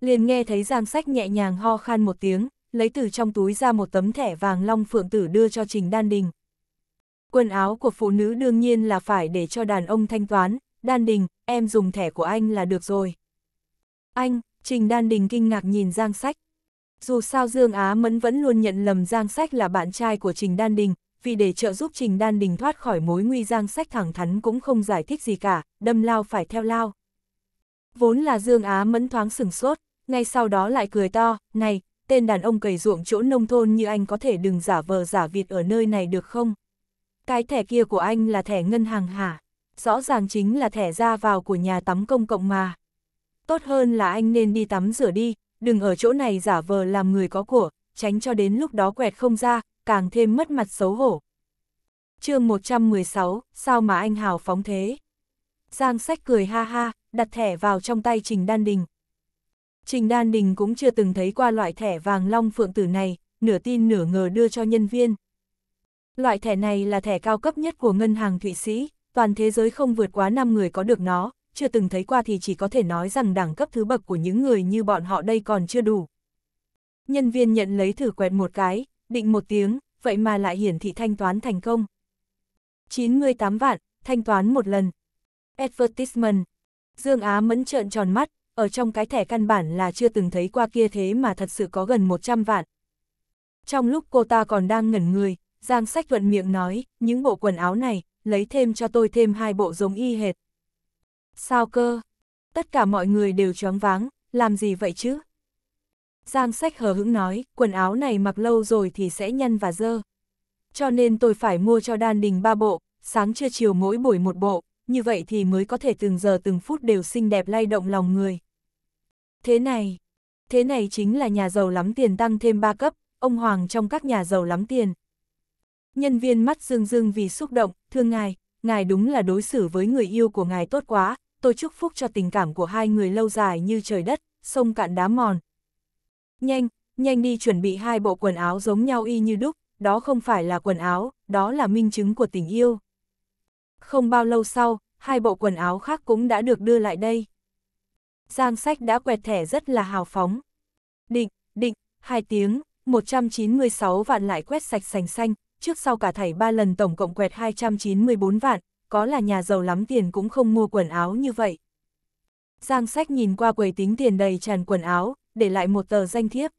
liền nghe thấy Giang Sách nhẹ nhàng ho khan một tiếng, lấy từ trong túi ra một tấm thẻ vàng long phượng tử đưa cho Trình Đan Đình. Quần áo của phụ nữ đương nhiên là phải để cho đàn ông thanh toán, Đan Đình, em dùng thẻ của anh là được rồi. Anh, Trình Đan Đình kinh ngạc nhìn Giang Sách. Dù sao Dương Á Mẫn vẫn luôn nhận lầm Giang Sách là bạn trai của Trình Đan Đình, vì để trợ giúp Trình Đan Đình thoát khỏi mối nguy giang sách thẳng thắn cũng không giải thích gì cả, đâm lao phải theo lao. Vốn là Dương Á mẫn thoáng sừng sốt, ngay sau đó lại cười to, này, tên đàn ông cầy ruộng chỗ nông thôn như anh có thể đừng giả vờ giả vịt ở nơi này được không? Cái thẻ kia của anh là thẻ ngân hàng hả? Rõ ràng chính là thẻ ra vào của nhà tắm công cộng mà. Tốt hơn là anh nên đi tắm rửa đi, đừng ở chỗ này giả vờ làm người có của, tránh cho đến lúc đó quẹt không ra, càng thêm mất mặt xấu hổ. chương 116, sao mà anh hào phóng thế? Giang sách cười ha ha, đặt thẻ vào trong tay Trình Đan Đình. Trình Đan Đình cũng chưa từng thấy qua loại thẻ vàng long phượng tử này, nửa tin nửa ngờ đưa cho nhân viên. Loại thẻ này là thẻ cao cấp nhất của ngân hàng Thụy Sĩ, toàn thế giới không vượt quá 5 người có được nó, chưa từng thấy qua thì chỉ có thể nói rằng đẳng cấp thứ bậc của những người như bọn họ đây còn chưa đủ. Nhân viên nhận lấy thử quẹt một cái, định một tiếng, vậy mà lại hiển thị thanh toán thành công. 98 vạn, thanh toán một lần. Advertisement. Dương Á mẫn trợn tròn mắt, ở trong cái thẻ căn bản là chưa từng thấy qua kia thế mà thật sự có gần 100 vạn. Trong lúc cô ta còn đang ngẩn người, Giang Sách thuận miệng nói, những bộ quần áo này, lấy thêm cho tôi thêm hai bộ giống y hệt. Sao cơ? Tất cả mọi người đều choáng váng, làm gì vậy chứ? Giang sách hờ hững nói, quần áo này mặc lâu rồi thì sẽ nhăn và dơ. Cho nên tôi phải mua cho đan đình ba bộ, sáng trưa chiều mỗi buổi một bộ, như vậy thì mới có thể từng giờ từng phút đều xinh đẹp lay động lòng người. Thế này, thế này chính là nhà giàu lắm tiền tăng thêm ba cấp, ông Hoàng trong các nhà giàu lắm tiền. Nhân viên mắt dương dương vì xúc động, thưa ngài, ngài đúng là đối xử với người yêu của ngài tốt quá, tôi chúc phúc cho tình cảm của hai người lâu dài như trời đất, sông cạn đá mòn, Nhanh, nhanh đi chuẩn bị hai bộ quần áo giống nhau y như đúc, đó không phải là quần áo, đó là minh chứng của tình yêu. Không bao lâu sau, hai bộ quần áo khác cũng đã được đưa lại đây. Giang sách đã quẹt thẻ rất là hào phóng. Định, định, hai tiếng, 196 vạn lại quét sạch sành xanh, trước sau cả thảy ba lần tổng cộng quẹt 294 vạn, có là nhà giàu lắm tiền cũng không mua quần áo như vậy. Giang sách nhìn qua quầy tính tiền đầy tràn quần áo, để lại một tờ danh thiếp.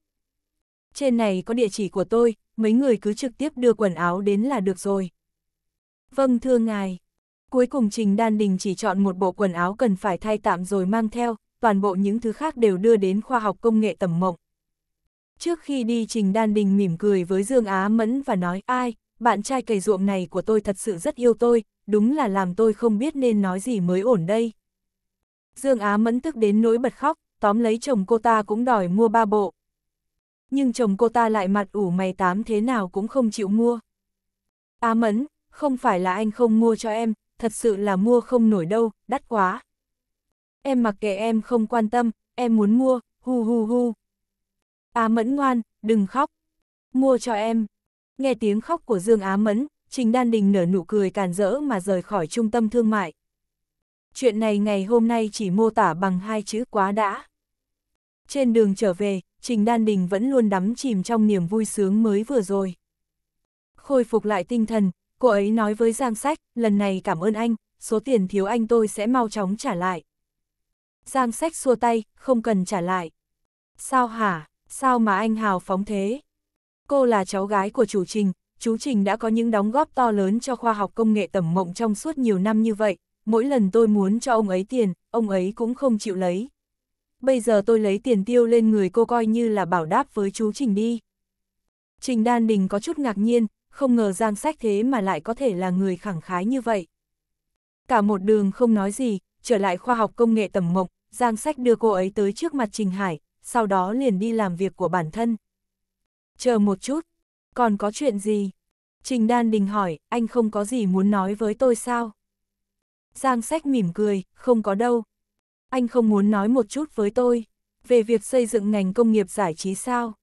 Trên này có địa chỉ của tôi, mấy người cứ trực tiếp đưa quần áo đến là được rồi. Vâng thưa ngài. Cuối cùng Trình Đan Đình chỉ chọn một bộ quần áo cần phải thay tạm rồi mang theo, toàn bộ những thứ khác đều đưa đến khoa học công nghệ tầm mộng. Trước khi đi Trình Đan Đình mỉm cười với Dương Á Mẫn và nói ai, bạn trai cày ruộng này của tôi thật sự rất yêu tôi, đúng là làm tôi không biết nên nói gì mới ổn đây. Dương Á Mẫn tức đến nỗi bật khóc, tóm lấy chồng cô ta cũng đòi mua ba bộ. Nhưng chồng cô ta lại mặt ủ mày tám thế nào cũng không chịu mua. Á mẫn, không phải là anh không mua cho em, thật sự là mua không nổi đâu, đắt quá. Em mặc kệ em không quan tâm, em muốn mua, hu hu hu. Á mẫn ngoan, đừng khóc. Mua cho em. Nghe tiếng khóc của Dương Á Mẫn, Trình Đan Đình nở nụ cười càn rỡ mà rời khỏi trung tâm thương mại chuyện này ngày hôm nay chỉ mô tả bằng hai chữ quá đã. Trên đường trở về, Trình Đan Đình vẫn luôn đắm chìm trong niềm vui sướng mới vừa rồi. Khôi phục lại tinh thần, cô ấy nói với Giang Sách, lần này cảm ơn anh, số tiền thiếu anh tôi sẽ mau chóng trả lại. Giang Sách xua tay, không cần trả lại. Sao hả, sao mà anh hào phóng thế? Cô là cháu gái của chủ Trình, chú Trình đã có những đóng góp to lớn cho khoa học công nghệ tầm mộng trong suốt nhiều năm như vậy, mỗi lần tôi muốn cho ông ấy tiền, ông ấy cũng không chịu lấy. Bây giờ tôi lấy tiền tiêu lên người cô coi như là bảo đáp với chú Trình đi. Trình Đan Đình có chút ngạc nhiên, không ngờ Giang Sách thế mà lại có thể là người khẳng khái như vậy. Cả một đường không nói gì, trở lại khoa học công nghệ tầm mộng, Giang Sách đưa cô ấy tới trước mặt Trình Hải, sau đó liền đi làm việc của bản thân. Chờ một chút, còn có chuyện gì? Trình Đan Đình hỏi, anh không có gì muốn nói với tôi sao? Giang sách mỉm cười, không có đâu. Anh không muốn nói một chút với tôi, về việc xây dựng ngành công nghiệp giải trí sao.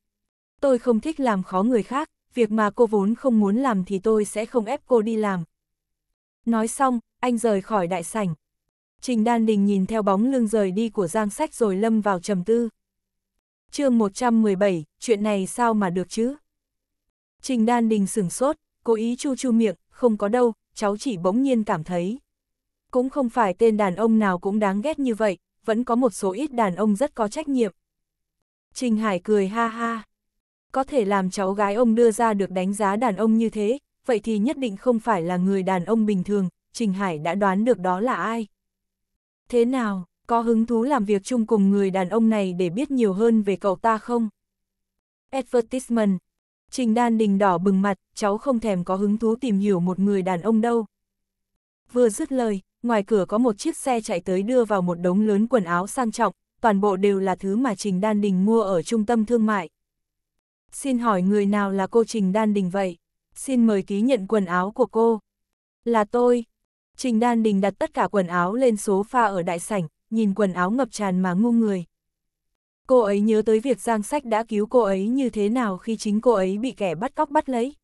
Tôi không thích làm khó người khác, việc mà cô vốn không muốn làm thì tôi sẽ không ép cô đi làm. Nói xong, anh rời khỏi đại sảnh. Trình Đan Đình nhìn theo bóng lưng rời đi của Giang Sách rồi lâm vào trầm tư. chương 117, chuyện này sao mà được chứ? Trình Đan Đình sửng sốt, cố ý chu chu miệng, không có đâu, cháu chỉ bỗng nhiên cảm thấy. Cũng không phải tên đàn ông nào cũng đáng ghét như vậy, vẫn có một số ít đàn ông rất có trách nhiệm. Trình Hải cười ha ha. Có thể làm cháu gái ông đưa ra được đánh giá đàn ông như thế, vậy thì nhất định không phải là người đàn ông bình thường, Trình Hải đã đoán được đó là ai. Thế nào, có hứng thú làm việc chung cùng người đàn ông này để biết nhiều hơn về cậu ta không? Advertisement. Trình Đan Đình đỏ bừng mặt, cháu không thèm có hứng thú tìm hiểu một người đàn ông đâu. Vừa dứt lời, ngoài cửa có một chiếc xe chạy tới đưa vào một đống lớn quần áo sang trọng, toàn bộ đều là thứ mà Trình Đan Đình mua ở trung tâm thương mại. Xin hỏi người nào là cô Trình Đan Đình vậy? Xin mời ký nhận quần áo của cô. Là tôi. Trình Đan Đình đặt tất cả quần áo lên số pha ở đại sảnh, nhìn quần áo ngập tràn mà ngu người. Cô ấy nhớ tới việc Giang Sách đã cứu cô ấy như thế nào khi chính cô ấy bị kẻ bắt cóc bắt lấy.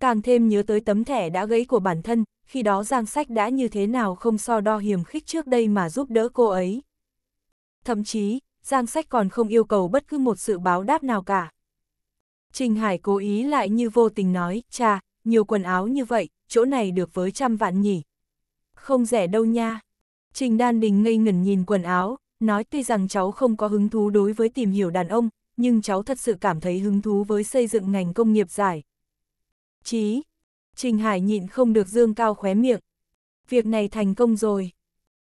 Càng thêm nhớ tới tấm thẻ đã gãy của bản thân, khi đó Giang Sách đã như thế nào không so đo hiểm khích trước đây mà giúp đỡ cô ấy. Thậm chí, Giang Sách còn không yêu cầu bất cứ một sự báo đáp nào cả. Trình Hải cố ý lại như vô tình nói, cha, nhiều quần áo như vậy, chỗ này được với trăm vạn nhỉ. Không rẻ đâu nha. Trình Đan Đình ngây ngẩn nhìn quần áo, nói tuy rằng cháu không có hứng thú đối với tìm hiểu đàn ông, nhưng cháu thật sự cảm thấy hứng thú với xây dựng ngành công nghiệp giải. Chí, Trình Hải nhịn không được dương cao khóe miệng. Việc này thành công rồi.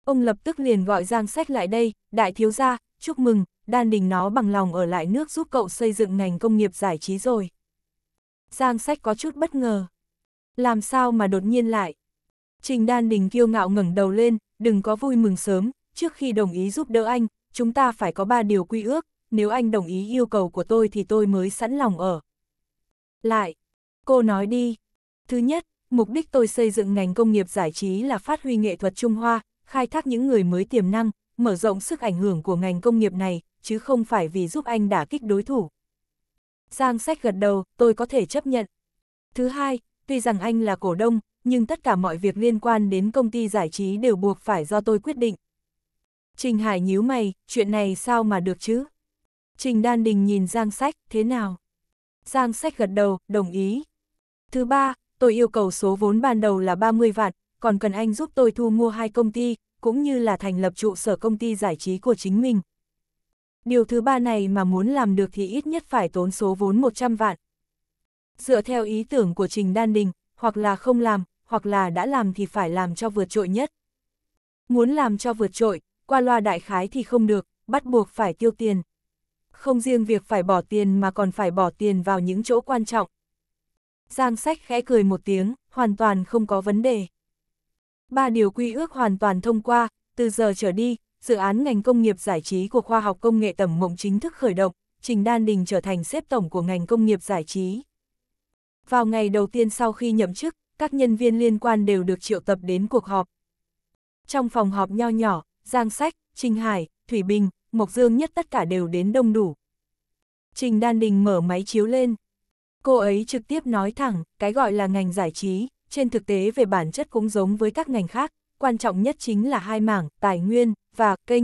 Ông lập tức liền gọi Giang Sách lại đây, đại thiếu gia, chúc mừng, đan đình nó bằng lòng ở lại nước giúp cậu xây dựng ngành công nghiệp giải trí rồi. Giang Sách có chút bất ngờ. Làm sao mà đột nhiên lại? Trình đan đình kiêu ngạo ngẩng đầu lên, đừng có vui mừng sớm, trước khi đồng ý giúp đỡ anh, chúng ta phải có ba điều quy ước, nếu anh đồng ý yêu cầu của tôi thì tôi mới sẵn lòng ở. Lại, cô nói đi. Thứ nhất, mục đích tôi xây dựng ngành công nghiệp giải trí là phát huy nghệ thuật Trung Hoa, khai thác những người mới tiềm năng, mở rộng sức ảnh hưởng của ngành công nghiệp này, chứ không phải vì giúp anh đả kích đối thủ. Giang sách gật đầu, tôi có thể chấp nhận. Thứ hai, tuy rằng anh là cổ đông, nhưng tất cả mọi việc liên quan đến công ty giải trí đều buộc phải do tôi quyết định. Trình Hải nhíu mày, chuyện này sao mà được chứ? Trình Đan Đình nhìn Giang Sách, thế nào? Giang Sách gật đầu, đồng ý. Thứ ba, tôi yêu cầu số vốn ban đầu là 30 vạn, còn cần anh giúp tôi thu mua hai công ty, cũng như là thành lập trụ sở công ty giải trí của chính mình. Điều thứ ba này mà muốn làm được thì ít nhất phải tốn số vốn 100 vạn. Dựa theo ý tưởng của Trình Đan Đình, hoặc là không làm, hoặc là đã làm thì phải làm cho vượt trội nhất. Muốn làm cho vượt trội, qua loa đại khái thì không được, bắt buộc phải tiêu tiền. Không riêng việc phải bỏ tiền mà còn phải bỏ tiền vào những chỗ quan trọng, Giang sách khẽ cười một tiếng, hoàn toàn không có vấn đề. Ba điều quy ước hoàn toàn thông qua, từ giờ trở đi, dự án ngành công nghiệp giải trí của khoa học công nghệ tầm mộng chính thức khởi động, Trình Đan Đình trở thành xếp tổng của ngành công nghiệp giải trí. Vào ngày đầu tiên sau khi nhậm chức, các nhân viên liên quan đều được triệu tập đến cuộc họp. Trong phòng họp nho nhỏ, Giang Sách, Trình Hải, Thủy Bình, Mộc Dương nhất tất cả đều đến đông đủ. Trình Đan Đình mở máy chiếu lên. Cô ấy trực tiếp nói thẳng, cái gọi là ngành giải trí, trên thực tế về bản chất cũng giống với các ngành khác, quan trọng nhất chính là hai mảng, tài nguyên, và kênh.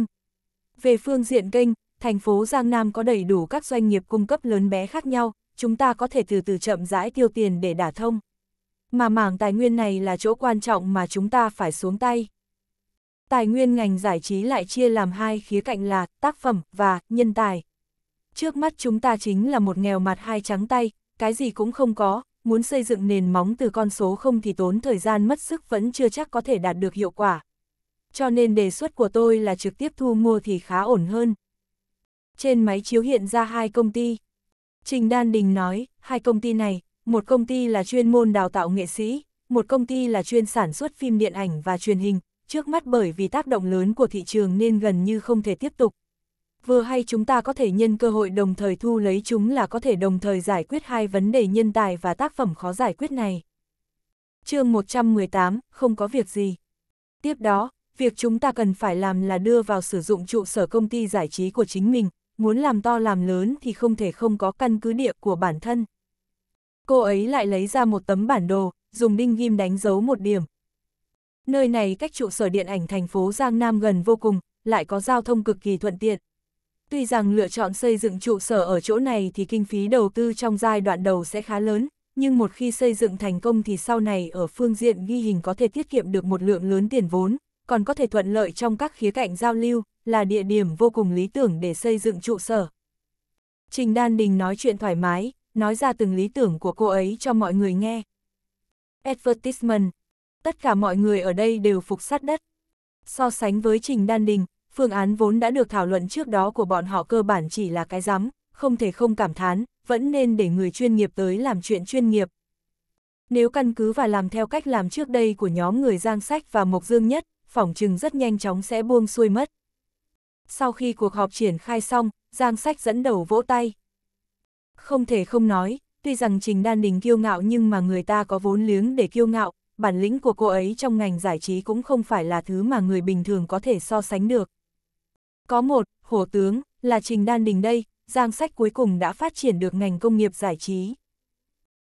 Về phương diện kênh, thành phố Giang Nam có đầy đủ các doanh nghiệp cung cấp lớn bé khác nhau, chúng ta có thể từ từ chậm rãi tiêu tiền để đả thông. Mà mảng tài nguyên này là chỗ quan trọng mà chúng ta phải xuống tay. Tài nguyên ngành giải trí lại chia làm hai khía cạnh là tác phẩm và nhân tài. Trước mắt chúng ta chính là một nghèo mặt hai trắng tay, cái gì cũng không có, muốn xây dựng nền móng từ con số không thì tốn thời gian mất sức vẫn chưa chắc có thể đạt được hiệu quả. Cho nên đề xuất của tôi là trực tiếp thu mua thì khá ổn hơn. Trên máy chiếu hiện ra hai công ty. Trình Đan Đình nói, hai công ty này, một công ty là chuyên môn đào tạo nghệ sĩ, một công ty là chuyên sản xuất phim điện ảnh và truyền hình, trước mắt bởi vì tác động lớn của thị trường nên gần như không thể tiếp tục, vừa hay chúng ta có thể nhân cơ hội đồng thời thu lấy chúng là có thể đồng thời giải quyết hai vấn đề nhân tài và tác phẩm khó giải quyết này. chương 118, không có việc gì. Tiếp đó, việc chúng ta cần phải làm là đưa vào sử dụng trụ sở công ty giải trí của chính mình, muốn làm to làm lớn thì không thể không có căn cứ địa của bản thân. Cô ấy lại lấy ra một tấm bản đồ, dùng đinh ghim đánh dấu một điểm. Nơi này cách trụ sở điện ảnh thành phố Giang Nam gần vô cùng, lại có giao thông cực kỳ thuận tiện. Tuy rằng lựa chọn xây dựng trụ sở ở chỗ này thì kinh phí đầu tư trong giai đoạn đầu sẽ khá lớn, nhưng một khi xây dựng thành công thì sau này ở phương diện ghi hình có thể tiết kiệm được một lượng lớn tiền vốn, còn có thể thuận lợi trong các khía cạnh giao lưu, là địa điểm vô cùng lý tưởng để xây dựng trụ sở. Trình Đan Đình nói chuyện thoải mái, nói ra từng lý tưởng của cô ấy cho mọi người nghe. Advertisement. Tất cả mọi người ở đây đều phục sát đất. So sánh với Trình Đan Đình, phương án vốn đã được thảo luận trước đó của bọn họ cơ bản chỉ là cái rắm, không thể không cảm thán, vẫn nên để người chuyên nghiệp tới làm chuyện chuyên nghiệp. Nếu căn cứ và làm theo cách làm trước đây của nhóm người Giang Sách và Mộc Dương Nhất, phỏng chừng rất nhanh chóng sẽ buông xuôi mất. Sau khi cuộc họp triển khai xong, Giang Sách dẫn đầu vỗ tay. Không thể không nói, tuy rằng Trình Đan Đình kiêu ngạo nhưng mà người ta có vốn liếng để kiêu ngạo, bản lĩnh của cô ấy trong ngành giải trí cũng không phải là thứ mà người bình thường có thể so sánh được. Có một, hổ tướng, là Trình Đan Đình đây, giang sách cuối cùng đã phát triển được ngành công nghiệp giải trí.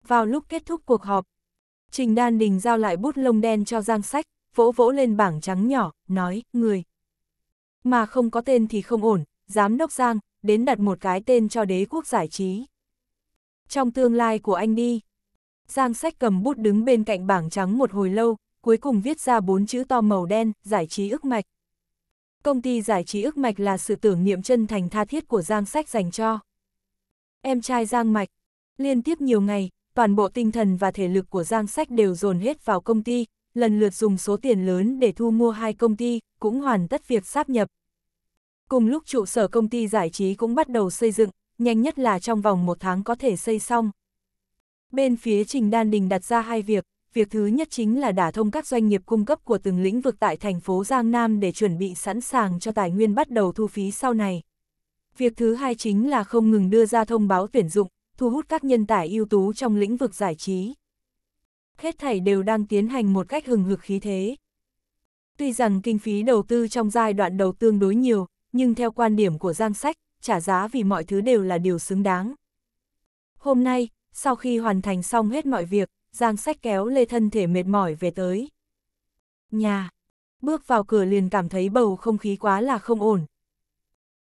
Vào lúc kết thúc cuộc họp, Trình Đan Đình giao lại bút lông đen cho giang sách, vỗ vỗ lên bảng trắng nhỏ, nói, người. Mà không có tên thì không ổn, giám đốc giang, đến đặt một cái tên cho đế quốc giải trí. Trong tương lai của anh đi. Giang sách cầm bút đứng bên cạnh bảng trắng một hồi lâu, cuối cùng viết ra bốn chữ to màu đen, giải trí ức mạch. Công ty giải trí ức mạch là sự tưởng niệm chân thành tha thiết của Giang Sách dành cho. Em trai Giang Mạch, liên tiếp nhiều ngày, toàn bộ tinh thần và thể lực của Giang Sách đều dồn hết vào công ty, lần lượt dùng số tiền lớn để thu mua hai công ty, cũng hoàn tất việc sáp nhập. Cùng lúc trụ sở công ty giải trí cũng bắt đầu xây dựng, nhanh nhất là trong vòng một tháng có thể xây xong. Bên phía Trình Đan Đình đặt ra hai việc, việc thứ nhất chính là đả thông các doanh nghiệp cung cấp của từng lĩnh vực tại thành phố Giang Nam để chuẩn bị sẵn sàng cho tài nguyên bắt đầu thu phí sau này. Việc thứ hai chính là không ngừng đưa ra thông báo tuyển dụng, thu hút các nhân tài ưu tú trong lĩnh vực giải trí. Hết thảy đều đang tiến hành một cách hừng hực khí thế. Tuy rằng kinh phí đầu tư trong giai đoạn đầu tương đối nhiều, nhưng theo quan điểm của Giang Sách, trả giá vì mọi thứ đều là điều xứng đáng. Hôm nay, sau khi hoàn thành xong hết mọi việc, Giang sách kéo lê thân thể mệt mỏi về tới. Nhà, bước vào cửa liền cảm thấy bầu không khí quá là không ổn.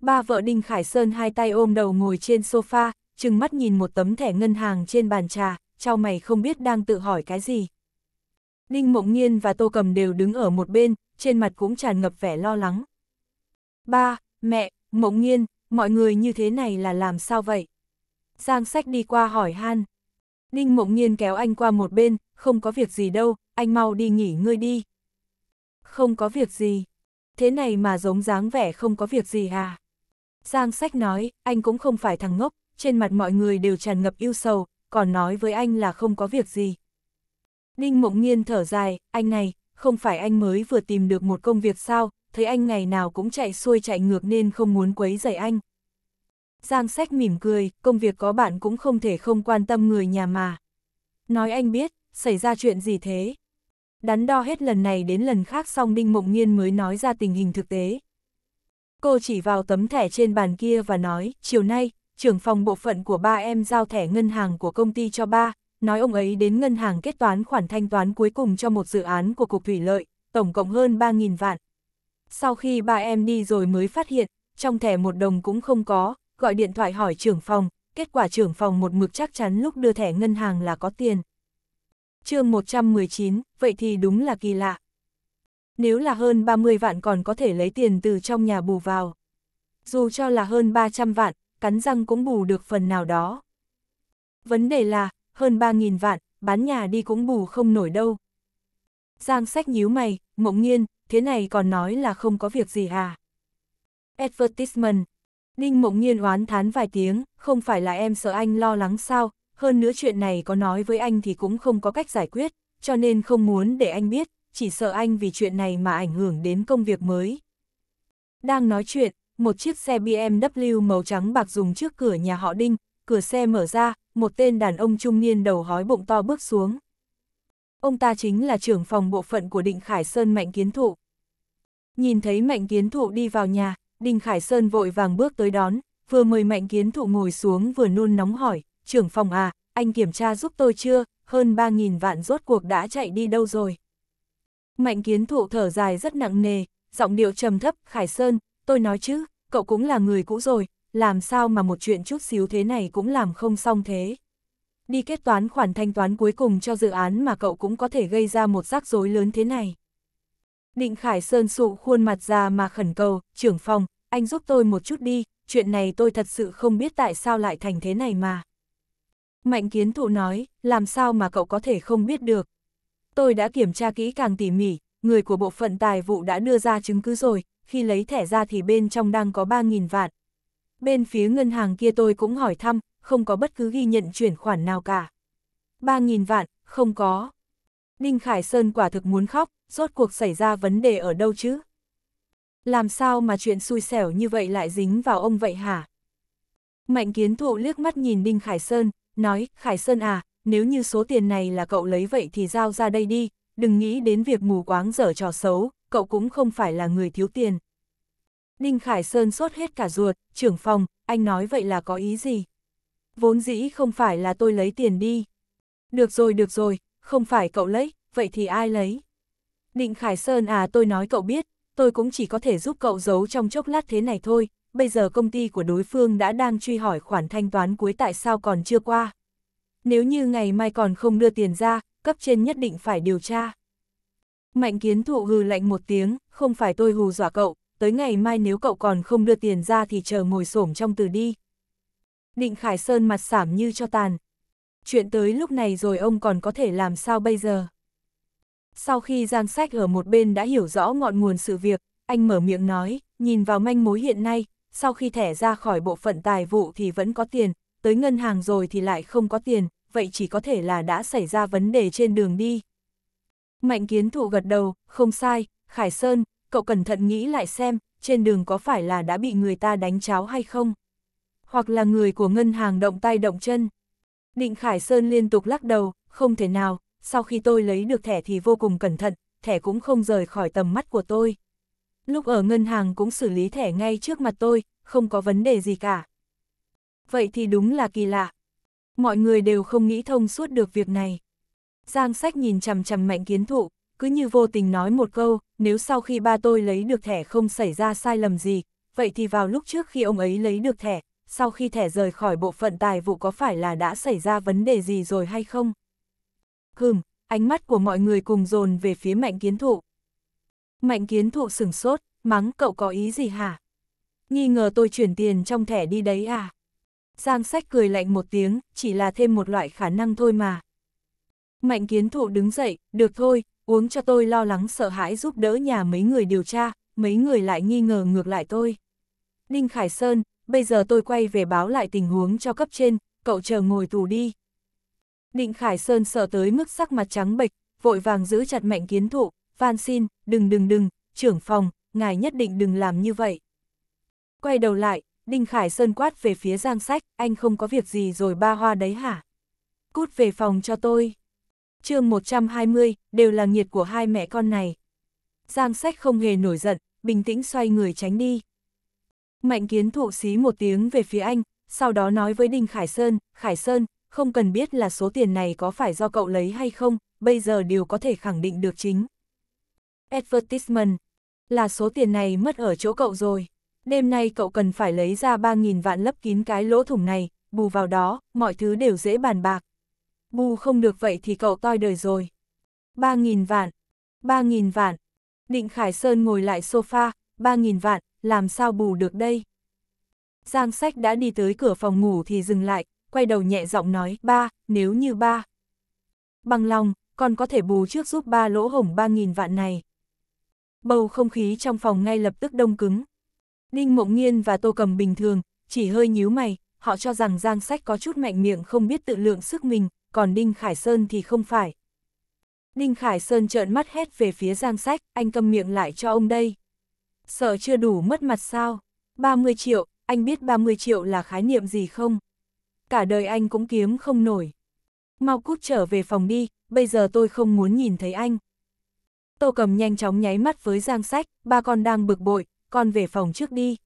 Ba vợ Đinh Khải Sơn hai tay ôm đầu ngồi trên sofa, chừng mắt nhìn một tấm thẻ ngân hàng trên bàn trà, trao mày không biết đang tự hỏi cái gì. Đinh Mộng Nhiên và Tô Cầm đều đứng ở một bên, trên mặt cũng tràn ngập vẻ lo lắng. Ba, mẹ, Mộng Nhiên, mọi người như thế này là làm sao vậy? Giang sách đi qua hỏi han. Ninh Mộng Nhiên kéo anh qua một bên, không có việc gì đâu, anh mau đi nghỉ ngơi đi. Không có việc gì. Thế này mà giống dáng vẻ không có việc gì à? Giang sách nói, anh cũng không phải thằng ngốc, trên mặt mọi người đều tràn ngập yêu sầu, còn nói với anh là không có việc gì. Ninh Mộng Nhiên thở dài, anh này, không phải anh mới vừa tìm được một công việc sao, thấy anh ngày nào cũng chạy xuôi chạy ngược nên không muốn quấy rầy anh. Giang sách mỉm cười, công việc có bạn cũng không thể không quan tâm người nhà mà. Nói anh biết, xảy ra chuyện gì thế? Đắn đo hết lần này đến lần khác Song Đinh Mộng Nhiên mới nói ra tình hình thực tế. Cô chỉ vào tấm thẻ trên bàn kia và nói, chiều nay, trưởng phòng bộ phận của ba em giao thẻ ngân hàng của công ty cho ba, nói ông ấy đến ngân hàng kết toán khoản thanh toán cuối cùng cho một dự án của Cục Thủy Lợi, tổng cộng hơn 3.000 vạn. Sau khi ba em đi rồi mới phát hiện, trong thẻ một đồng cũng không có, gọi điện thoại hỏi trưởng phòng, kết quả trưởng phòng một mực chắc chắn lúc đưa thẻ ngân hàng là có tiền. chương 119, vậy thì đúng là kỳ lạ. Nếu là hơn 30 vạn còn có thể lấy tiền từ trong nhà bù vào. Dù cho là hơn 300 vạn, cắn răng cũng bù được phần nào đó. Vấn đề là, hơn 3.000 vạn, bán nhà đi cũng bù không nổi đâu. Giang sách nhíu mày, mộng nhiên, thế này còn nói là không có việc gì à. Advertisement, Đinh Mộng Nhiên oán thán vài tiếng, không phải là em sợ anh lo lắng sao, hơn nữa chuyện này có nói với anh thì cũng không có cách giải quyết, cho nên không muốn để anh biết, chỉ sợ anh vì chuyện này mà ảnh hưởng đến công việc mới. Đang nói chuyện, một chiếc xe BMW màu trắng bạc dùng trước cửa nhà họ Đinh, cửa xe mở ra, một tên đàn ông trung niên đầu hói bụng to bước xuống. Ông ta chính là trưởng phòng bộ phận của Định Khải Sơn Mạnh Kiến Thụ. Nhìn thấy Mạnh Kiến Thụ đi vào nhà, Đinh Khải Sơn vội vàng bước tới đón, vừa mời Mạnh Kiến Thụ ngồi xuống vừa nôn nóng hỏi, trưởng phòng à, anh kiểm tra giúp tôi chưa, hơn 3.000 vạn rốt cuộc đã chạy đi đâu rồi. Mạnh Kiến Thụ thở dài rất nặng nề, giọng điệu trầm thấp, Khải Sơn, tôi nói chứ, cậu cũng là người cũ rồi, làm sao mà một chuyện chút xíu thế này cũng làm không xong thế. Đi kết toán khoản thanh toán cuối cùng cho dự án mà cậu cũng có thể gây ra một rắc rối lớn thế này. Định Khải Sơn sụ khuôn mặt ra mà khẩn cầu, trưởng phòng, anh giúp tôi một chút đi, chuyện này tôi thật sự không biết tại sao lại thành thế này mà. Mạnh kiến thụ nói, làm sao mà cậu có thể không biết được. Tôi đã kiểm tra kỹ càng tỉ mỉ, người của bộ phận tài vụ đã đưa ra chứng cứ rồi, khi lấy thẻ ra thì bên trong đang có 3.000 vạn. Bên phía ngân hàng kia tôi cũng hỏi thăm, không có bất cứ ghi nhận chuyển khoản nào cả. 3.000 vạn, không có, Ninh Khải Sơn quả thực muốn khóc, rốt cuộc xảy ra vấn đề ở đâu chứ? Làm sao mà chuyện xui xẻo như vậy lại dính vào ông vậy hả? Mạnh kiến thụ liếc mắt nhìn Đinh Khải Sơn, nói, Khải Sơn à, nếu như số tiền này là cậu lấy vậy thì giao ra đây đi, đừng nghĩ đến việc mù quáng dở trò xấu, cậu cũng không phải là người thiếu tiền. Đinh Khải Sơn sốt hết cả ruột, trưởng phòng, anh nói vậy là có ý gì? Vốn dĩ không phải là tôi lấy tiền đi. Được rồi, được rồi, không phải cậu lấy, vậy thì ai lấy? Định Khải Sơn à tôi nói cậu biết, tôi cũng chỉ có thể giúp cậu giấu trong chốc lát thế này thôi, bây giờ công ty của đối phương đã đang truy hỏi khoản thanh toán cuối tại sao còn chưa qua. Nếu như ngày mai còn không đưa tiền ra, cấp trên nhất định phải điều tra. Mạnh kiến thụ hừ lạnh một tiếng, không phải tôi hù dọa cậu, tới ngày mai nếu cậu còn không đưa tiền ra thì chờ ngồi xổm trong từ đi. Định Khải Sơn mặt sảm như cho tàn, chuyện tới lúc này rồi ông còn có thể làm sao bây giờ? Sau khi Giang Sách ở một bên đã hiểu rõ ngọn nguồn sự việc, anh mở miệng nói, nhìn vào manh mối hiện nay, sau khi thẻ ra khỏi bộ phận tài vụ thì vẫn có tiền, tới ngân hàng rồi thì lại không có tiền, vậy chỉ có thể là đã xảy ra vấn đề trên đường đi. Mạnh kiến thụ gật đầu, không sai, Khải Sơn, cậu cẩn thận nghĩ lại xem, trên đường có phải là đã bị người ta đánh cháo hay không? Hoặc là người của ngân hàng động tay động chân? Định Khải Sơn liên tục lắc đầu, không thể nào, sau khi tôi lấy được thẻ thì vô cùng cẩn thận, thẻ cũng không rời khỏi tầm mắt của tôi. Lúc ở ngân hàng cũng xử lý thẻ ngay trước mặt tôi, không có vấn đề gì cả. Vậy thì đúng là kỳ lạ. Mọi người đều không nghĩ thông suốt được việc này. Giang sách nhìn chằm chằm mạnh kiến thụ, cứ như vô tình nói một câu, nếu sau khi ba tôi lấy được thẻ không xảy ra sai lầm gì, vậy thì vào lúc trước khi ông ấy lấy được thẻ, sau khi thẻ rời khỏi bộ phận tài vụ có phải là đã xảy ra vấn đề gì rồi hay không? Hừm, ánh mắt của mọi người cùng dồn về phía mạnh kiến thụ. Mạnh kiến thụ sửng sốt, mắng cậu có ý gì hả? Nghi ngờ tôi chuyển tiền trong thẻ đi đấy à? Giang sách cười lạnh một tiếng, chỉ là thêm một loại khả năng thôi mà. Mạnh kiến thụ đứng dậy, được thôi, uống cho tôi lo lắng sợ hãi giúp đỡ nhà mấy người điều tra, mấy người lại nghi ngờ ngược lại tôi. Đinh Khải Sơn, bây giờ tôi quay về báo lại tình huống cho cấp trên, cậu chờ ngồi tù đi. Định Khải Sơn sợ tới mức sắc mặt trắng bệch, vội vàng giữ chặt mạnh kiến thụ, van xin, đừng đừng đừng, trưởng phòng, ngài nhất định đừng làm như vậy. Quay đầu lại, Đinh Khải Sơn quát về phía Giang Sách, anh không có việc gì rồi ba hoa đấy hả? Cút về phòng cho tôi. chương 120, đều là nghiệt của hai mẹ con này. Giang Sách không hề nổi giận, bình tĩnh xoay người tránh đi. Mạnh kiến thụ xí một tiếng về phía anh, sau đó nói với Đinh Khải Sơn, Khải Sơn, không cần biết là số tiền này có phải do cậu lấy hay không, bây giờ điều có thể khẳng định được chính. Advertisement, là số tiền này mất ở chỗ cậu rồi. Đêm nay cậu cần phải lấy ra 3.000 vạn lấp kín cái lỗ thủng này, bù vào đó, mọi thứ đều dễ bàn bạc. Bù không được vậy thì cậu toi đời rồi. 3.000 vạn, 3.000 vạn. Định Khải Sơn ngồi lại sofa, 3.000 vạn, làm sao bù được đây? Giang sách đã đi tới cửa phòng ngủ thì dừng lại, quay đầu nhẹ giọng nói, ba, nếu như ba. Bằng lòng, con có thể bù trước giúp ba lỗ hổng ba nghìn vạn này. Bầu không khí trong phòng ngay lập tức đông cứng. Đinh Mộng Nghiên và Tô Cầm bình thường, chỉ hơi nhíu mày, họ cho rằng Giang Sách có chút mạnh miệng không biết tự lượng sức mình, còn Đinh Khải Sơn thì không phải. Đinh Khải Sơn trợn mắt hét về phía Giang Sách, anh cầm miệng lại cho ông đây. Sợ chưa đủ mất mặt sao? 30 triệu, anh biết 30 triệu là khái niệm gì không? Cả đời anh cũng kiếm không nổi. Mau cút trở về phòng đi, bây giờ tôi không muốn nhìn thấy anh. Tô cầm nhanh chóng nháy mắt với Giang Sách, ba con đang bực bội, con về phòng trước đi.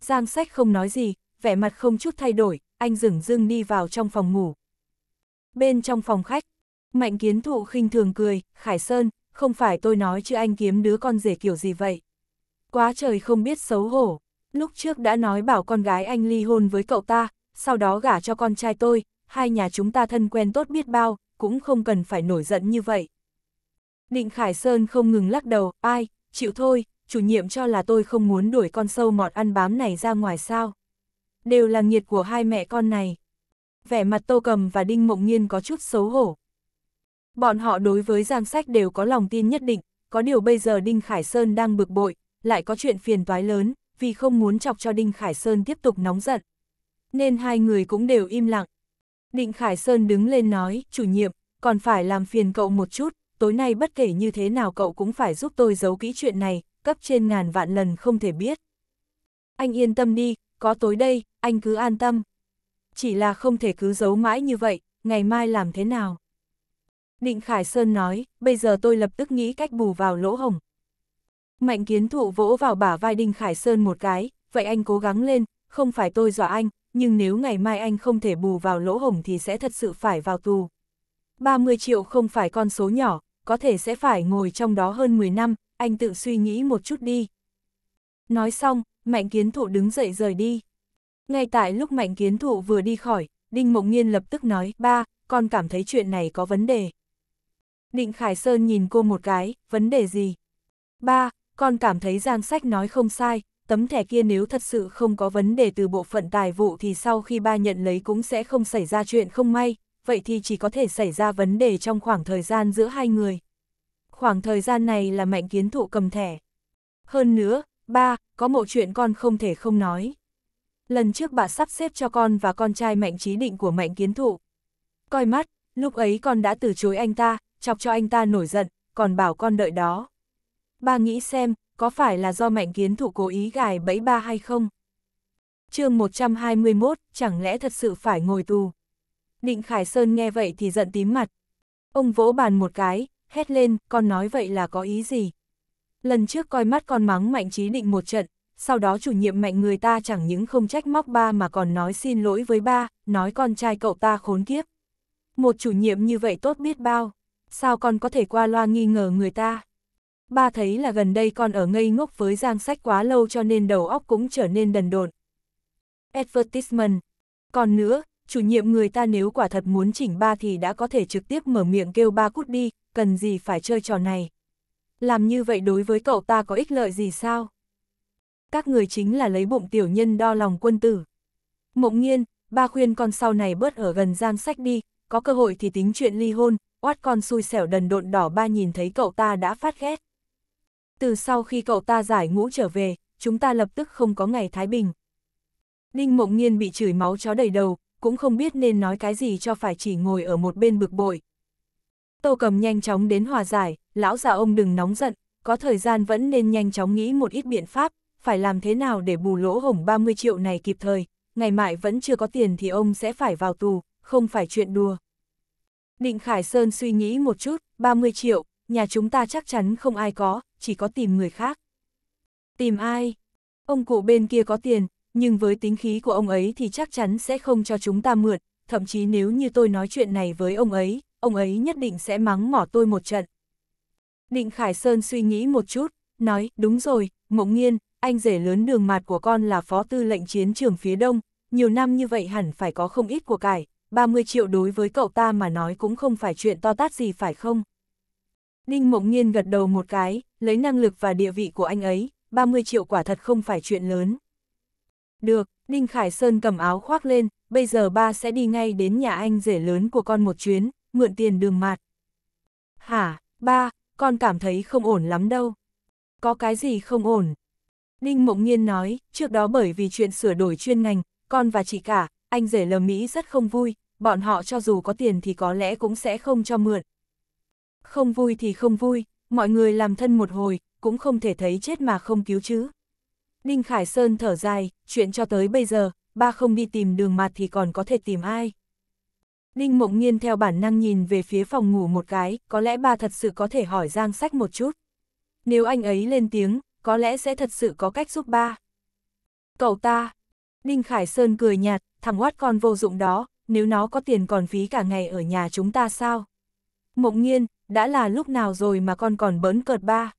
Giang Sách không nói gì, vẻ mặt không chút thay đổi, anh dừng dưng đi vào trong phòng ngủ. Bên trong phòng khách, Mạnh Kiến Thụ khinh thường cười, Khải Sơn, không phải tôi nói chứ anh kiếm đứa con rể kiểu gì vậy quá trời không biết xấu hổ. Lúc trước đã nói bảo con gái anh ly hôn với cậu ta, sau đó gả cho con trai tôi, hai nhà chúng ta thân quen tốt biết bao, cũng không cần phải nổi giận như vậy. Định Khải Sơn không ngừng lắc đầu, ai, chịu thôi, chủ nhiệm cho là tôi không muốn đuổi con sâu mọt ăn bám này ra ngoài sao. Đều là nghiệt của hai mẹ con này. Vẻ mặt Tô Cầm và Đinh Mộng Nhiên có chút xấu hổ. Bọn họ đối với Giang Sách đều có lòng tin nhất định, có điều bây giờ Đinh Khải Sơn đang bực bội, lại có chuyện phiền toái lớn, vì không muốn chọc cho Đinh Khải Sơn tiếp tục nóng giận. Nên hai người cũng đều im lặng. Đinh Khải Sơn đứng lên nói, chủ nhiệm, còn phải làm phiền cậu một chút, tối nay bất kể như thế nào cậu cũng phải giúp tôi giấu kỹ chuyện này, cấp trên ngàn vạn lần không thể biết. Anh yên tâm đi, có tối đây, anh cứ an tâm. Chỉ là không thể cứ giấu mãi như vậy, ngày mai làm thế nào? Định Khải Sơn nói, bây giờ tôi lập tức nghĩ cách bù vào lỗ hồng, Mạnh kiến thụ vỗ vào bả vai Đinh Khải Sơn một cái, vậy anh cố gắng lên, không phải tôi dọa anh, nhưng nếu ngày mai anh không thể bù vào lỗ hổng thì sẽ thật sự phải vào tù. 30 triệu không phải con số nhỏ, có thể sẽ phải ngồi trong đó hơn 10 năm, anh tự suy nghĩ một chút đi. Nói xong, Mạnh Kiến Thụ đứng dậy rời đi. Ngay tại lúc Mạnh Kiến Thụ vừa đi khỏi, Đinh Mộng Nghiên lập tức nói, ba, con cảm thấy chuyện này có vấn đề. Định Khải Sơn nhìn cô một cái, vấn đề gì? Ba, con cảm thấy Giang Sách nói không sai, tấm thẻ kia nếu thật sự không có vấn đề từ bộ phận tài vụ thì sau khi ba nhận lấy cũng sẽ không xảy ra chuyện không may, vậy thì chỉ có thể xảy ra vấn đề trong khoảng thời gian giữa hai người. Khoảng thời gian này là mạnh kiến thụ cầm thẻ. Hơn nữa, ba, có một chuyện con không thể không nói. Lần trước bà sắp xếp cho con và con trai mạnh trí định của mạnh kiến thụ. Coi mắt, lúc ấy con đã từ chối anh ta, chọc cho anh ta nổi giận, còn bảo con đợi đó ba nghĩ xem, có phải là do mạnh kiến thủ cố ý gài bẫy ba hay không? chương 121, chẳng lẽ thật sự phải ngồi tù? Định Khải Sơn nghe vậy thì giận tím mặt. Ông vỗ bàn một cái, hét lên, con nói vậy là có ý gì? Lần trước coi mắt con mắng mạnh trí định một trận, sau đó chủ nhiệm mạnh người ta chẳng những không trách móc ba mà còn nói xin lỗi với ba, nói con trai cậu ta khốn kiếp. Một chủ nhiệm như vậy tốt biết bao, sao con có thể qua loa nghi ngờ người ta? Ba thấy là gần đây con ở ngây ngốc với giang sách quá lâu cho nên đầu óc cũng trở nên đần độn. Advertisement. Còn nữa, chủ nhiệm người ta nếu quả thật muốn chỉnh ba thì đã có thể trực tiếp mở miệng kêu ba cút đi, cần gì phải chơi trò này. Làm như vậy đối với cậu ta có ích lợi gì sao? Các người chính là lấy bụng tiểu nhân đo lòng quân tử. Mộng nhiên, ba khuyên con sau này bớt ở gần giang sách đi, có cơ hội thì tính chuyện ly hôn, oát con xui xẻo đần độn đỏ ba nhìn thấy cậu ta đã phát ghét từ sau khi cậu ta giải ngũ trở về, chúng ta lập tức không có ngày thái bình. Ninh Mộng Nhiên bị chửi máu chó đầy đầu, cũng không biết nên nói cái gì cho phải chỉ ngồi ở một bên bực bội. Tô Cầm nhanh chóng đến hòa giải, lão già ông đừng nóng giận, có thời gian vẫn nên nhanh chóng nghĩ một ít biện pháp, phải làm thế nào để bù lỗ hổng 30 triệu này kịp thời, ngày mai vẫn chưa có tiền thì ông sẽ phải vào tù, không phải chuyện đùa. Định Khải Sơn suy nghĩ một chút, 30 triệu, nhà chúng ta chắc chắn không ai có, chỉ có tìm người khác. Tìm ai? Ông cụ bên kia có tiền, nhưng với tính khí của ông ấy thì chắc chắn sẽ không cho chúng ta mượn, thậm chí nếu như tôi nói chuyện này với ông ấy, ông ấy nhất định sẽ mắng mỏ tôi một trận. Định Khải Sơn suy nghĩ một chút, nói, đúng rồi, Mộng Nghiên, anh rể lớn đường mạt của con là phó tư lệnh chiến trường phía đông, nhiều năm như vậy hẳn phải có không ít của cải, 30 triệu đối với cậu ta mà nói cũng không phải chuyện to tát gì phải không? Ninh Mộng Nhiên gật đầu một cái, lấy năng lực và địa vị của anh ấy, 30 triệu quả thật không phải chuyện lớn. Được, Ninh Khải Sơn cầm áo khoác lên, bây giờ ba sẽ đi ngay đến nhà anh rể lớn của con một chuyến, mượn tiền đường mạt. Hả, ba, con cảm thấy không ổn lắm đâu. Có cái gì không ổn? Ninh Mộng Nhiên nói, trước đó bởi vì chuyện sửa đổi chuyên ngành, con và chị cả, anh rể lờ Mỹ rất không vui, bọn họ cho dù có tiền thì có lẽ cũng sẽ không cho mượn, không vui thì không vui, mọi người làm thân một hồi, cũng không thể thấy chết mà không cứu chứ. Đinh Khải Sơn thở dài, chuyện cho tới bây giờ, ba không đi tìm đường mặt thì còn có thể tìm ai. Đinh Mộng Nhiên theo bản năng nhìn về phía phòng ngủ một cái, có lẽ ba thật sự có thể hỏi Giang Sách một chút. Nếu anh ấy lên tiếng, có lẽ sẽ thật sự có cách giúp ba. Cậu ta, Đinh Khải Sơn cười nhạt, thằng oát con vô dụng đó, nếu nó có tiền còn phí cả ngày ở nhà chúng ta sao? Mộng Nhiên đã là lúc nào rồi mà con còn bỡn cợt ba.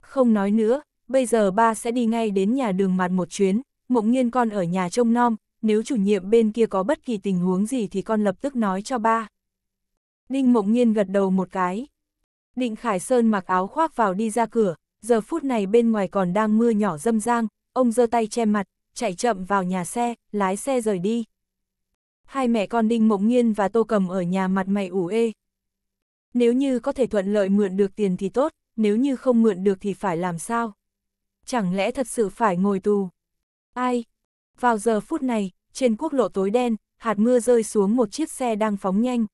Không nói nữa, bây giờ ba sẽ đi ngay đến nhà đường mặt một chuyến, mộng nhiên con ở nhà trông nom, nếu chủ nhiệm bên kia có bất kỳ tình huống gì thì con lập tức nói cho ba. Đinh mộng nhiên gật đầu một cái. Định Khải Sơn mặc áo khoác vào đi ra cửa, giờ phút này bên ngoài còn đang mưa nhỏ râm giang, ông giơ tay che mặt, chạy chậm vào nhà xe, lái xe rời đi. Hai mẹ con Đinh Mộng nhiên và Tô Cầm ở nhà mặt mày ủ ê, nếu như có thể thuận lợi mượn được tiền thì tốt, nếu như không mượn được thì phải làm sao? Chẳng lẽ thật sự phải ngồi tù? Ai? Vào giờ phút này, trên quốc lộ tối đen, hạt mưa rơi xuống một chiếc xe đang phóng nhanh.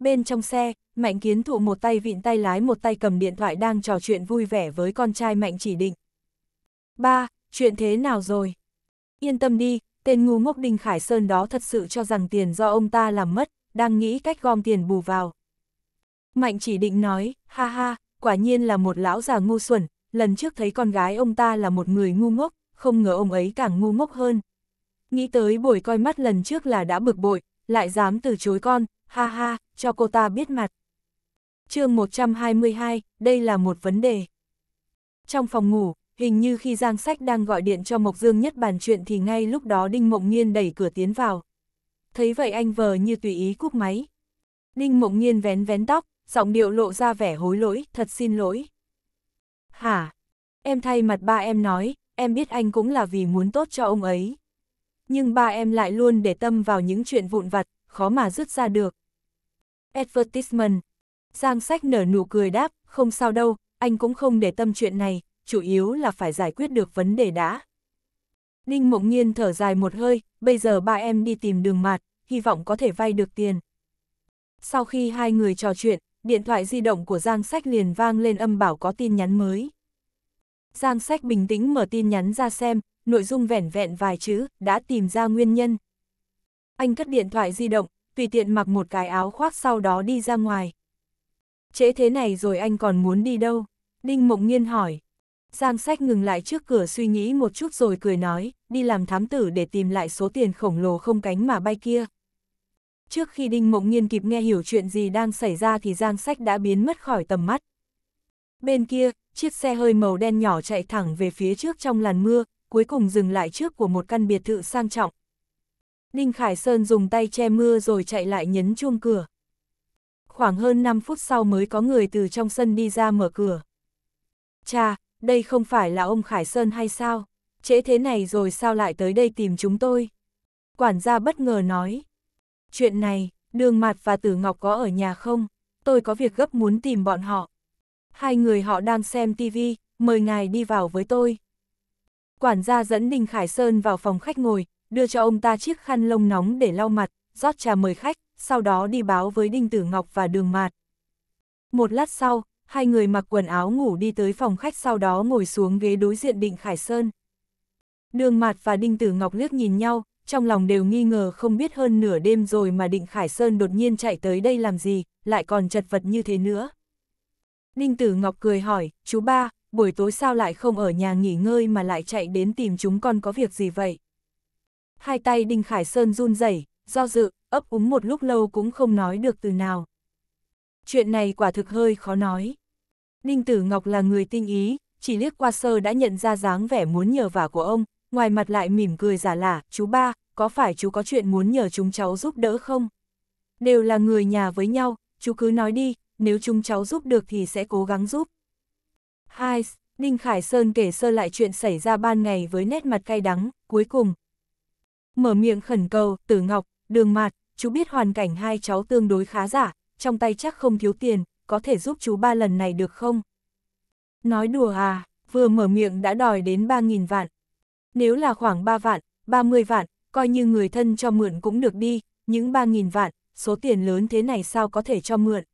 Bên trong xe, Mạnh Kiến Thụ một tay vịn tay lái một tay cầm điện thoại đang trò chuyện vui vẻ với con trai Mạnh Chỉ Định. Ba, chuyện thế nào rồi? Yên tâm đi, tên ngu ngốc Đinh Khải Sơn đó thật sự cho rằng tiền do ông ta làm mất, đang nghĩ cách gom tiền bù vào. Mạnh chỉ định nói, ha ha, quả nhiên là một lão già ngu xuẩn, lần trước thấy con gái ông ta là một người ngu ngốc, không ngờ ông ấy càng ngu ngốc hơn. Nghĩ tới buổi coi mắt lần trước là đã bực bội, lại dám từ chối con, ha ha, cho cô ta biết mặt. chương 122, đây là một vấn đề. Trong phòng ngủ, hình như khi Giang Sách đang gọi điện cho Mộc Dương nhất bàn chuyện thì ngay lúc đó Đinh Mộng Nhiên đẩy cửa tiến vào. Thấy vậy anh vờ như tùy ý cúp máy. Đinh Mộng Nhiên vén vén tóc, giọng điệu lộ ra vẻ hối lỗi, thật xin lỗi. Hả? Em thay mặt ba em nói, em biết anh cũng là vì muốn tốt cho ông ấy. Nhưng ba em lại luôn để tâm vào những chuyện vụn vặt, khó mà rút ra được. Advertisement. Giang sách nở nụ cười đáp, không sao đâu, anh cũng không để tâm chuyện này, chủ yếu là phải giải quyết được vấn đề đã. Ninh Mộng Nhiên thở dài một hơi, bây giờ ba em đi tìm đường mạt, hy vọng có thể vay được tiền. Sau khi hai người trò chuyện, điện thoại di động của Giang Sách liền vang lên âm bảo có tin nhắn mới. Giang Sách bình tĩnh mở tin nhắn ra xem, nội dung vẻn vẹn vài chữ, đã tìm ra nguyên nhân. Anh cất điện thoại di động, tùy tiện mặc một cái áo khoác sau đó đi ra ngoài. Trễ thế này rồi anh còn muốn đi đâu? Đinh Mộng Nhiên hỏi. Giang Sách ngừng lại trước cửa suy nghĩ một chút rồi cười nói, đi làm thám tử để tìm lại số tiền khổng lồ không cánh mà bay kia. Trước khi Đinh Mộng Nghiên kịp nghe hiểu chuyện gì đang xảy ra thì Giang Sách đã biến mất khỏi tầm mắt. Bên kia, chiếc xe hơi màu đen nhỏ chạy thẳng về phía trước trong làn mưa, cuối cùng dừng lại trước của một căn biệt thự sang trọng. Đinh Khải Sơn dùng tay che mưa rồi chạy lại nhấn chuông cửa. Khoảng hơn 5 phút sau mới có người từ trong sân đi ra mở cửa. Cha, đây không phải là ông Khải Sơn hay sao? Trễ thế này rồi sao lại tới đây tìm chúng tôi? Quản gia bất ngờ nói. Chuyện này, đường mặt và tử ngọc có ở nhà không? Tôi có việc gấp muốn tìm bọn họ. Hai người họ đang xem tivi, mời ngài đi vào với tôi. Quản gia dẫn Đinh Khải Sơn vào phòng khách ngồi, đưa cho ông ta chiếc khăn lông nóng để lau mặt, rót trà mời khách, sau đó đi báo với Đinh Tử Ngọc và Đường Mạt. Một lát sau, hai người mặc quần áo ngủ đi tới phòng khách sau đó ngồi xuống ghế đối diện Đinh Khải Sơn. Đường Mạt và Đinh Tử Ngọc liếc nhìn nhau, trong lòng đều nghi ngờ không biết hơn nửa đêm rồi mà Định Khải Sơn đột nhiên chạy tới đây làm gì, lại còn chật vật như thế nữa. Ninh Tử Ngọc cười hỏi, chú ba, buổi tối sao lại không ở nhà nghỉ ngơi mà lại chạy đến tìm chúng con có việc gì vậy? Hai tay Đinh Khải Sơn run rẩy, do dự, ấp úng một lúc lâu cũng không nói được từ nào. Chuyện này quả thực hơi khó nói. Ninh Tử Ngọc là người tinh ý, chỉ liếc qua sơ đã nhận ra dáng vẻ muốn nhờ vả của ông, ngoài mặt lại mỉm cười giả lả, chú ba, có phải chú có chuyện muốn nhờ chúng cháu giúp đỡ không? Đều là người nhà với nhau, chú cứ nói đi, nếu chúng cháu giúp được thì sẽ cố gắng giúp. Hai, đinh Khải Sơn kể sơ lại chuyện xảy ra ban ngày với nét mặt cay đắng, cuối cùng. Mở miệng khẩn cầu, tử ngọc, đường mạt, chú biết hoàn cảnh hai cháu tương đối khá giả, trong tay chắc không thiếu tiền, có thể giúp chú ba lần này được không? Nói đùa à, vừa mở miệng đã đòi đến 3.000 vạn. Nếu là khoảng 3 vạn, 30 vạn, coi như người thân cho mượn cũng được đi, những 3.000 vạn, số tiền lớn thế này sao có thể cho mượn.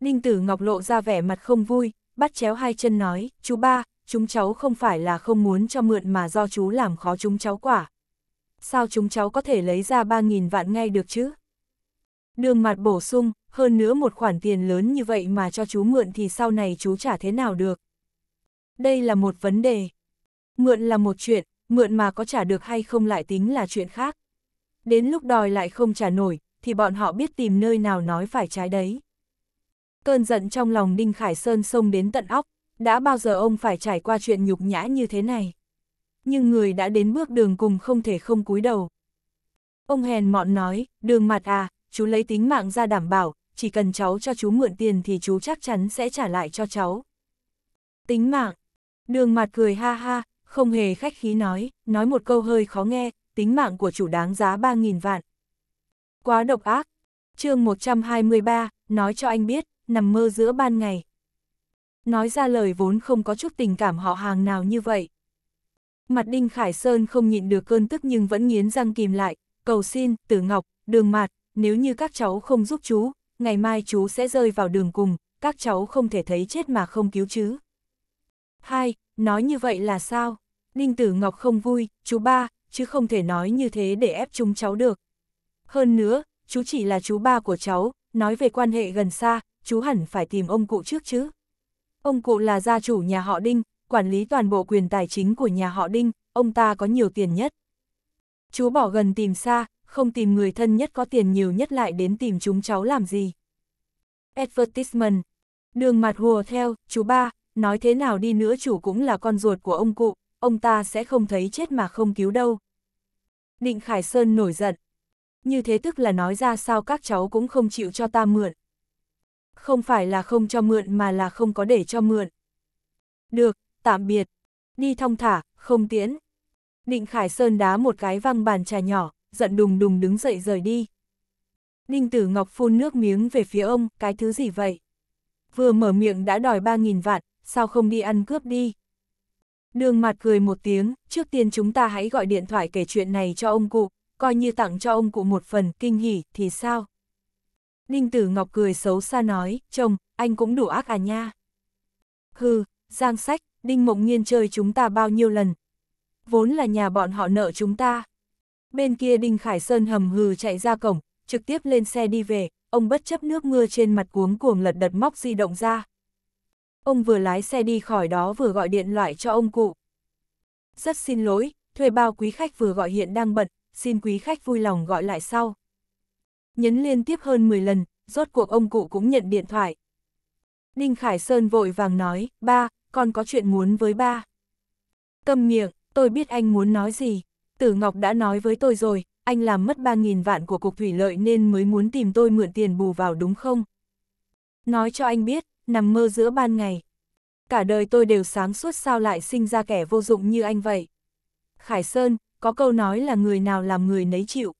Ninh Tử Ngọc lộ ra vẻ mặt không vui, bắt chéo hai chân nói, chú ba, chúng cháu không phải là không muốn cho mượn mà do chú làm khó chúng cháu quả. Sao chúng cháu có thể lấy ra 3.000 vạn ngay được chứ? Đường mặt bổ sung, hơn nữa một khoản tiền lớn như vậy mà cho chú mượn thì sau này chú trả thế nào được? Đây là một vấn đề. Mượn là một chuyện, mượn mà có trả được hay không lại tính là chuyện khác. Đến lúc đòi lại không trả nổi, thì bọn họ biết tìm nơi nào nói phải trái đấy. Cơn giận trong lòng Đinh Khải Sơn sông đến tận óc, đã bao giờ ông phải trải qua chuyện nhục nhã như thế này. Nhưng người đã đến bước đường cùng không thể không cúi đầu. Ông hèn mọn nói, đường mặt à, chú lấy tính mạng ra đảm bảo, chỉ cần cháu cho chú mượn tiền thì chú chắc chắn sẽ trả lại cho cháu. Tính mạng. Đường mặt cười ha ha, không hề khách khí nói, nói một câu hơi khó nghe, tính mạng của chủ đáng giá 3.000 vạn. Quá độc ác. chương 123, nói cho anh biết, nằm mơ giữa ban ngày. Nói ra lời vốn không có chút tình cảm họ hàng nào như vậy. Mặt Đinh Khải Sơn không nhịn được cơn tức nhưng vẫn nghiến răng kìm lại, cầu xin, tử ngọc, đường mạt, nếu như các cháu không giúp chú, ngày mai chú sẽ rơi vào đường cùng, các cháu không thể thấy chết mà không cứu chứ. Hai, nói như vậy là sao? Đinh Tử Ngọc không vui, chú ba, chứ không thể nói như thế để ép chúng cháu được. Hơn nữa, chú chỉ là chú ba của cháu, nói về quan hệ gần xa, chú hẳn phải tìm ông cụ trước chứ. Ông cụ là gia chủ nhà họ Đinh, quản lý toàn bộ quyền tài chính của nhà họ Đinh, ông ta có nhiều tiền nhất. Chú bỏ gần tìm xa, không tìm người thân nhất có tiền nhiều nhất lại đến tìm chúng cháu làm gì. Advertisement. Đường mặt hùa theo, chú ba, nói thế nào đi nữa chủ cũng là con ruột của ông cụ, ông ta sẽ không thấy chết mà không cứu đâu. Định Khải Sơn nổi giận. Như thế tức là nói ra sao các cháu cũng không chịu cho ta mượn. Không phải là không cho mượn mà là không có để cho mượn. Được, tạm biệt. Đi thong thả, không tiến Định Khải Sơn đá một cái văng bàn trà nhỏ, giận đùng đùng đứng dậy rời đi. Ninh Tử Ngọc phun nước miếng về phía ông, cái thứ gì vậy? Vừa mở miệng đã đòi 3.000 vạn, sao không đi ăn cướp đi? Đường mặt cười một tiếng, trước tiên chúng ta hãy gọi điện thoại kể chuyện này cho ông cụ, coi như tặng cho ông cụ một phần kinh hỉ thì sao? Ninh Tử Ngọc cười xấu xa nói, chồng, anh cũng đủ ác à nha. Hừ, Giang Sách, Đinh Mộng Nghiên chơi chúng ta bao nhiêu lần? Vốn là nhà bọn họ nợ chúng ta. Bên kia Đinh Khải Sơn hầm hừ chạy ra cổng, trực tiếp lên xe đi về, ông bất chấp nước mưa trên mặt cuống cuồng lật đật móc di động ra ông vừa lái xe đi khỏi đó vừa gọi điện loại cho ông cụ. Rất xin lỗi, thuê bao quý khách vừa gọi hiện đang bận, xin quý khách vui lòng gọi lại sau. Nhấn liên tiếp hơn 10 lần, rốt cuộc ông cụ cũng nhận điện thoại. Đinh Khải Sơn vội vàng nói, ba, con có chuyện muốn với ba. cầm miệng, tôi biết anh muốn nói gì. Tử Ngọc đã nói với tôi rồi, anh làm mất 3.000 vạn của Cục Thủy Lợi nên mới muốn tìm tôi mượn tiền bù vào đúng không? Nói cho anh biết, nằm mơ giữa ban ngày. Cả đời tôi đều sáng suốt sao lại sinh ra kẻ vô dụng như anh vậy. Khải Sơn, có câu nói là người nào làm người nấy chịu.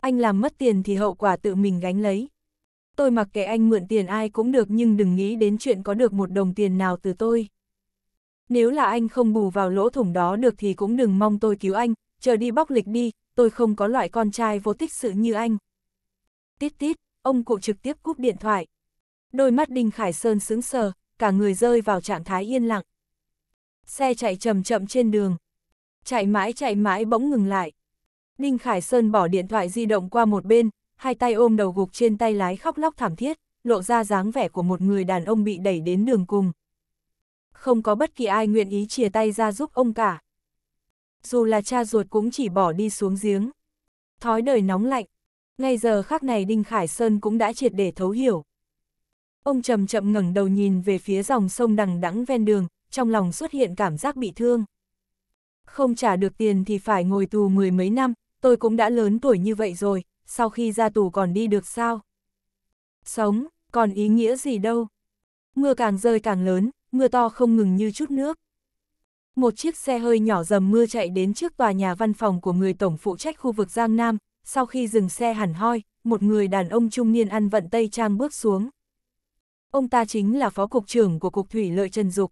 Anh làm mất tiền thì hậu quả tự mình gánh lấy. Tôi mặc kệ anh mượn tiền ai cũng được nhưng đừng nghĩ đến chuyện có được một đồng tiền nào từ tôi. Nếu là anh không bù vào lỗ thủng đó được thì cũng đừng mong tôi cứu anh, chờ đi bóc lịch đi, tôi không có loại con trai vô tích sự như anh. Tít tít, ông cụ trực tiếp cúp điện thoại, Đôi mắt Đinh Khải Sơn sững sờ, cả người rơi vào trạng thái yên lặng. Xe chạy chậm chậm trên đường. Chạy mãi chạy mãi bỗng ngừng lại. Đinh Khải Sơn bỏ điện thoại di động qua một bên, hai tay ôm đầu gục trên tay lái khóc lóc thảm thiết, lộ ra dáng vẻ của một người đàn ông bị đẩy đến đường cùng. Không có bất kỳ ai nguyện ý chia tay ra giúp ông cả. Dù là cha ruột cũng chỉ bỏ đi xuống giếng. Thói đời nóng lạnh. Ngay giờ khắc này Đinh Khải Sơn cũng đã triệt để thấu hiểu. Ông chậm chậm ngẩng đầu nhìn về phía dòng sông đằng đẵng ven đường, trong lòng xuất hiện cảm giác bị thương. Không trả được tiền thì phải ngồi tù mười mấy năm, tôi cũng đã lớn tuổi như vậy rồi, sau khi ra tù còn đi được sao? Sống, còn ý nghĩa gì đâu? Mưa càng rơi càng lớn, mưa to không ngừng như chút nước. Một chiếc xe hơi nhỏ dầm mưa chạy đến trước tòa nhà văn phòng của người tổng phụ trách khu vực Giang Nam, sau khi dừng xe hẳn hoi, một người đàn ông trung niên ăn vận Tây Trang bước xuống ông ta chính là phó cục trưởng của cục thủy lợi Trần Dục.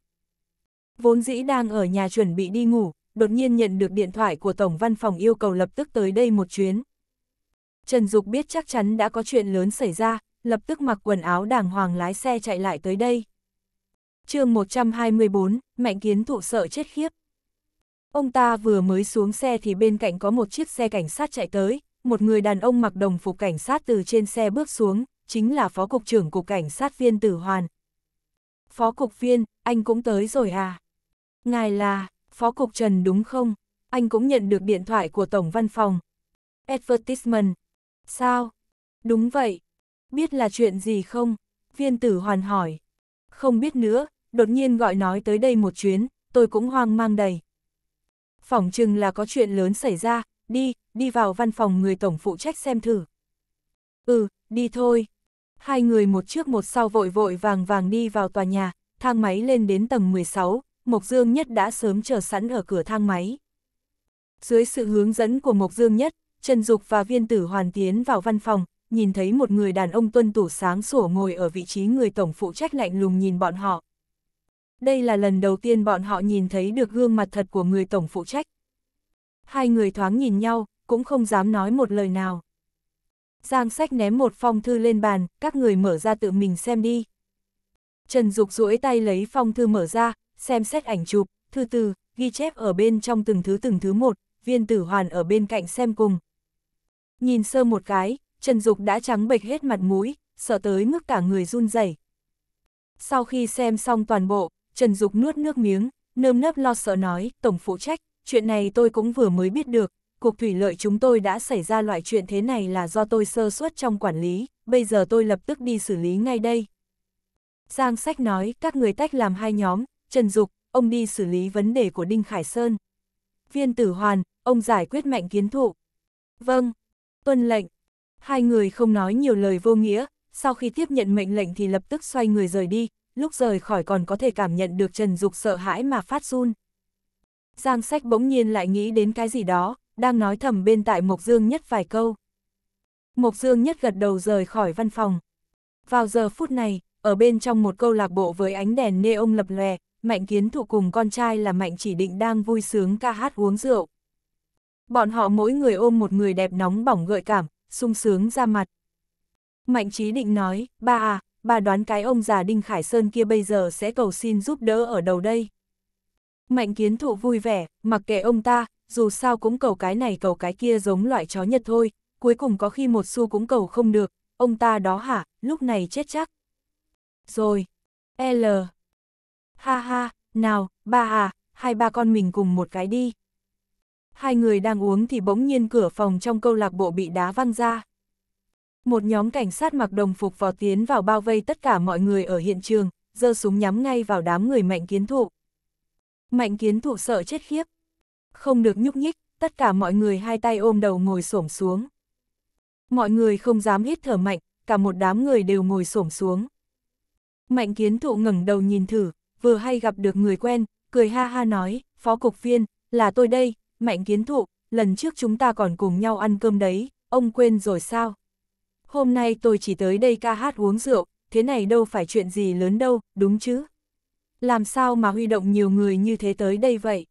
Vốn dĩ đang ở nhà chuẩn bị đi ngủ, đột nhiên nhận được điện thoại của Tổng Văn phòng yêu cầu lập tức tới đây một chuyến. Trần Dục biết chắc chắn đã có chuyện lớn xảy ra, lập tức mặc quần áo đàng hoàng lái xe chạy lại tới đây. chương 124, Mạnh Kiến thụ sợ chết khiếp. Ông ta vừa mới xuống xe thì bên cạnh có một chiếc xe cảnh sát chạy tới, một người đàn ông mặc đồng phục cảnh sát từ trên xe bước xuống, chính là phó cục trưởng cục cảnh sát viên Tử Hoàn. Phó cục viên, anh cũng tới rồi à? Ngài là, phó cục Trần đúng không? Anh cũng nhận được điện thoại của Tổng Văn phòng. Advertisement. Sao? Đúng vậy. Biết là chuyện gì không? Viên tử hoàn hỏi. Không biết nữa, đột nhiên gọi nói tới đây một chuyến, tôi cũng hoang mang đầy. Phỏng chừng là có chuyện lớn xảy ra, đi, đi vào văn phòng người tổng phụ trách xem thử. Ừ, đi thôi hai người một trước một sau vội vội vàng vàng đi vào tòa nhà, thang máy lên đến tầng 16, Mộc Dương Nhất đã sớm chờ sẵn ở cửa thang máy. Dưới sự hướng dẫn của Mộc Dương Nhất, Trần Dục và Viên Tử Hoàn tiến vào văn phòng, nhìn thấy một người đàn ông tuân tủ sáng sủa ngồi ở vị trí người tổng phụ trách lạnh lùng nhìn bọn họ. Đây là lần đầu tiên bọn họ nhìn thấy được gương mặt thật của người tổng phụ trách. Hai người thoáng nhìn nhau, cũng không dám nói một lời nào. Giang sách ném một phong thư lên bàn, các người mở ra tự mình xem đi. Trần Dục duỗi tay lấy phong thư mở ra, xem xét ảnh chụp, thư từ, ghi chép ở bên trong từng thứ từng thứ một, viên tử hoàn ở bên cạnh xem cùng. Nhìn sơ một cái, Trần Dục đã trắng bệch hết mặt mũi, sợ tới mức cả người run rẩy. Sau khi xem xong toàn bộ, Trần Dục nuốt nước miếng, nơm nớp lo sợ nói, tổng phụ trách, chuyện này tôi cũng vừa mới biết được, cục thủy lợi chúng tôi đã xảy ra loại chuyện thế này là do tôi sơ suất trong quản lý, bây giờ tôi lập tức đi xử lý ngay đây. Giang Sách nói các người tách làm hai nhóm, Trần Dục, ông đi xử lý vấn đề của Đinh Khải Sơn. Viên Tử Hoàn, ông giải quyết mạnh kiến thụ. Vâng, tuân lệnh. Hai người không nói nhiều lời vô nghĩa, sau khi tiếp nhận mệnh lệnh thì lập tức xoay người rời đi, lúc rời khỏi còn có thể cảm nhận được Trần Dục sợ hãi mà phát run. Giang Sách bỗng nhiên lại nghĩ đến cái gì đó, đang nói thầm bên tại Mộc Dương Nhất vài câu. Mộc Dương Nhất gật đầu rời khỏi văn phòng. Vào giờ phút này, ở bên trong một câu lạc bộ với ánh đèn neon lập lòe, Mạnh Kiến Thụ cùng con trai là Mạnh Chỉ Định đang vui sướng ca hát uống rượu. Bọn họ mỗi người ôm một người đẹp nóng bỏng gợi cảm, sung sướng ra mặt. Mạnh Chí Định nói, ba à, bà đoán cái ông già Đinh Khải Sơn kia bây giờ sẽ cầu xin giúp đỡ ở đầu đây. Mạnh Kiến Thụ vui vẻ, mặc kệ ông ta, dù sao cũng cầu cái này cầu cái kia giống loại chó nhật thôi, cuối cùng có khi một xu cũng cầu không được, ông ta đó hả, lúc này chết chắc. Rồi, L. Ha ha, nào, ba à, hai ba con mình cùng một cái đi. Hai người đang uống thì bỗng nhiên cửa phòng trong câu lạc bộ bị đá văng ra. Một nhóm cảnh sát mặc đồng phục vò tiến vào bao vây tất cả mọi người ở hiện trường, giơ súng nhắm ngay vào đám người mạnh kiến thụ. Mạnh kiến thụ sợ chết khiếp, không được nhúc nhích, tất cả mọi người hai tay ôm đầu ngồi xổm xuống. Mọi người không dám hít thở mạnh, cả một đám người đều ngồi xổm xuống. Mạnh kiến thụ ngẩng đầu nhìn thử, vừa hay gặp được người quen, cười ha ha nói, phó cục viên, là tôi đây, mạnh kiến thụ, lần trước chúng ta còn cùng nhau ăn cơm đấy, ông quên rồi sao? Hôm nay tôi chỉ tới đây ca hát uống rượu, thế này đâu phải chuyện gì lớn đâu, đúng chứ? Làm sao mà huy động nhiều người như thế tới đây vậy?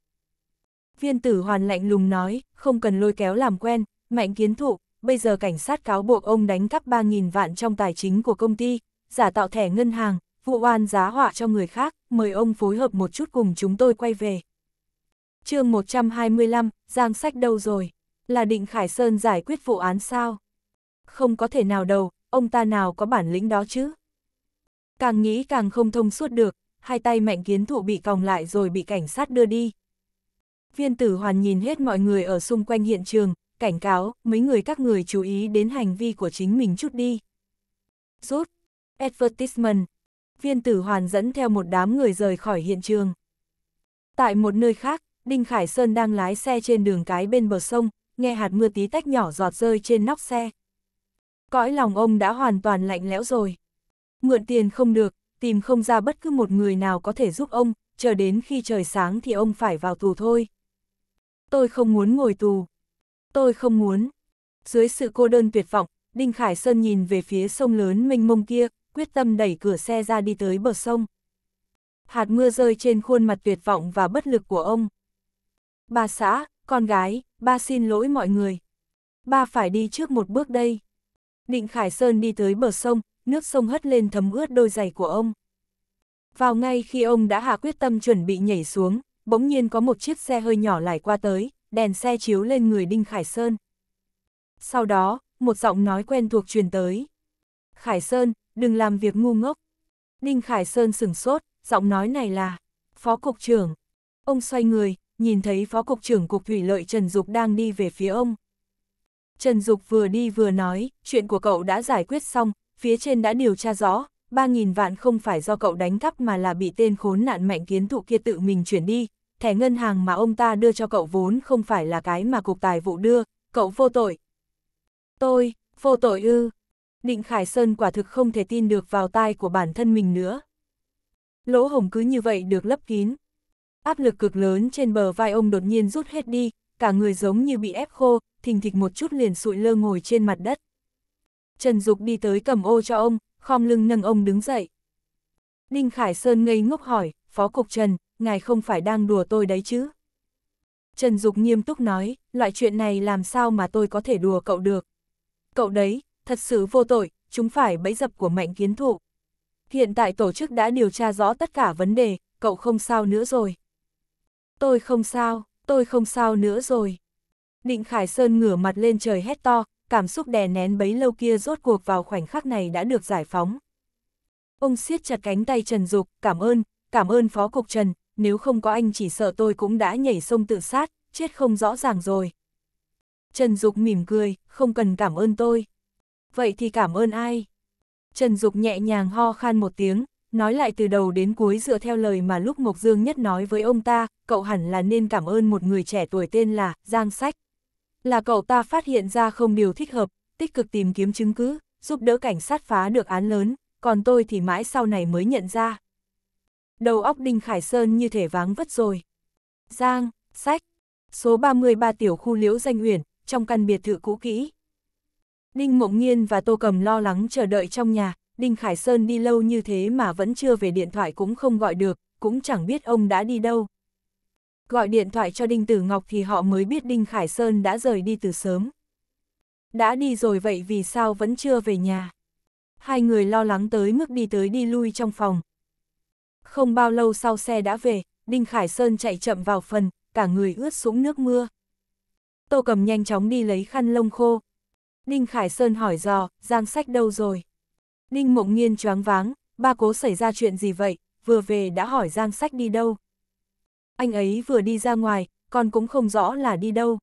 Viên tử hoàn lạnh lùng nói, không cần lôi kéo làm quen, mạnh kiến thụ, bây giờ cảnh sát cáo buộc ông đánh cắp 3.000 vạn trong tài chính của công ty, giả tạo thẻ ngân hàng, vụ oan giá họa cho người khác, mời ông phối hợp một chút cùng chúng tôi quay về. chương 125, Giang Sách đâu rồi? Là định Khải Sơn giải quyết vụ án sao? Không có thể nào đâu, ông ta nào có bản lĩnh đó chứ? Càng nghĩ càng không thông suốt được, hai tay mạnh kiến thụ bị còng lại rồi bị cảnh sát đưa đi, Viên tử hoàn nhìn hết mọi người ở xung quanh hiện trường, cảnh cáo, mấy người các người chú ý đến hành vi của chính mình chút đi. Rút, advertisement, viên tử hoàn dẫn theo một đám người rời khỏi hiện trường. Tại một nơi khác, Đinh Khải Sơn đang lái xe trên đường cái bên bờ sông, nghe hạt mưa tí tách nhỏ giọt rơi trên nóc xe. Cõi lòng ông đã hoàn toàn lạnh lẽo rồi. Mượn tiền không được, tìm không ra bất cứ một người nào có thể giúp ông, chờ đến khi trời sáng thì ông phải vào tù thôi tôi không muốn ngồi tù. Tôi không muốn. Dưới sự cô đơn tuyệt vọng, Đinh Khải Sơn nhìn về phía sông lớn mênh mông kia, quyết tâm đẩy cửa xe ra đi tới bờ sông. Hạt mưa rơi trên khuôn mặt tuyệt vọng và bất lực của ông. Bà xã, con gái, ba xin lỗi mọi người. Ba phải đi trước một bước đây. Định Khải Sơn đi tới bờ sông, nước sông hất lên thấm ướt đôi giày của ông. Vào ngay khi ông đã hạ quyết tâm chuẩn bị nhảy xuống, bỗng nhiên có một chiếc xe hơi nhỏ lải qua tới, đèn xe chiếu lên người Đinh Khải Sơn. Sau đó, một giọng nói quen thuộc truyền tới. Khải Sơn, đừng làm việc ngu ngốc. Đinh Khải Sơn sửng sốt, giọng nói này là, Phó Cục trưởng. Ông xoay người, nhìn thấy Phó Cục trưởng Cục Thủy Lợi Trần Dục đang đi về phía ông. Trần Dục vừa đi vừa nói, chuyện của cậu đã giải quyết xong, phía trên đã điều tra rõ, 3.000 vạn không phải do cậu đánh cắp mà là bị tên khốn nạn mạnh kiến thụ kia tự mình chuyển đi, thẻ ngân hàng mà ông ta đưa cho cậu vốn không phải là cái mà cục tài vụ đưa, cậu vô tội. Tôi, vô tội ư. Định Khải Sơn quả thực không thể tin được vào tai của bản thân mình nữa. Lỗ hồng cứ như vậy được lấp kín. Áp lực cực lớn trên bờ vai ông đột nhiên rút hết đi, cả người giống như bị ép khô, thình thịch một chút liền sụi lơ ngồi trên mặt đất. Trần Dục đi tới cầm ô cho ông, khom lưng nâng ông đứng dậy. Đinh Khải Sơn ngây ngốc hỏi, Phó Cục Trần, ngài không phải đang đùa tôi đấy chứ? Trần Dục nghiêm túc nói, loại chuyện này làm sao mà tôi có thể đùa cậu được? Cậu đấy, thật sự vô tội, chúng phải bẫy dập của mạnh kiến thụ. Hiện tại tổ chức đã điều tra rõ tất cả vấn đề, cậu không sao nữa rồi. Tôi không sao, tôi không sao nữa rồi. Định Khải Sơn ngửa mặt lên trời hét to, cảm xúc đè nén bấy lâu kia rốt cuộc vào khoảnh khắc này đã được giải phóng. Ông siết chặt cánh tay Trần Dục, cảm ơn, cảm ơn Phó Cục Trần, nếu không có anh chỉ sợ tôi cũng đã nhảy sông tự sát, chết không rõ ràng rồi. Trần Dục mỉm cười, không cần cảm ơn tôi. Vậy thì cảm ơn ai? Trần Dục nhẹ nhàng ho khan một tiếng, nói lại từ đầu đến cuối dựa theo lời mà lúc Mộc Dương nhất nói với ông ta, cậu hẳn là nên cảm ơn một người trẻ tuổi tên là Giang Sách là cậu ta phát hiện ra không điều thích hợp, tích cực tìm kiếm chứng cứ, giúp đỡ cảnh sát phá được án lớn, còn tôi thì mãi sau này mới nhận ra. Đầu óc Đinh Khải Sơn như thể váng vất rồi. Giang, sách, số 33 tiểu khu liễu danh uyển, trong căn biệt thự cũ kỹ. Đinh Mộng Nhiên và Tô Cầm lo lắng chờ đợi trong nhà, Đinh Khải Sơn đi lâu như thế mà vẫn chưa về điện thoại cũng không gọi được, cũng chẳng biết ông đã đi đâu gọi điện thoại cho Đinh Tử Ngọc thì họ mới biết Đinh Khải Sơn đã rời đi từ sớm. Đã đi rồi vậy vì sao vẫn chưa về nhà? Hai người lo lắng tới mức đi tới đi lui trong phòng. Không bao lâu sau xe đã về, Đinh Khải Sơn chạy chậm vào phần, cả người ướt sũng nước mưa. Tô cầm nhanh chóng đi lấy khăn lông khô. Đinh Khải Sơn hỏi dò, Giang Sách đâu rồi? Đinh Mộng Nghiên choáng váng, ba cố xảy ra chuyện gì vậy, vừa về đã hỏi Giang Sách đi đâu. Anh ấy vừa đi ra ngoài, con cũng không rõ là đi đâu.